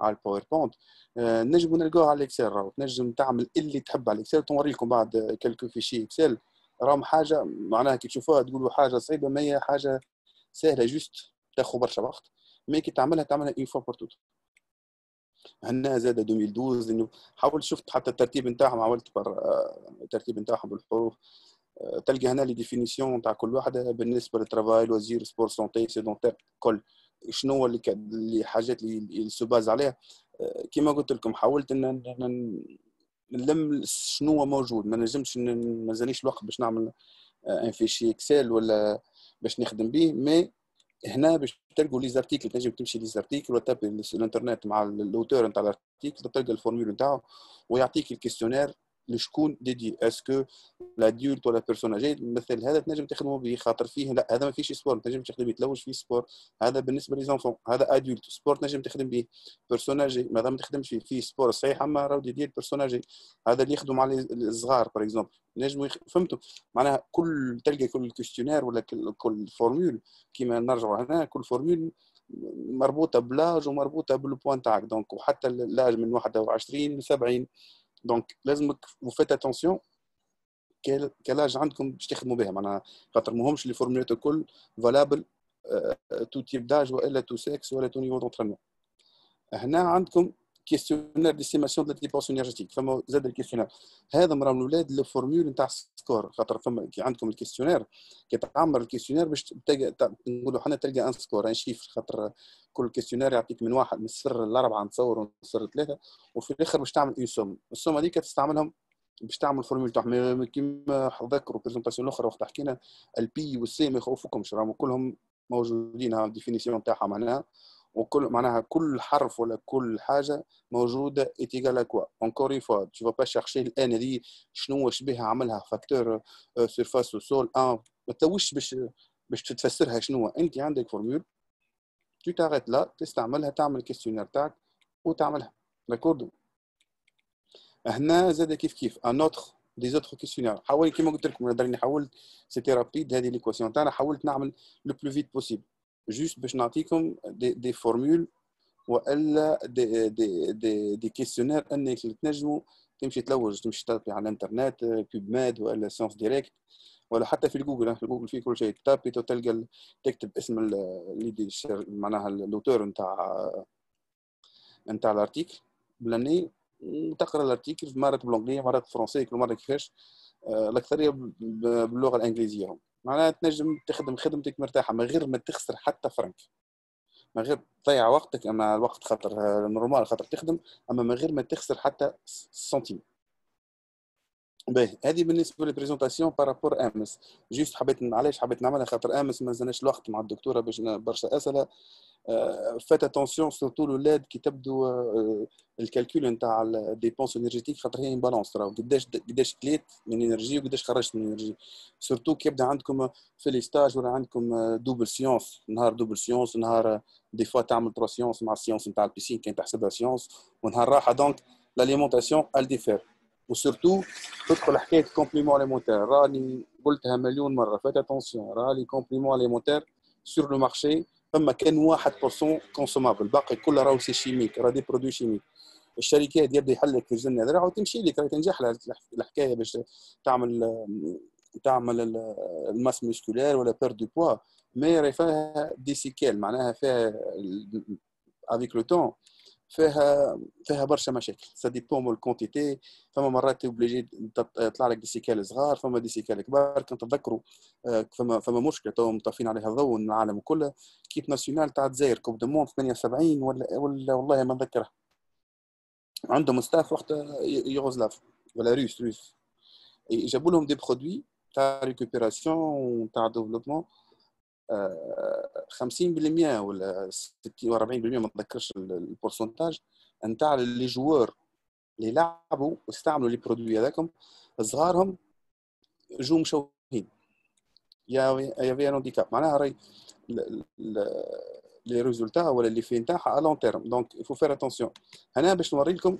على الباوربوينت آه، نجم نلقاوها على الاكسل راه تنجم تعمل اللي تحب على الاكسل توريكم بعد كالكو فيشي اكسل راهم حاجه معناها كي تشوفوها تقولوا حاجه صعيبه ما هي حاجه سهله جوست تاخذ برشا وقت مي كي تعملها تعملها اون فوا بور توت هنا زاد 2012 انه حاولت شفت حتى الترتيب نتاعهم بر آه، الترتيب نتاعهم بالحروف آه، تلقى هنا لي ديفينيسيون نتاع كل واحده بالنسبه للترافاي وزير سبور سونتي سيدونتير كل شنو هو اللي حاجات اللي السوباز عليها آه، كما قلت لكم حاولت ان نلم شنو هو موجود ما نجمش ما زانيش الوقت باش نعمل ان فيشي اكسل ولا باش نخدم به مي هنا باش تلقوا لي زارتيكل تنجم تمشي لي زارتيكل وتبي الانترنت مع الاوتور نتاع الارتيكل تلقى الفورمول نتاعو ويعطيك الكيستيونير لشكون ديدي اسكو لادولت ولا بيرسون اجي مثل هذا تنجم تخدمه به خاطر فيه لا هذا ما فيش سبور تنجم تخدم به تلوج فيه سبور هذا بالنسبه لي هذا ادولت سبور تنجم تخدم به بيرسون اجي ماذا ما تخدمش فيه فيه سبور صحيح اما راهو ديدي بيرسون اجي هذا اللي يخدم على الصغار باغ اكزومبل نجموا يخ... فهمتوا معناها كل تلقى كل كويستيونير ولا كل, كل فورمول كيما نرجعوا هنا كل فورمول مربوطه بلاج ومربوطه بالبوان تاعك دونك وحتى اللاج من 21 ل 70 دونك لازمك وفيت اتونسيون كلاج عندكم باش تخدموا بها معناها خاطر ماهمش لي فورمولات الكل فالابل تو تيب داج والا تو سيكس ولا تو نيفو دونترينمون هنا عندكم كيستيونير ديستيماسيون دو ديبونس انرجيتيك فما زاد الكيستيونير هذا مرام الاولاد فورمول نتاع سكور خاطر فما كي عندكم الكيستيونير كي تعمر الكيستيونير باش نقولوا حنا تلقى ان سكور ان شيفر خاطر كل كيستيونير يعطيك من واحد من السر لاربعه نتصور ومن صفر ثلاثه وفي الاخر باش تعمل اي سوم السوم هذيك تستعملهم باش تعمل فورمول تاعهم كيما تذكروا بريزونتاسيون الاخرى وقت حكينا البي والسي ما يخوفوكمش راهم كلهم موجودين ها الديفينيسيون تاعها معناها وكل معناها كل حرف ولا كل حاجه موجوده ايتيغال كوا اونكور اون فوا تو با شيرشي الان هذه شنو شبيها عملها فاكتور سيرفاس وسول ان ما تلوش باش باش تفسرها شنو انت عندك فورمول تو t'arrêtes لا تستعملها تعمل كيستيونير تاعك وتعملها داكوردو هنا زاد كيف كيف ان اوتر دي زوتر كيستيونير حاول كيما قلت لكم انا درني حاولت سيتي رابيد هذه ليكواسيون تاعنا حاولت نعمل لو بلو فيت بوسيبل جوست باش نعطيكم دي, دي فورمول والا دي دي دي, دي كيستيونير انك تنجموا تمشي تلوج تمشي تطبي على الانترنت آه، كوب ماد ولا سيونس ديريكت ولا حتى في الجوجل آه، في جوجل فيه كل شيء تابي تلقى تكتب اسم اللي معناها الاوتور نتاع آه، نتاع الارتيكل بلاني تقرا الارتيكل مرات بالانجليه مرات بالفرنسي كل مره كيفاش الاكثريه باللغه الانجليزيه معناها تنجم تخدم خدمتك مرتاحه من غير ما تخسر حتى فرنك من غير تضيع وقتك اما الوقت خاطر نورمال خاطر تخدم اما من غير ما تخسر حتى سنتيم باهي هذه بالنسبه للبريزونتاسيون بارابور امس جيست حبيت علاش حبيت نعملها خاطر امس ما نزلناش الوقت مع الدكتوره باش برشا اسئله فات اتونسيون سورتو الاولاد كي تبدو آه، الكالكول نتاع الديبونس انرجيتيك خاطر هي بالانس راهو قداش قداش كليت من انرجي وقداش خرجت من انرجي سورتو كي يبدا عندكم في لي ستاج ولا عندكم دوبل آه، سيونس نهار دوبل سيونس نهار دي آه، فوا تعمل ترو سيونس مع سيونس نتاع البيسين كان تحسبها سيونس ونهار راحه دونك لاليمونتاسيون الديفير وسورتو تدخل حكايه كومبليمون اليمونتير راني قلتها مليون مره فات اتونسيون راني لي كومبليمون اليمونتير سور لو مارشي فما كان 1% كونسومابل باقي كله راهو سي شيميك راه دي برودوي شيميك الشركات يبدا يحل لك في الجنه هذا وتمشي لك راهي تنجح الحكايه باش تعمل تعمل الماس مسكولير ولا بير دو بوا مي راهي فيها دي سيكيل معناها فيها افيك لو تون فيها فيها برشا مشاكل سا ديبون من الكونتيتي فما مرات اوبليجي يطلع لك دي سيكال صغار فما دي سيكال كبار كنت تذكروا آه، فما فما مشكله تو مطفين عليها الضوء العالم كله كيب ناسيونال تاع الجزائر كوب دو موند 78 ولا ولا والله ما نذكرها عندهم ستاف وقت يوغوسلاف ولا روس روس جابوا لهم دي برودوي تاع ريكوبيراسيون تاع ديفلوبمون 50% آه، ولا 46% ما نتذكرش البورسنتاج نتاع لي جوار اللي لعبوا واستعملوا لي برودوي هذاكم صغارهم جو مشوهين يا يا في ان هانديكاب معناها راهي لي ريزولتا ولا اللي في نتاعها ا لون تيرم دونك يفو فير اتونسيون هنا باش نوري لكم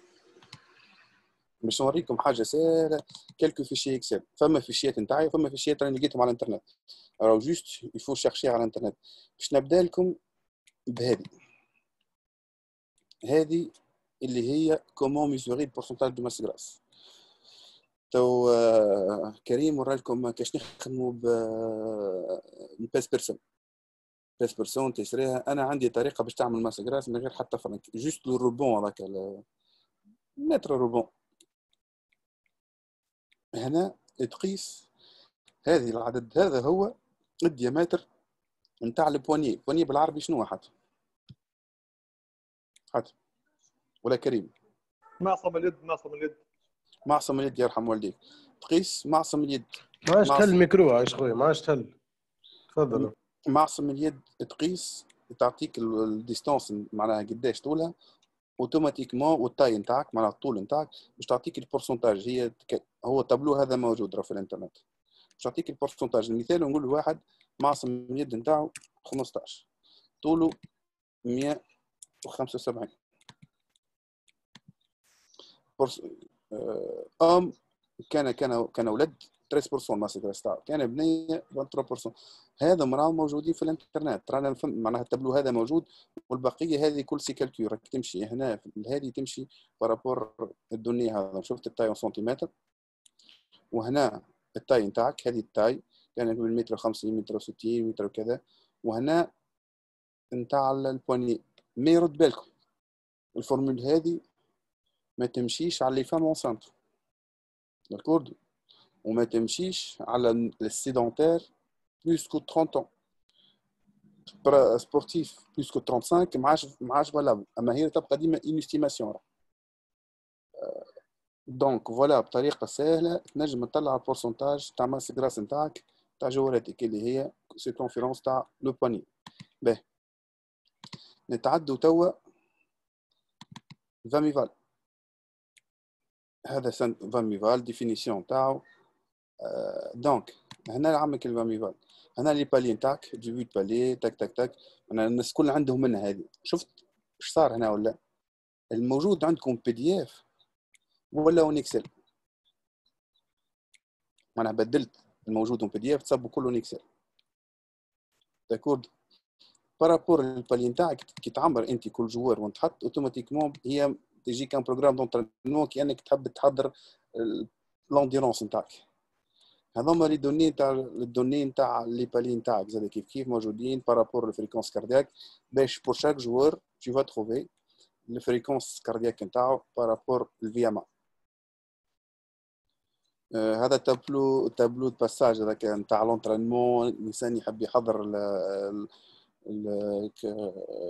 باش نوريكم حاجه سهله كالكو فيشي اكسل فما فيشيات نتاعي فما فيشيات راني لقيتهم على الانترنت راهو جوست يفور شيرشي على الانترنت باش نبدا لكم بهذه هذه اللي هي كومون ميزوري بورسنتاج دو ماس جراس تو آه، كريم ورا لكم كاش نخدموا ب آه، بيس بيرسون بيس بيرسون تشريها انا عندي طريقه باش تعمل ماس جراس من غير حتى فرنك جوست لو روبون هذاك متر روبون هنا تقيس هذه العدد هذا هو الديامتر نتاع البوني البوانيه بالعربي شنو حتى حتى ولا كريم معصم اليد معصم اليد معصم اليد يرحم والديك تقيس معصم اليد ماش تهل الميكرو عايش خويا ماش تهل تفضل معصم اليد تقيس تعطيك الديستانس معناها قداش طولها اوتوماتيكمون والتاي نتاعك معناها الطول نتاعك باش تعطيك البورسنتاج هي هو التابلو هذا موجود راه في الانترنت باش تعطيك البورسنتاج المثال نقول واحد معصم اليد نتاعو 15 طوله 175 برس... آه، ام كان كان كان ولد 13% ما سيكريستاو كان بنيه 23% هذا مراه موجودين في الانترنت رانا معناها التابلو هذا موجود والبقيه هذه كل سي كالكيو راك تمشي هنا هذه تمشي بارابور الدنيا هذا شفت التاي سنتيمتر وهنا التاي نتاعك هذه التاي كان يعني من متر وخمسين متر 60 متر وكذا وهنا نتاع البواني ما يرد بالكم الفورمول هذه ما تمشيش على لي فام سنتر داكوردو on met un chiche à la, sédentaire plus que 30 ans. Sportif plus que 35, je vois une estimation. Euh, donc voilà, par exemple, je mets le pourcentage de grâce Je ta la conférence de le poignet. Mais, je vais 20 val. définition de دونك هنا نعمل كلمه ميفال هنا لي بالي نتاعك ديبي بالي تك تك تك الناس الكل عندهم منها هذه شفت اش صار هنا ولا الموجود عندكم بي دي اف ولا اون اكسل معناها بدلت الموجود بي دي اف تصبوا كله اون اكسل داكورد بارابور البالي نتاعك كي تعمر انت كل جوار ونتحط اوتوماتيكمون هي تجيك ان بروغرام دونترينمون كي انك تحب تحضر لونديرونس نتاعك هذوما لي دوني نتاع الدوني تاع لي بالي نتاعك زاد كيف كيف موجودين بارابور الفريكونس كاردياك باش بور شاك جوار tu vas trouver le fréquence cardiaque بارابور الفي ام VMA. هذا تابلو دو باساج هذاك نتاع لونترينمون الانسان يحب يحضر ال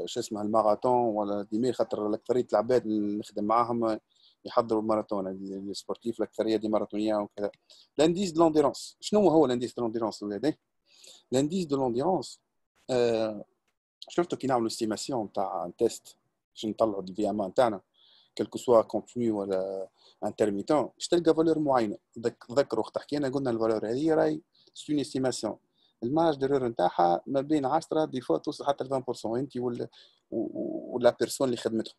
شو اسمه الماراثون ولا ديمير خاطر الاكثريه العباد اللي نخدم معاهم يحضروا ماراثون السبورتيف الاكثريه دي ماراثونيه وكذا لانديز دو لونديرونس شنو هو لانديز دو لونديرونس ولادي لانديز دو لونديرونس آه شفتو كي نعملوا استيماسيون تاع تيست باش نطلعوا الفي ام تاعنا كلكو سوا كونتوني ولا انترميتون باش تلقى فالور معينه تذكر وقت حكينا قلنا الفالور هذه راهي سون استيماسيون الماج ديرور نتاعها ما بين 10 دي فوا توصل حتى 20% انت ولا ولا بيرسون اللي خدمتهم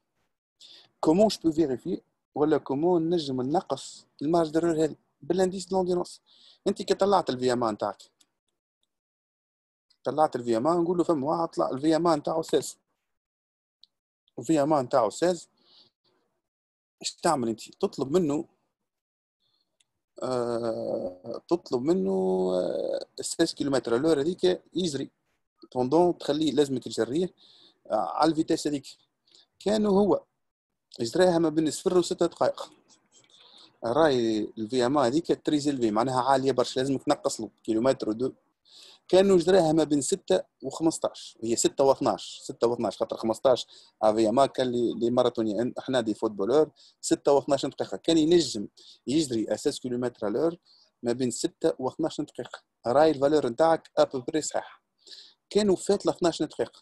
كومون جو بو فيريفي ولا كومون نجم نقص المارج درور هذه بالانديس لوندينونس انت كي طلعت الفي ام نتاعك طلعت الفي ام نقول له فما واحد طلع الفي ام تاعو ساز الفي ام تاعو ساز اش تعمل انت تطلب منه آه تطلب منه 16 آه، كيلومتر لور هذيك يجري بوندون تخليه لازمك يجريه آه على الفيتاس هذيك كانوا هو اجريها ما بين صفر وستة دقائق راي الفي ام اي هذيك تريزيلفي معناها عاليه برشا لازم تنقص له كيلومتر ودو كانوا جراها ما بين 6 و15 هي 6 و12 6 و12 خاطر 15 افيا ما كان لي ماراثوني احنا دي فوتبولور 6 و12 دقيقه كان ينجم يجري اساس كيلومتر الور ما بين 6 و12 دقيقه راي الفالور نتاعك ابري صحيح كانوا فات 12 دقيقه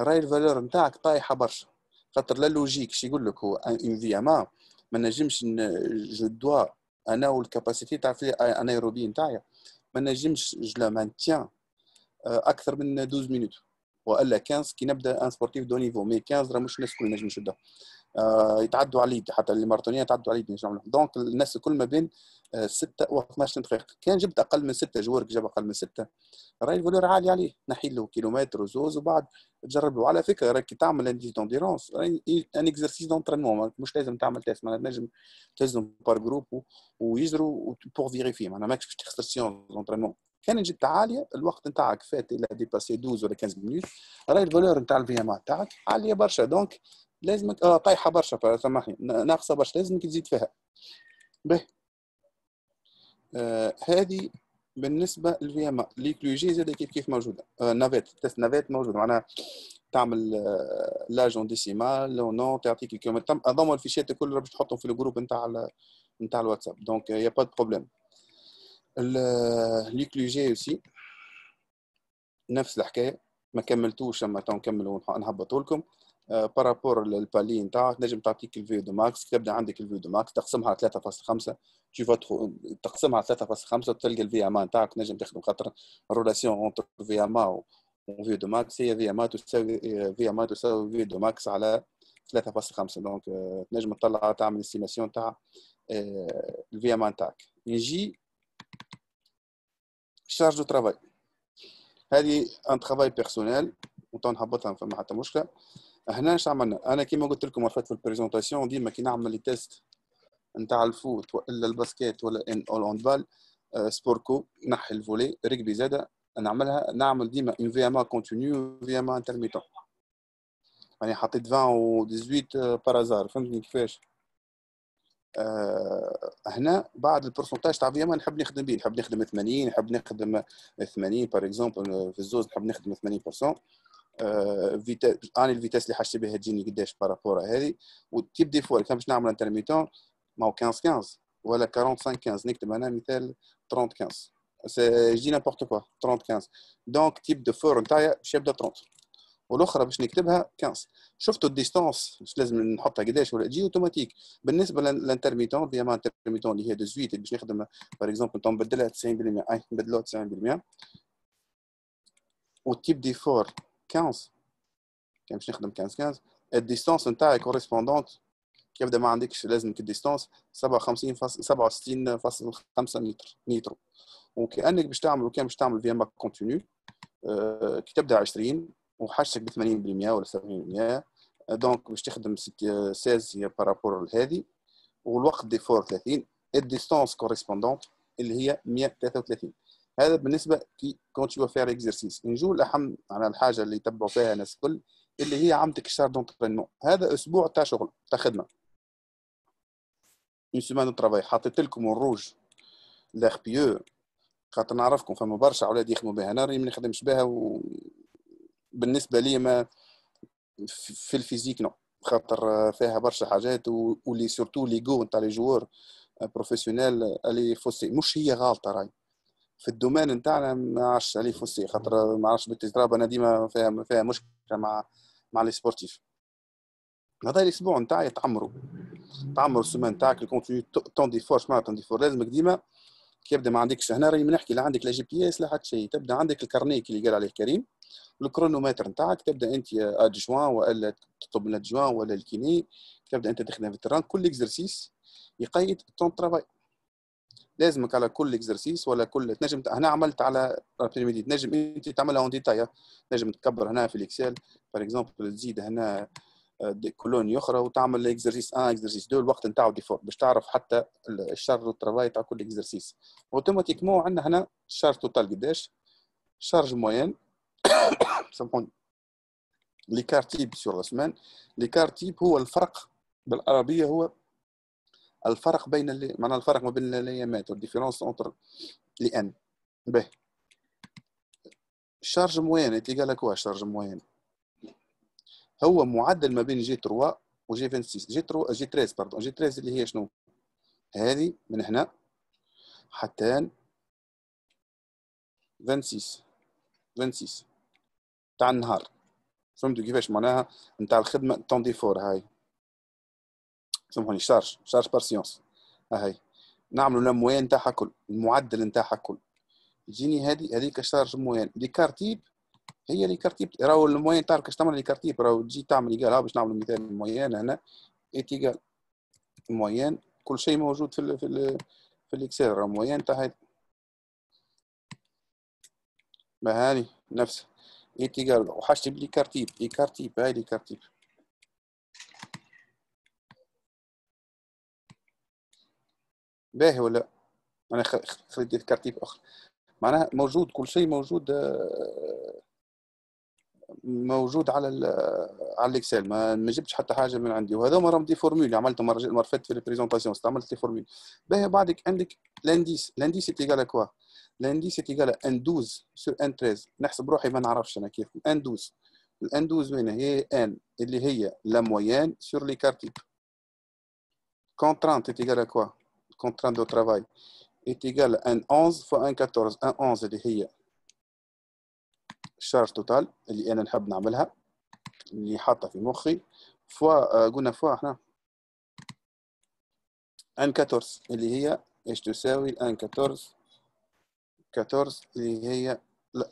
راي الفالور نتاعك طايحه برشا خاطر لا لوجيك شي يقول لك هو ان في اما ما نجمش جو دوا انا والكاباسيتي تاع في انايروبي نتاعي ما نجمش جو لا مانتيان آه، اكثر من 12 مينوت والا 15 كي نبدا ان سبورتيف دو نيفو مي 15 راه مش الناس الكل نجم يشدها آه، يتعدوا على اليد حتى الماراثونيين يتعدوا على اليد دونك الناس الكل ما بين 6 آه، و 12 دقيقه كان جبت اقل من 6 جوار جاب اقل من 6 راهي راه عالي عليه نحي له كيلومتر وزوز وبعد تجربوا على فكره راك كي تعمل انديس دونديرونس ان اكزرسيس دونترينمون مش لازم تعمل تيست معناها تنجم تهزهم بار جروب ويجروا بور فيريفي معناها ماكش باش تخسر سيونس دونترينمون كان جيت عاليه الوقت نتاعك فات الى ديباسي 12 ولا 15 مينوت راهي الفالور نتاع الفي ام نتاعك عاليه برشا دونك لازمك آه طايحه برشا سامحني ناقصه برشا لازمك تزيد فيها به آه هذه بالنسبه للفي ام لي كلو زاد كيف كيف موجوده آه نافيت تست نافيت موجود معناها تعمل آه، لاجون ديسيمال لو نو تعطيك الكيلومتر اظن الفيشات الكل باش تحطهم في الجروب نتاع نتاع الواتساب دونك آه، يا با دو بروبليم ليكلوجي اوسي نفس الحكايه ما كملتوش اما تو نكمل ونهبطوا لكم بارابور آه، للبالي نتاعك نجم تعطيك الفيو دو ماكس تبدا عندك الفيو دو ماكس تقسمها على 3.5 تشوف تقسمها على 3.5 تلقى الفي ام نتاعك نجم تخدم خاطر الرولاسيون اونتر في ام وفيو دو ماكس هي في ام تساوي في ام تساوي فيو دو ماكس على 3.5 دونك تنجم تطلع تعمل استيماسيون تاع آه، الفي ام نتاعك نجي شارج دو ترافاي هذه ان ترافاي بيرسونيل وتو نهبطها فما حتى مشكله هنا اش عملنا انا كيما قلت لكم في البريزونطاسيون ديما كي نعمل لي تيست نتاع الفوت والا الباسكيت ولا ان اون بال سبوركو نحي الفولي ركبي زاده نعملها نعمل ديما اون في ام ا كونتينيو في ام ا انترميتون يعني حطيت 20 و 18 بارازار آه، فهمتني كيفاش آه هنا بعد البرسنتاج تاع فيما نحب نخدم به نحب نخدم 80 نحب نخدم 80 بار اكزومبل في الزوز نحب نخدم 80% آه اني الفيتاس اللي حاجتي بها تجيني قداش بارابور هذه وتيب دي فوا كان باش نعمل انترميتون ما هو 15 15 ولا 45 15 نكتب انا مثال 30 15 جي نابورت كوا 30 15 دونك تيب دو فور نتايا باش يبدا 30 والاخرى باش نكتبها 15 شفتوا الديستانس مش لازم نحطها قداش ولا تجي اوتوماتيك بالنسبه للانترميتون بيما انترميتون اللي هي 18 اللي باش نخدم باغ اكزومبل نبدلها 90% اي نبدلوها 90% والتيب دي فور 15 كان باش نخدم 15 15 الديستانس نتاعي كوريسبوندونت يبدا ما عندكش لازم الديستانس 57 فاصل 67 5 متر متر وكانك باش تعمل وكان باش تعمل فيما كونتينيو آه، كي تبدا 20 وحشك ب 80% ولا 70% دونك باش تخدم 16 بارابور لهذه والوقت ديفور 30 الديستونس كوريسبوندون اللي هي 133 هذا بالنسبه كي كونت يو فير اكزرسيس نجو الاهم على الحاجه اللي يتبعوا فيها الناس الكل اللي هي عندك شهر دونترينمون هذا اسبوع تاع شغل تاع خدمه اون سيمان دو ترافاي حطيت لكم الروج لاغ بيو خاطر نعرفكم فما برشا اولاد يخدموا بها انا راني ما نخدمش بها و بالنسبه لي ما في الفيزيك نو خاطر فيها برشا حاجات واللي سورتو لي جو نتاع لي جوور بروفيسيونيل اللي فوسي مش هي غالطه راي في الدومين نتاعنا ما عادش عليه فوسي خاطر ما عادش بالتجربه انا ديما فيها فيها مشكله مع مع لي سبورتيف هذا الاسبوع نتاعي تعمروا تعمروا السمان نتاعك الكونتوني تون دي فور معناتها تون دي فور لازمك ديما كي يبدا ما عندكش هنا راني نحكي لا عندك لا جي بي اس لا حتى شيء تبدا عندك الكارنيك اللي قال عليه كريم الكرونومتر نتاعك تبدا انت ادجوان والا تطلب من الادجوان ولا الكيني تبدا انت تخدم في التران كل اكزرسيس يقيد التون ترافاي لازمك على كل اكزرسيس ولا كل تنجم هنا عملت على تنجم انت تعملها اون ديتاي تنجم تكبر هنا في الاكسل باغ اكزومبل تزيد هنا كولوني آه، اخرى وتعمل اكزرسيس 1 اكزرسيس 2 الوقت نتاعو ديفور باش تعرف حتى الشر والترافاي تاع كل اكزرسيس اوتوماتيكمون عندنا هنا الشارج توتال قداش شارج موين <coughs> سامحوني ليكار سور لا سمان ليكار تيب هو الفرق بالعربيه هو الفرق بين اللي معناها الفرق ما بين الايامات والديفيرونس اونتر لي ان به الشارج موين قال لك واش الشارج موين هو معدل ما بين جي 3 وجي 26 جي 3 جي 13 باردون جي 13 اللي هي شنو هذه من هنا حتى 26 26 تاع النهار فهمتوا كيفاش معناها نتاع الخدمه طون فور هاي سمحوني شارج شارج بار سيونس هاي نعملوا لا موان كل المعدل نتاعها كل يجيني هذه هذيك شارج موان لي كارتيب هي لي كارتيب راهو الموان تاعك كاش تعمل لي كارتيب راهو تجي تعمل ايكال باش نعملوا مثال الموان هنا إيه قال الموان كل شيء موجود في الـ في الـ في الاكسل راهو موان تاع هذه ما هاني نفسه est égal وحاشتب كارتيب لي كارتيب هاي لي كارتيب باهي ولا انا خليت ديال كارتيب اخر معناها موجود كل شيء موجود آه، موجود على على الاكسل ما ما جبتش حتى حاجه من عندي وهذا مرة راهم دي فورمول عملتهم مره فاتت في البريزونطاسيون استعملت لي فورمول باهي بعدك عندك لانديس لانديس ايكال كوا لاندي سيت ايكال ان 12 سور ان 13 نحسب روحي ما نعرفش انا كيف ان 12 الان 12 وين هي ان اللي هي لا مويان سور لي كارتي كونترانت est égale à quoi Contrainte de travail est égale à 11 fois ان 14. ان 11 اللي هي الشارج توتال اللي انا نحب نعملها اللي حاطه في مخي فوا قلنا فوا احنا ان 14 اللي هي ايش تساوي ان 14 14 اللي هي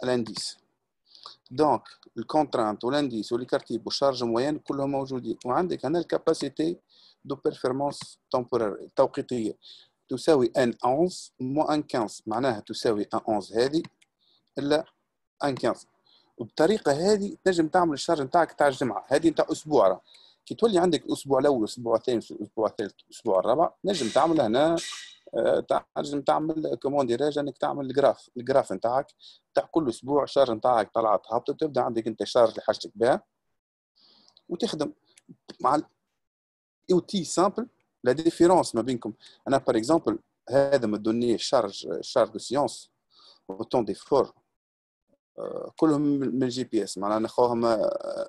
الانديس دونك الكونترانت والانديس والكارتيب والشارج موين كلهم موجودين وعندك هنا الكاباسيتي دو بيرفورمانس تمبورير توقيتيه تساوي ان 11 مو ان 15 معناها تساوي ان 11 هذه الا ان 15 وبالطريقه هذه تنجم تعمل الشارج نتاعك تاع الجمعه هذه نتاع اسبوع راه كي تولي عندك الاسبوع الاول الاسبوع الثاني الاسبوع الثالث الاسبوع الرابع نجم تعمل هنا تنجم تعمل كومون ريج انك تعمل الجراف الجراف نتاعك تاع كل اسبوع الشارج نتاعك طلعت هابطت تبدا عندك انت الشارج اللي حاجتك بها وتخدم مع اوتي سامبل لا ديفيرونس ما بينكم انا بار اكزومبل هذا ما دوني شارج شارج دو سيونس وطون فور كلهم من الجي بي اس معناها ناخوهم آه،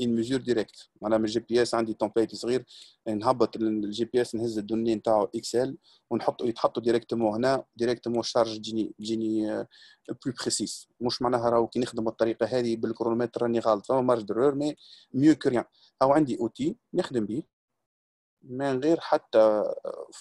ان ميزور ديريكت معناها من الجي بي اس عندي تومبليت صغير نهبط الجي بي اس نهز الدوني نتاعو اكسل ونحطوا يتحطوا ديريكتومون هنا ديريكتومون شارج تجيني تجيني بلو بريسيس مش معناها راهو كي نخدم بالطريقه هذه بالكرونومتر راني غالط فما مارج درور مي ميو كو ريان او عندي اوتي نخدم به من غير حتى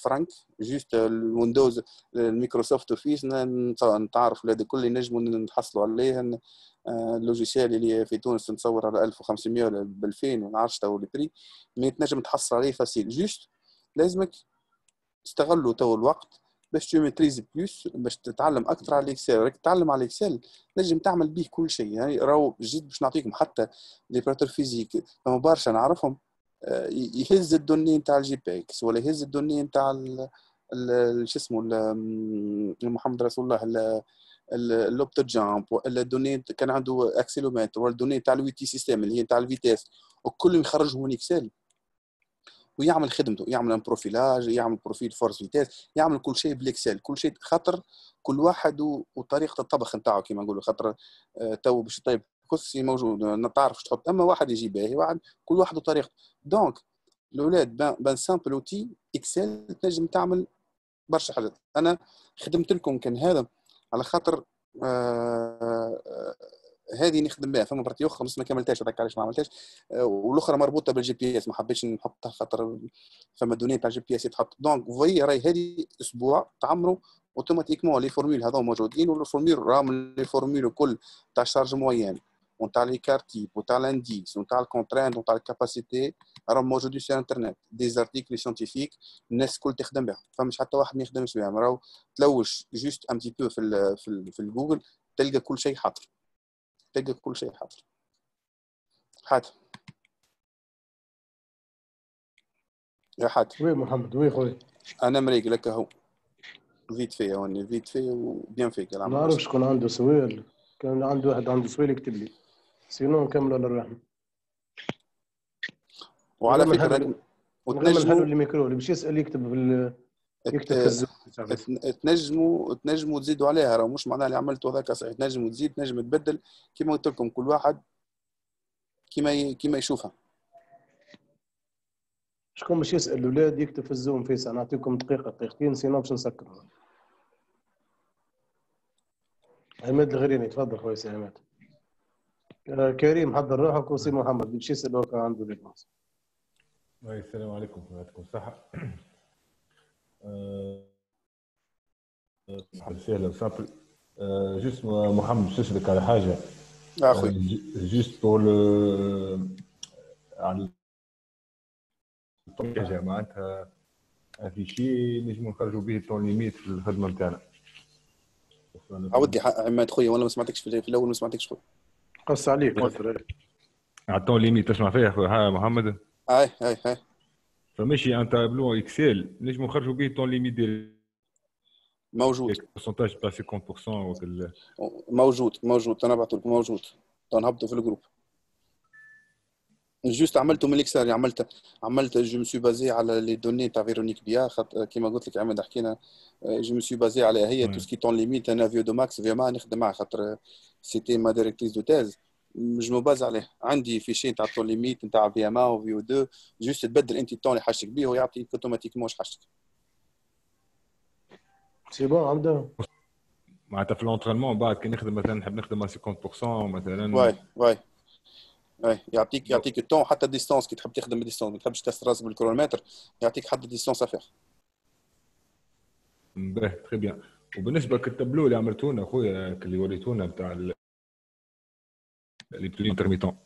فرانك جوست الويندوز الميكروسوفت اوفيس نتعرف هذا كل نجموا نحصلوا عليه آه، اللوجيسيال اللي في تونس نتصور على 1500 ولا 2000 ما نعرفش تو البري مي تنجم تحصل عليه فاسيل جوست لازمك استغلوا تو الوقت باش تو بلوس باش تتعلم اكثر على الاكسل راك تتعلم على الاكسل نجم تعمل بيه كل شيء يعني راهو جد باش نعطيكم حتى لي براتور فيزيك برشا نعرفهم آه، يهز الدني نتاع الجي بي اكس ولا يهز الدني نتاع شو اسمه محمد رسول الله اللوبت جامب ولا الدني كان عنده اكسلومتر ولا الدني نتاع الوي تي سيستم اللي هي نتاع الفيتاس وكلهم يخرجهم من اكسل ويعمل خدمته يعمل بروفيلاج يعمل بروفيل فورس فيتاس يعمل كل شيء بالاكسل كل شيء خاطر كل واحد وطريقه الطبخ نتاعو كما نقولوا خاطر آه، تو باش طيب خصي موجود ما تعرفش تحط اما واحد يجي باهي واحد كل واحد وطريقته دونك الاولاد بان سامبل اوتي اكسل تنجم تعمل برشا حاجات انا خدمت لكم كان هذا على خاطر آه, آه، هذه نخدم بها فما برتي اخرى بس ما كملتهاش هذاك علاش ما عملتهاش آه والاخرى مربوطه بالجي بي اس ما حبيتش نحطها خاطر فما دوني تاع جي بي اس يتحط دونك فوي راهي هذه اسبوع تعمروا اوتوماتيكمون لي فورميل هذو موجودين والفورميل راهم لي فورميل الكل تاع شارج موين on a les quartiers, on a l'indice, on a le contraint, on a la capacité. راهم موجودين في الانترنت دي زارتيكل سيانتيفيك الناس الكل تخدم بها فمش حتى واحد ما يخدمش بها راهو تلوش جوست ان بو في ال في, ال في الجوجل تلقى كل شيء حاضر تلقى كل شيء حاضر حاضر يا حاضر وي محمد وي خويا انا مريق لك هو فيت فيا وني فيت فيا وبيان فيك ما نعرفش شكون عنده سؤال كان عنده واحد عنده سؤال يكتب لي سينو نكمل على الرحمه وعلى فكره وتنجموا الميكرو اللي باش يسال يكتب بال... يكتب تنجموا تنجموا تزيدوا عليها راه مش معناها اللي عملته هذاك صحيح تنجموا تزيد تنجم تبدل كما قلت لكم كل واحد كما ي... كما يشوفها شكون باش يسال الاولاد يكتب في الزوم فيس انا نعطيكم دقيقه دقيقتين سينو باش نسكر عماد الغريني تفضل خويا عماد آه، كريم حضر روحك وصي محمد بمشي سلوك عنده ليك السلام عليكم يعطيكم الصحة سهلا آه، آه، وسامبل جوست محمد باش على حاجة اخوي جوست بور على حاجة معناتها في شيء نجم نخرجوا به تونيميت في الخدمة نتاعنا عاود لي عماد خويا وانا ما سمعتكش في الاول ما سمعتكش خويا قص عليك عطون ليميت تسمع فيها خويا محمد اي اي اي فماشي ان تابلو اكسل نجمو نخرجوا به طون ليميت ديال موجود بورسنتاج تاع 50% موجود موجود انا بعثت لكم موجود تنهبطوا في الجروب جوست عملته من الاكستيريور عملت عملت جو مسيو بازي على لي دوني تاع فيرونيك بيا كيما قلت لك عماد حكينا جو مسيو بازي على هي تو سكي تون ليميت انا فيو دو ماكس فيو ما نخدم معاه خاطر سيتي ما ديريكتريس دو تيز مش باز عليه عندي فيشي تاع تون ليميت نتاع في ام او فيو دو جوست تبدل انت التون اللي حاجتك بيه ويعطيك اوتوماتيكمون واش حاجتك سي بون عبد معناتها في لونترينمون بعد كي نخدم مثلا نحب نخدم 50% مثلا واي واي ايه يعطيك يعطيك التون حتى الديستونس كي تحب تخدم الديستونس ما تحبش تست راسك بالكرونومتر يعطيك حتى الديستونس افيغ باهي تخي بيان وبالنسبه للتابلو اللي عملتونا اخويا اللي وريتونا بتاع لي انترميتون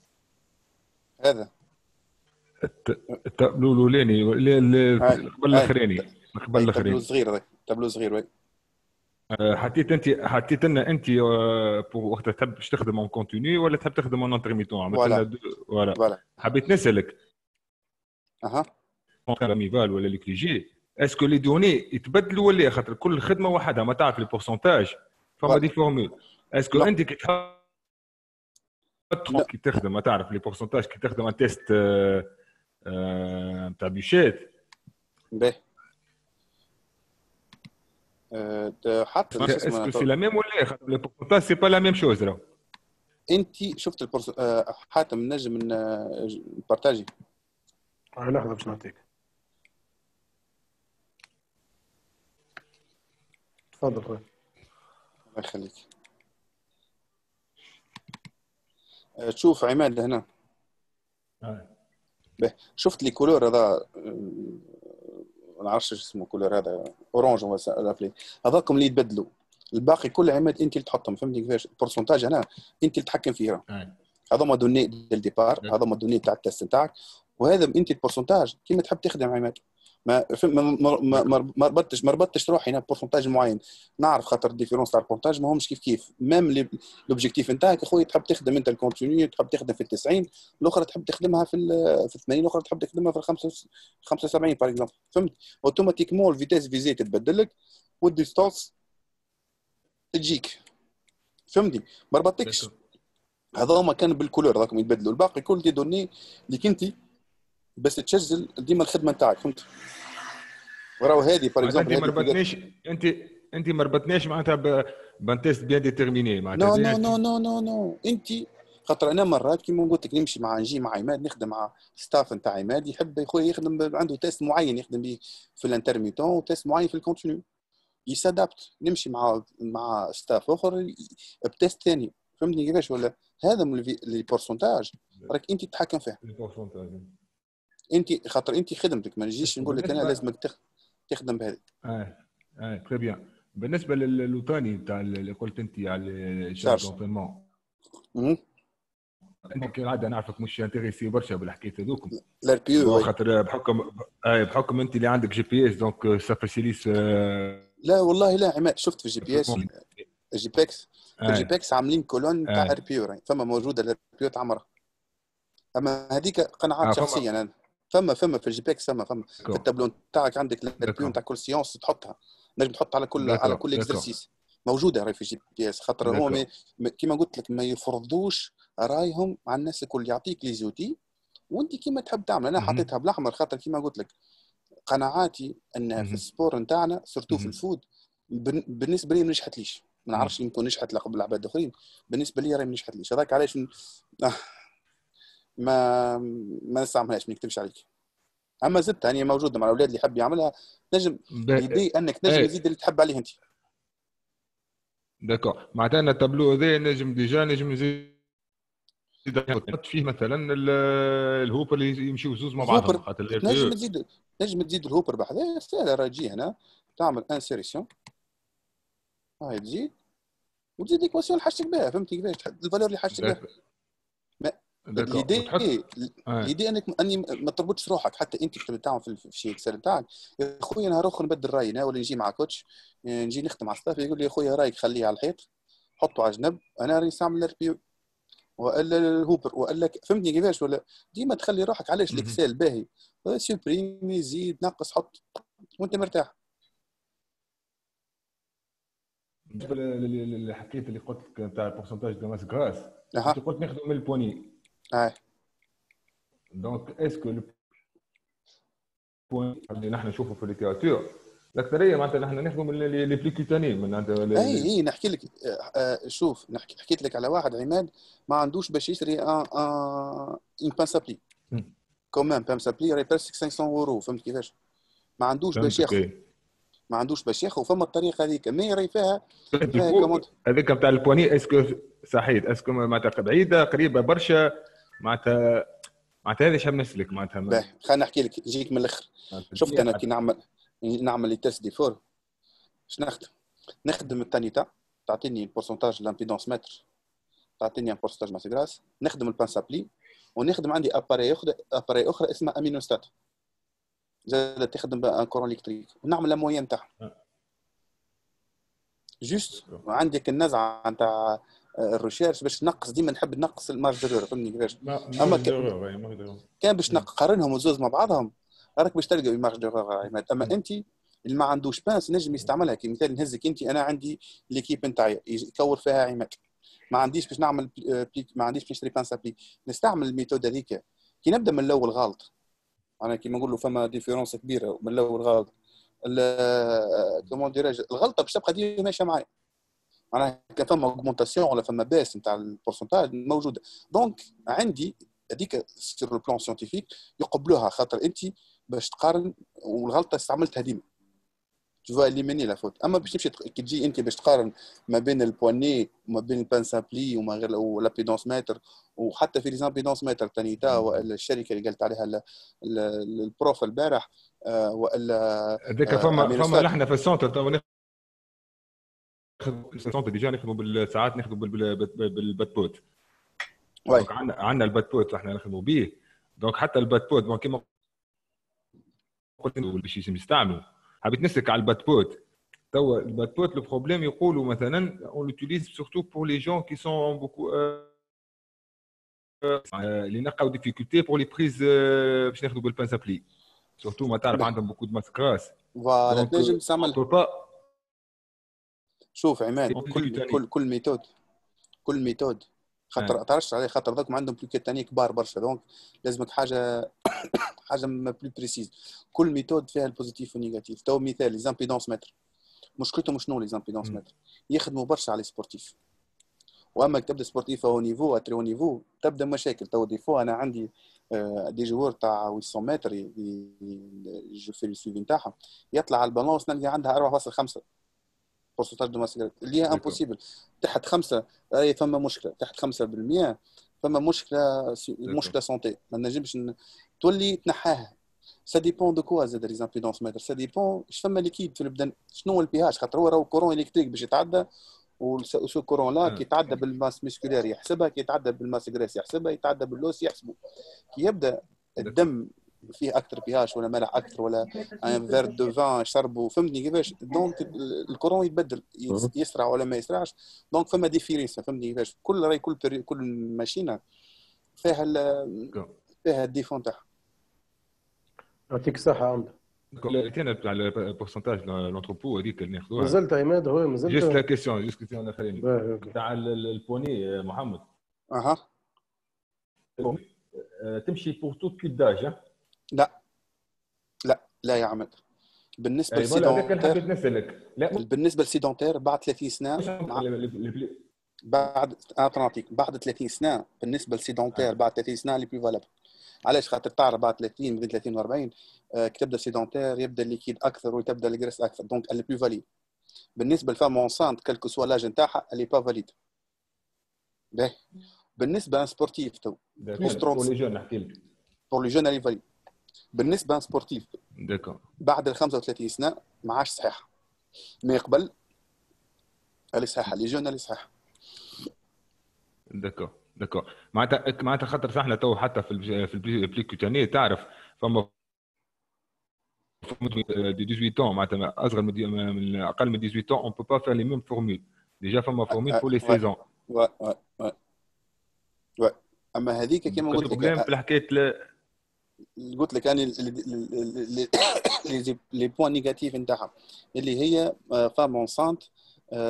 هذا التابلو الاولاني قبل الاخراني قبل الاخراني التابلو صغير هذاك التابلو صغير وي أه، حطيت انت حطيت لنا انت أه، وقت تحب تخدم اون كونتيني ولا تحب تخدم اون انترميتون فوالا فوالا حبيت نسالك اها كارميفال ولا ليكليجي اسكو لي دوني يتبدلوا ولا خاطر كل خدمه وحدها ما تعرف لي بورسونتاج فما دي فورمول اسكو انت كي كي تخدم ما تعرف لي بورسونتاج كي تخدم تيست نتاع أه، بيشات باهي آه، حتى سي لا ميم ولا خاطر سي با لا ميم شوز راه انت شفت آه، حاتم نجم نبارتاجي آه، لحظه باش نعطيك تفضل خويا الله يخليك تشوف عماد هنا شفت لي كولور هذا ما نعرفش شو اسمه كولور هذا اورانج هو هذاكم اللي يتبدلوا الباقي كل عماد انت اللي تحطهم فهمتني كيفاش البورسنتاج هنا انت اللي تحكم فيه ما دوني ديال هذا ما دوني تاع التست نتاعك وهذا انت البورسنتاج كيما تحب تخدم عماد ما ما ما ربطتش ما ربطتش روحي انا بورسنتاج معين نعرف خاطر الديفيرونس تاع البورسنتاج همش كيف كيف ميم لوبجيكتيف نتاعك اخويا تحب تخدم انت الكونتينيو تحب تخدم في 90 الاخرى تحب تخدمها في في 80 الاخرى تحب تخدمها في 75 باغ اكزومبل فهمت اوتوماتيكمون الفيتاس فيزي تتبدل لك والديستونس تجيك فهمتني ما ربطتكش هذا هما كان بالكولور راكم يتبدلوا الباقي كل دي دوني اللي كنتي بس تتسجل ديما الخدمه نتاعك فهمت وراو هذه فور اكزومبل انت ما ربطنيش انت انت ما ربطناش معناتها بان تيست بيان ديتيرميني معناتها نو نو نو نو نو انت خاطر انا مرات كيما قلت لك نمشي مع نجي مع عماد نخدم مع ستاف نتاع عماد يحب خويا يخدم عنده تيست معين يخدم به في الانترميتون وتيست معين في الكونتينيو يسادابت نمشي مع مع ستاف اخر بتيست ثاني فهمتني كيفاش ولا هذا من لي بورسونتاج راك انت تتحكم فيه انت خاطر انت خدمتك ما نجيش نقول لك انا لازمك تخدم بهذا اه اه تري بيان بالنسبه للثاني تاع اللي قلت انت على شارج دونتينمون انت كالعاده نعرفك مش انتريسي برشا بالحكايات هذوكم خاطر بحكم آه، بحكم انت اللي عندك جي بي اس دونك سا آه. فاسيليس لا والله لا عماد شفت في جي بي اس جي بي اكس آه. جي بي اكس عاملين كولون تاع بيو فما موجوده البيو تاع اما هذيك قناعات شخصيه انا فما فما في الجي بيكس فما فما في التابلو نتاعك عندك الريبيو نتاع كل سيونس تحطها نجم تحط على كل على كل اكزرسيس موجوده راهي في جي بي اس خاطر هو كيما قلت لك ما يفرضوش رايهم على الناس الكل يعطيك لي زوتي وانت كيما تحب تعمل انا حطيتها بالاحمر خاطر كيما قلت لك قناعاتي ان في السبور نتاعنا سورتو في الفود بالنسبه لي ما نجحتليش ما نعرفش يمكن نجحت لقب العباد الاخرين بالنسبه لي راهي ما نجحتليش هذاك علاش <laughs> ما ما نستعملهاش ما نكتبش عليك اما زدت يعني موجوده مع الاولاد اللي يحب يعملها نجم يدي انك تنجم تزيد إيه. اللي تحب عليه انت داكور معناتها انا التابلو هذا نجم ديجا نجم نزيد تحط فيه مثلا الهوبر اللي يمشيو زوز مع بعضهم خاطر نجم تزيد نجم تزيد الهوبر بحذاه سهله راه تجي هنا تعمل انسيريسيون هاي تزيد وتزيد ايكواسيون اللي حاجتك بها فهمتي كيفاش الفالور اللي حاجتك بها الإيدي الإيدي انك اني ما تربطش روحك حتى انت كتب تاعهم في الشيء اكسل تاعك يا خويا نهار اخر نبدل راينا ولا نجي مع كوتش نجي نخدم على الصف يقول لي يا خويا إيه رايك خليه على الحيط حطه على جنب انا راني نستعمل الار بي والا الهوبر والا فهمتني كيفاش ولا ديما تخلي روحك علاش الاكسل باهي سوبريمي آه، زيد نقص حط وانت مرتاح بالنسبه للحكايه اللي قلت لك تاع البورسنتاج دو ماس كراس قلت نخدم من البوني آه. دونك اسكو البوان اللي نحن نشوفه في الليتراتور الاكثريه معناتها نحن ناخذوا من لي بليكوتانين من عند اي اي نحكي لك شوف نحكي حكيت لك على واحد عماد ما عندوش باش يشري ان ان بان سابلي كومان بان سابلي راهي برسك 500 اورو فهمت كيفاش ما عندوش باش ياخذ ما عندوش باش ياخذ فما الطريقه هذيك مي راهي فيها هذيك نتاع البوني اسكو صحيح اسكو معناتها بعيده قريبه برشا معناتها معناتها هذا شمس لك معناتها باهي خليني احكي لك نجيك من الاخر شفت انا كي نعمل نعمل لي تيست دي فور شنو نخدم نخدم التانيتا تعطيني بورسنتاج لامبيدونس متر تعطيني ان بورسنتاج ماس جراس نخدم البانسابلي ونخدم عندي اباري اخرى اباري اخرى اسمها امينوستات زاد تخدم ان كورون الكتريك ونعمل الموين تاعها جوست آه. عندك النزعه نتاع الريشيرش باش نقص ديما نحب نقص المارج دورور فهمني كيفاش اما كان باش نقارنهم وزوز مع بعضهم راك باش تلقى المارج دورور اما انت اللي ما عندوش بانس نجم يستعملها كمثال نهزك انت انا عندي ليكيب نتاعي يكور فيها عماد ما عنديش باش نعمل آه، ما عنديش باش نشري بانس بليك نستعمل الميثود هذيك كي نبدا من الاول غلط انا كيما نقول له فما ديفيرونس كبيره من الاول غلط كومون ديراج آه، آه، الغلطه باش تبقى ديما ماشيه معايا معناها كان فما اوغمونتاسيون ولا فما باس نتاع البورسنتاج موجوده دونك عندي هذيك سير لو بلان سيانتيفيك يقبلوها خاطر انت باش تقارن والغلطه استعملتها ديما tu vas éliminer la faute اما باش تمشي كي تجي انت باش تقارن ما بين البواني وما بين البان سامبلي وما غير لابيدونس ميتر وحتى في ليزامبيدونس متر تانيتا والا الشركه اللي قالت عليها البروف البارح آه، والا هذاك آه، فما فما لحنا في السونتر تو ناخذ ديجا نخدموا بالساعات نخدموا بالبات بوت عندنا طيب. عندنا الباد بوت احنا نخدموا به دونك حتى الباد بوت كيما قلت باش يستعملوا حبيت نسلك على الباد بوت توا الباد بوت لو بروبليم يقولوا مثلا اون لوتيليز سورتو بور لي جون كي سون بوكو اللي نلقاو ديفيكولتي بور لي بريز باش ناخذوا بالبانس ابلي سورتو ما تعرف طيب. عندهم بوكو دو ماسكراس فوالا تنجم تسمى شوف عماد كل كل كل ميثود كل ميثود خاطر نعم. تعرفش عليه خاطر ذوك عندهم بلوكات ثانيه كبار برشا دونك لازمك حاجه <coughs> حاجه بلو بريسيز كل ميثود فيها البوزيتيف والنيجاتيف تو مثال ليزامبيدونس متر مشكلتهم شنو ليزامبيدونس متر يخدموا برشا على سبورتيف واما تبدا سبورتيف او نيفو اتري او نيفو تبدا مشاكل تو ديفو انا عندي دي آه، جوور تاع 800 متر جو في السويفي نتاعهم يطلع على البالونس نلقى عندها 4.5 بورسنتاج دو اللي هي امبوسيبل تحت خمسه اي آه، فما مشكله تحت 5% فما مشكله مشكله سونتي ما نجمش تولي تنحاها سا ديبون دو كوا زاد ليزامبيدونس ماتر سا ديبون اش فما ليكيد في البدن شنو هو البي خاطر هو راهو كورون الكتريك باش يتعدى وسو كورون لا hmm. كي يتعدى بالماس ميسكولير يحسبها كي يتعدى بالماس جريس يحسبها يتعدى باللوس يحسبه كي يبدا الدم فيه اكثر بي ولا ملح اكثر ولا ان فير دو فان شربوا فهمتني كيفاش دونك الكورون يتبدل يسرع ولا ما يسرعش دونك فما ديفيرينس فهمتني كيفاش كل راي كل بري... كل ماشينه فيها ال... فيها الديفون تاعها يعطيك الصحه عمد كان بتاع البورسنتاج لونتروبو هذيك اللي ناخذوها مازلت عماد هو مازلت جست لا كيسيون جست كيسيون الاخرين تاع البوني آه، محمد اها أه، تمشي بور تو كيت داج لا لا لا يا عمد بالنسبه يعني للسيدونتير بالنسبه لسيدونتير بعد 30 سنه مع... بعد نعطيك بعد 30 سنه بالنسبه لسيدونتير بعد 30 سنه اللي بلي فالابل علاش خاطر تعرف بعد 30 بين 30 و 40 كي تبدا سيدونتير يبدا الليكيد اكثر وتبدا الجريس اكثر دونك اللي بلي فاليد بالنسبه لفام اونسانت كلكو سوا لاج نتاعها اللي با فاليد باهي بالنسبه لان سبورتيف تو بور لي جون نحكي لك بور لي جون اللي فاليد بالنسبه سبورتيف ديكو. بعد ال 35 سنه ما عادش صحيحه ما قبل اللي صحيحه لي جون اللي صحيحه دكو دكو معناتها معناتها خاطر احنا تو حتى في البلي... في تعرف فما دي 18 معناتها اصغر من, دي... من اقل من 18 اون بو با فير لي ميم فورمول ديجا فما فورمول فور لي سيزون اما هذيك كيما قلت لك في الحكايه قلت لك يعني لي بوان نيجاتيف نتاعها اللي هي فام اونسانت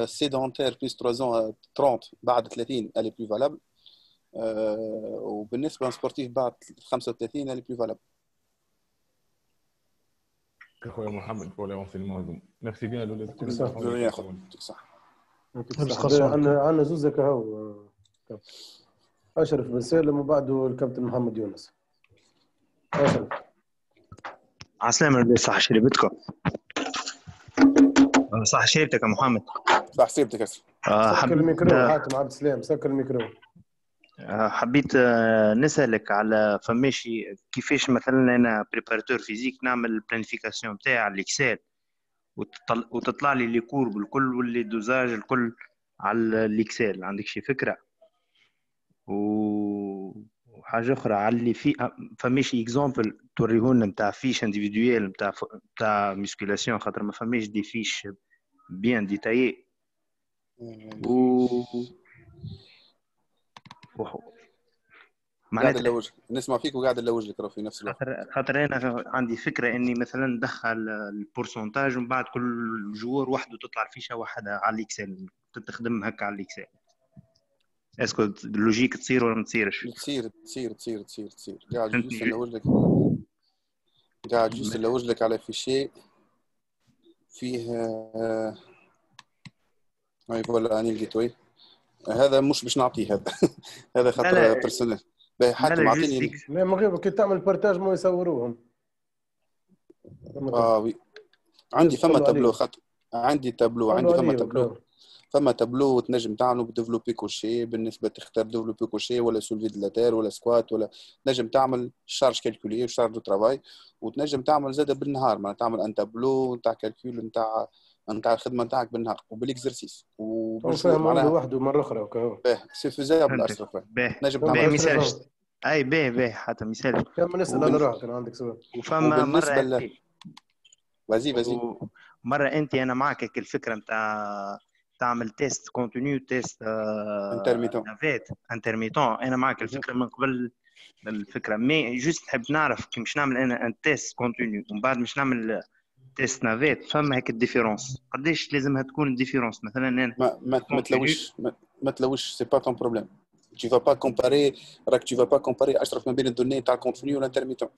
سيدونتير بلوس 3 30 بعد 30 الي بلو فالابل وبالنسبه لسبورتيف بعد 35 الي بلو فالابل اخويا محمد بولي يوم في الموضوع ميرسي بيان لو صح عندنا زوز هكا آه، اشرف بن سالم وبعده الكابتن محمد يونس عسلامة ربي صح شري بدكم صح شريبتك يا محمد صح شريبتك آه سكر الميكرو حاتم آه. عبد السلام سكر الميكرو آه، حبيت آه، نسألك على فماشي كيفاش مثلا أنا بريباراتور فيزيك نعمل البلانيفيكاسيون تاع الإكسل وتطلع لي لي كورب الكل واللي دوزاج الكل على الإكسل عندك شي فكرة و حاجه اخرى علي اللي في فماش اكزومبل توريهولنا نتاع فيش انديفيدويال نتاع نتاع ميسكولاسيون خاطر ما فماش دي فيش بيان ديتايي و معناتها نلوج نسمع فيك وقاعد نلوج لك في نفس الوقت خاطر انا عندي فكره اني مثلا ندخل البورسونتاج ومن بعد كل جوار وحده تطلع الفيشه وحدها على الاكسل تخدم هكا على الاكسل اسكو اللوجيك تصير ولا ما تصيرش تصير تصير تصير تصير تصير قاعد نلوج إيه؟ لوجلك قاعد نلوج لوجلك على في شيء فيه ما آه، يقول انا لقيت هذا مش باش نعطيه هذا <laughs> هذا خاطر بيرسونيل حتى معطيني من غير كي تعمل بارتاج ما يصوروهم اه وي عندي فما تابلو خاطر عندي تابلو عندي فما تابلو فما تابلو تنجم تعمله بديفلوبي كوشي بالنسبه تختار ديفلوبي كوشي ولا سولفي دلاتير ولا سكوات ولا تنجم تعمل شارج كالكولي وشارج دو ترافاي وتنجم تعمل زاده بالنهار معناها تعمل ان تابلو نتاع كالكول نتاع نتاع الخدمه نتاعك بالنهار وبالاكزرسيس وبالشهور وحده مره اخرى باه سي فيزابل اشرف نجم تعمل مثال اي باهي باهي حتى مثال كمل نسال انا روحك انا عندك سؤال وفما مره وزي وزي مره انت انا معك الفكره نتاع تعمل تيست كونتينيو تيست انترميتون انترميتون انا معك الفكره من قبل الفكره مي جوست نحب نعرف كي مش نعمل انا ان تيست كونتينيو ومن بعد مش نعمل تيست نافيت فما هيك الديفيرونس قداش لازمها تكون الديفيرونس مثلا انا ما ما, تلوش ما, ما تلوش سي با تون بروبليم tu vas pas comparer راك tu vas pas comparer اشرف ما بين الدوني تاع الكونتينيو والانترميتون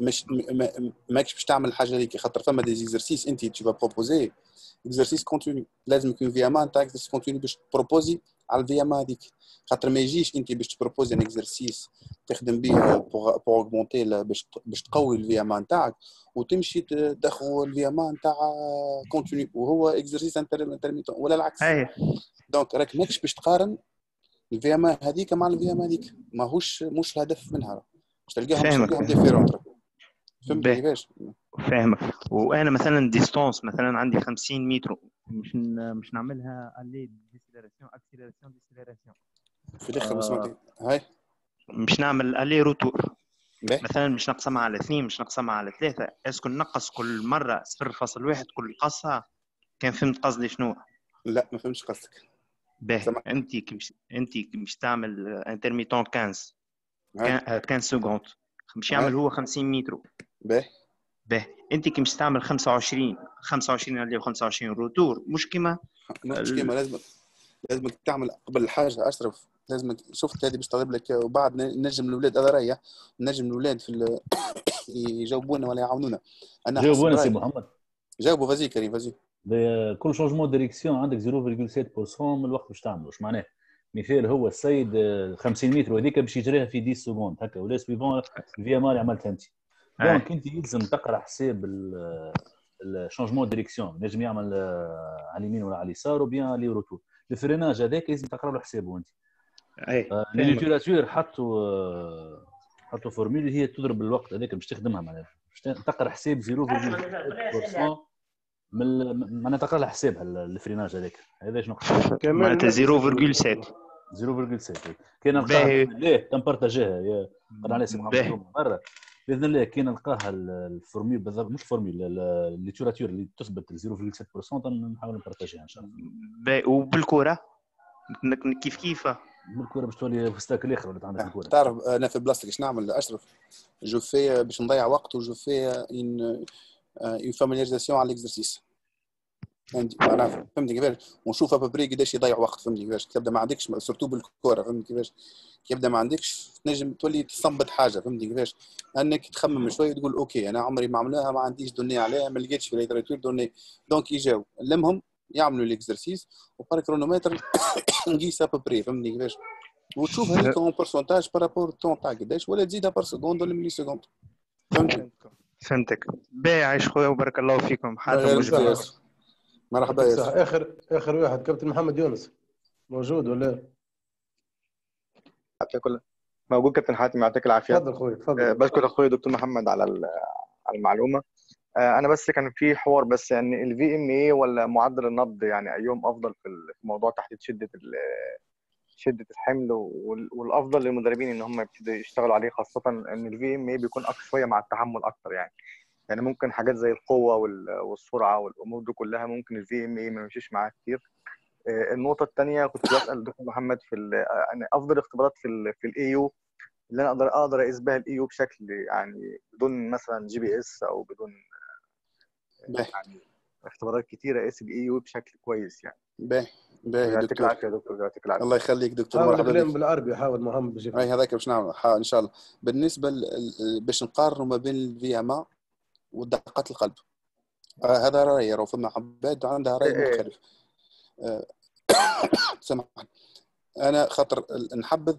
مش ماكش باش تعمل حاجه هذيك خاطر فما دي زيكزرسيس انت تي بروبوزي اكزرسيس كونتيني لازم يكون في اما نتاع اكزرسيس كونتينيو باش تبروبوزي على الفي ام هذيك خاطر ما يجيش انت باش تبروبوزي ان اكزرسيس تخدم به بور اوغمونتي باش باش تقوي الفي ام نتاعك وتمشي تدخل الفي ام نتاع كونتيني وهو اكزرسيس انترميتون ولا العكس دونك راك ماكش باش تقارن الفي ام هذيك مع الفي ام هذيك ماهوش مش الهدف منها باش تلقاها ديفيرونت فهمت كيفاش فاهمك وانا مثلا ديستونس مثلا عندي 50 متر مش مش نعملها الي ديسيليراسيون اكسيليراسيون ديسيليراسيون في الاخر بس آه، هاي مش نعمل الي روتور مثلا مش نقسمها على اثنين مش نقسمها على ثلاثه اسكو نقص كل مره 0.1 كل قصه كان فهمت قصدي شنو لا ما فهمتش قصدك باهي انت كي مش انت كي مش تعمل انترميتون 15 15 سكوند مش يعمل هو 50 متر باهي باهي انت كي مش تعمل 25 25 اللي 25 روتور مش كيما مش كيما لازم لازمك تعمل قبل حاجه اشرف لازمك شفت هذه باش تضرب لك وبعد نجم الاولاد هذا رايح نجم الاولاد في ال... <coughs> يجاوبونا ولا يعاونونا انا جاوبونا سي محمد جاوبوا فازي كريم فازي كل شونجمون ديريكسيون عندك 0.7% من الوقت باش تعملوا اش معناه مثال هو السيد 50 آه، متر وهذيك باش يجريها في 10 سكوند هكا ولا سويفون الفيا مال عملتها انت دونك انت يلزم تقرا حساب الشونجمون ديريكسيون نجم يعمل آه، على اليمين ولا على اليسار وبيان لي روتور الفريناج هذاك لازم تقرا له حسابه انت اي ليتيراتور حطوا حطوا فورميل هي تضرب الوقت هذاك باش تخدمها معناها تقرا حساب زيرو في من معناها تقرا حسابها الفريناج هذاك هذا شنو معناتها 0.7 0.7 كي نلقاها باذن الله تنبارتاجيها قرا عليها سي مره باذن الله كي نلقاها الفورميل بالضبط مش فورميل الليتوراتور اللي تثبت 0.7% نحاول نبارتاجيها ان شاء الله باهي وبالكره كيف كيف بالكره باش تولي فستاك الاخر ولا عندك الكره تعرف انا في بلاصتك اش نعمل اشرف جو في باش نضيع وقت وجو في ان اون فاميليزاسيون على الاكزرسيس فهمت معناها فهمتني كيفاش ونشوف ابري قداش يضيع وقت فهمتني كيفاش كيبدا ما عندكش سورتو بالكوره فهمتني كيفاش كيبدا ما عندكش تنجم تولي تصمد حاجه فهمتني كيفاش انك تخمم شويه وتقول اوكي انا عمري ما عملناها ما عنديش دوني عليها ما لقيتش في ليتراتور دوني دونك يجاو لمهم يعملوا الاكزرسيس وبار كرونومتر نقيس ابري فهمتني كيفاش وتشوف هذيك اون بورسونتاج بارابور تون تاع قداش ولا تزيدها بار سكوند ولا ملي سكوند فهمتك فهمتك باهي عايش خويا وبارك الله فيكم حاجه مجبره مرحبا يا سيدي اخر اخر واحد كابتن محمد يونس موجود ولا يعطيك كل موجود كابتن حاتم يعطيك العافيه تفضل اخوي تفضل آه، بشكر اخوي دكتور محمد على على المعلومه آه، انا بس كان في حوار بس ان يعني الفي ام اي ولا معدل النبض يعني ايهم افضل في موضوع تحديد شده شده الحمل والافضل للمدربين ان هم يبتدوا يشتغلوا عليه خاصه ان الفي ام اي بيكون اكثر شويه مع التحمل اكثر يعني يعني ممكن حاجات زي القوه والسرعه والامور دي كلها ممكن الفي ام اي ما يمشيش معاها كتير آه، النقطه الثانيه كنت بسال الدكتور محمد في آه، يعني افضل اختبارات في الـ في الاي يو اللي انا اقدر اقدر اقيس بها الاي يو بشكل يعني بدون مثلا جي بي اس او بدون آه، يعني اختبارات كتيره اقيس الاي يو بشكل كويس يعني باهي باهي يعطيك العافيه دكتور يعطيك العافيه الله يخليك دكتور مرحبا بك بالعربي حاول محمد بجيب اي هذاك باش نعمل ان شاء الله بالنسبه باش نقارنوا ما بين الفي ام ودقات القلب آه، هذا رأيي راه فما عباد عندها رأي إيه، إيه. مختلف آه، <coughs> سمح سامحني أنا خاطر نحبذ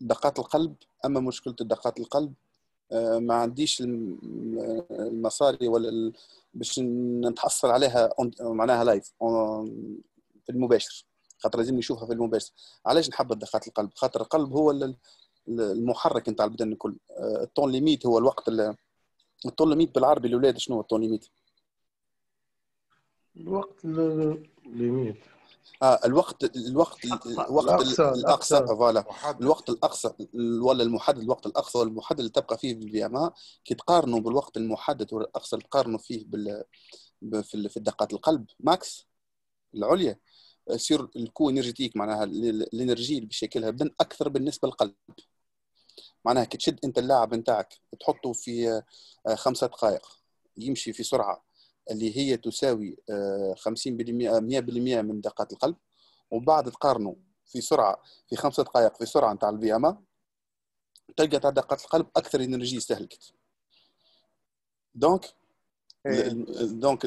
دقات القلب أما مشكلة دقات القلب آه، ما عنديش المصاري ولا باش نتحصل عليها معناها لايف في المباشر خاطر لازم نشوفها في المباشر علاش نحب دقات القلب خاطر القلب هو المحرك نتاع البدن الكل الطون ليميت هو الوقت اللي الطوليميت بالعربي الاولاد شنو هو الطوليميت؟ الوقت ليميت آه الوقت الوقت الوقت الاقصى فوالا الوقت الاقصى ولا المحدد الوقت الاقصى والمحدد اللي تبقى فيه في ام كي تقارنوا بالوقت المحدد والاقصى اللي تقارنوا فيه بال في دقات القلب ماكس العليا يصير الكو انرجيتيك معناها الانرجي اللي بشكلها بدن اكثر بالنسبه للقلب معناها كي تشد انت اللاعب نتاعك تحطه في آه، خمسة دقائق يمشي في سرعه اللي هي تساوي 50% آه، 100% آه، من دقات القلب ومن بعد تقارنه في سرعه في خمسة دقائق في سرعه نتاع البي ام تلقى تاع دقات القلب اكثر انرجي استهلكت دونك إيه. دونك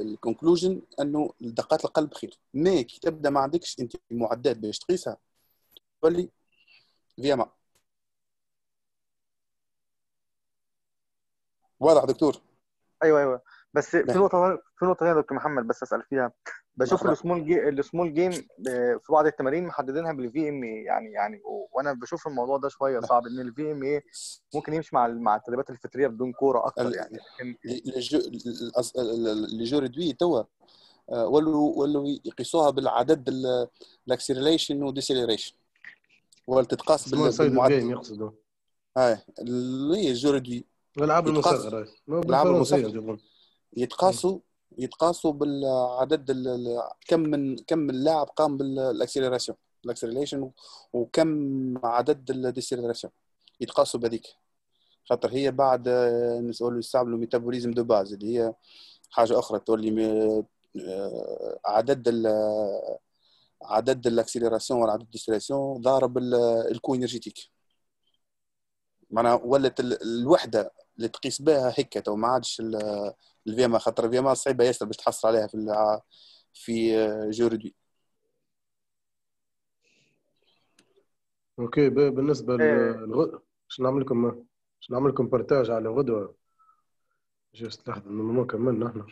الكونكلوجن انه دقات القلب خير مي كي تبدا ما عندكش انت معدات باش تقيسها تولي ما واضح دكتور ايوه ايوه بس في نعم. نقطه في نقطه يا دكتور محمد بس اسال فيها بشوف السمول جي السمول جيم في بعض التمارين محددينها بالفي ام اي يعني يعني وانا بشوف الموضوع ده شويه نعم. صعب ان الفي ام اي ممكن يمشي مع مع التدريبات الفطريه بدون كوره اكتر يعني لي جو ريدوي توا آه، ولو ولو يقيسوها بالعدد الاكسلريشن وديسلريشن ولا تتقاس بالمعدل يقصدوا اه اللي جوردي الالعاب المصغره الالعاب المصغره يتقاسوا يتقاسوا بالعدد كم من كم من لاعب قام بالاكسلريشن الاكسلريشن وكم عدد الديسيلراسيون يتقاسوا بهذيك خاطر هي بعد آه، نسولوا يستعملوا ميتابوليزم دو باز اللي هي حاجه اخرى تولي آه، عدد عدد الاكسيليراسيون ولا عدد الاكسليراسيون ضارب الكو انرجيتيك معناها ولت الوحده اللي تقيس بها هكا تو ما عادش الفيما خاطر الفيما صعيبه ياسر باش تحصل عليها في في آه، جوردي اوكي بالنسبه للغد آه. باش نعمل لكم باش نعمل لكم بارتاج على غدوه جست لحظه ما كملنا احنا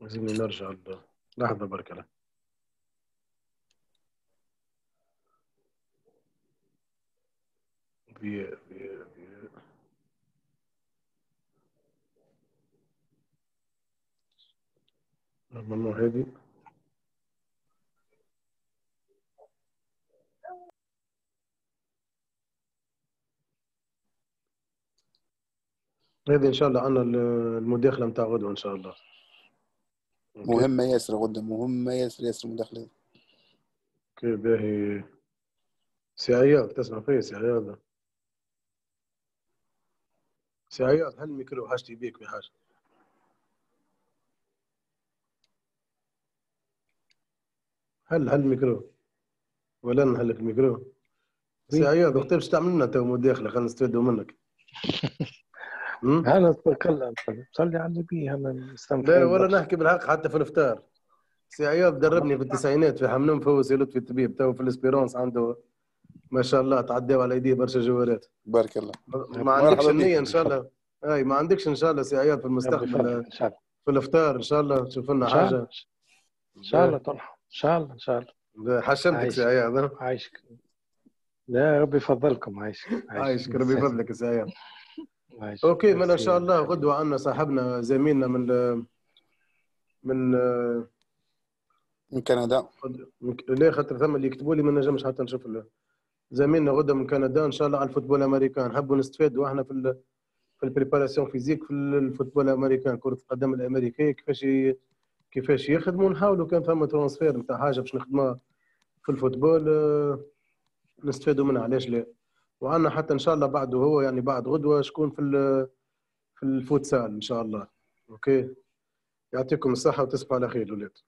لازم نرجع لحظة برك لا بي بي بي نعملو هادي هذه ان شاء الله انا المداخله نتاع غدوه ان شاء الله مهمه ياسر غده مهمه ياسر ياسر مداخلات اوكي باهي سي عياض تسمع فيا سي عياض سي عياض هل الميكرو حاجتي بيك حاجه هل هل الميكرو ولا نهلك الميكرو سي عياض وقت باش تعمل لنا تو مداخله خلينا نستفادوا منك <laughs> انا اتكلم صلي على النبي انا نستمتع لا ولا نحكي بالحق حتى في الافطار سي عياض دربني في التسعينات في حمام فوزي لطفي الطبيب تو في الاسبيرونس عنده ما شاء الله تعدوا على ايديه برشا جوارات بارك الله ما عندكش النية ان شاء الله اي ما عندكش ان شاء الله سي عياض في المستقبل في الافطار ان شاء الله تشوف لنا حاجه ان شاء الله طلحه ان شاء الله ان شاء الله حشمتك سي عياض عايشك لا ربي يفضلكم عايشك عايشك ربي يفضلك سي عياض اوكي ما ان شاء يعني الله يعني غدوه عندنا صاحبنا زميلنا من من من كندا لا خاطر ثم اللي يكتبوا لي ما نجمش حتى نشوف زميلنا غدا من كندا ان شاء الله على الفوتبول الامريكان نحبوا نستفادوا احنا في ال... في البريباراسيون فيزيك في الفوتبول الامريكان كره القدم الامريكيه كيفاش كيفاش يخدموا نحاولوا كان ثم ترونسفير نتاع حاجه باش نخدمها في الفوتبول آه، نستفادوا منها علاش لا وعندنا حتى ان شاء الله بعده هو يعني بعد غدوه شكون في في الفوتسال ان شاء الله اوكي يعطيكم الصحه وتصبحوا على خير الولاد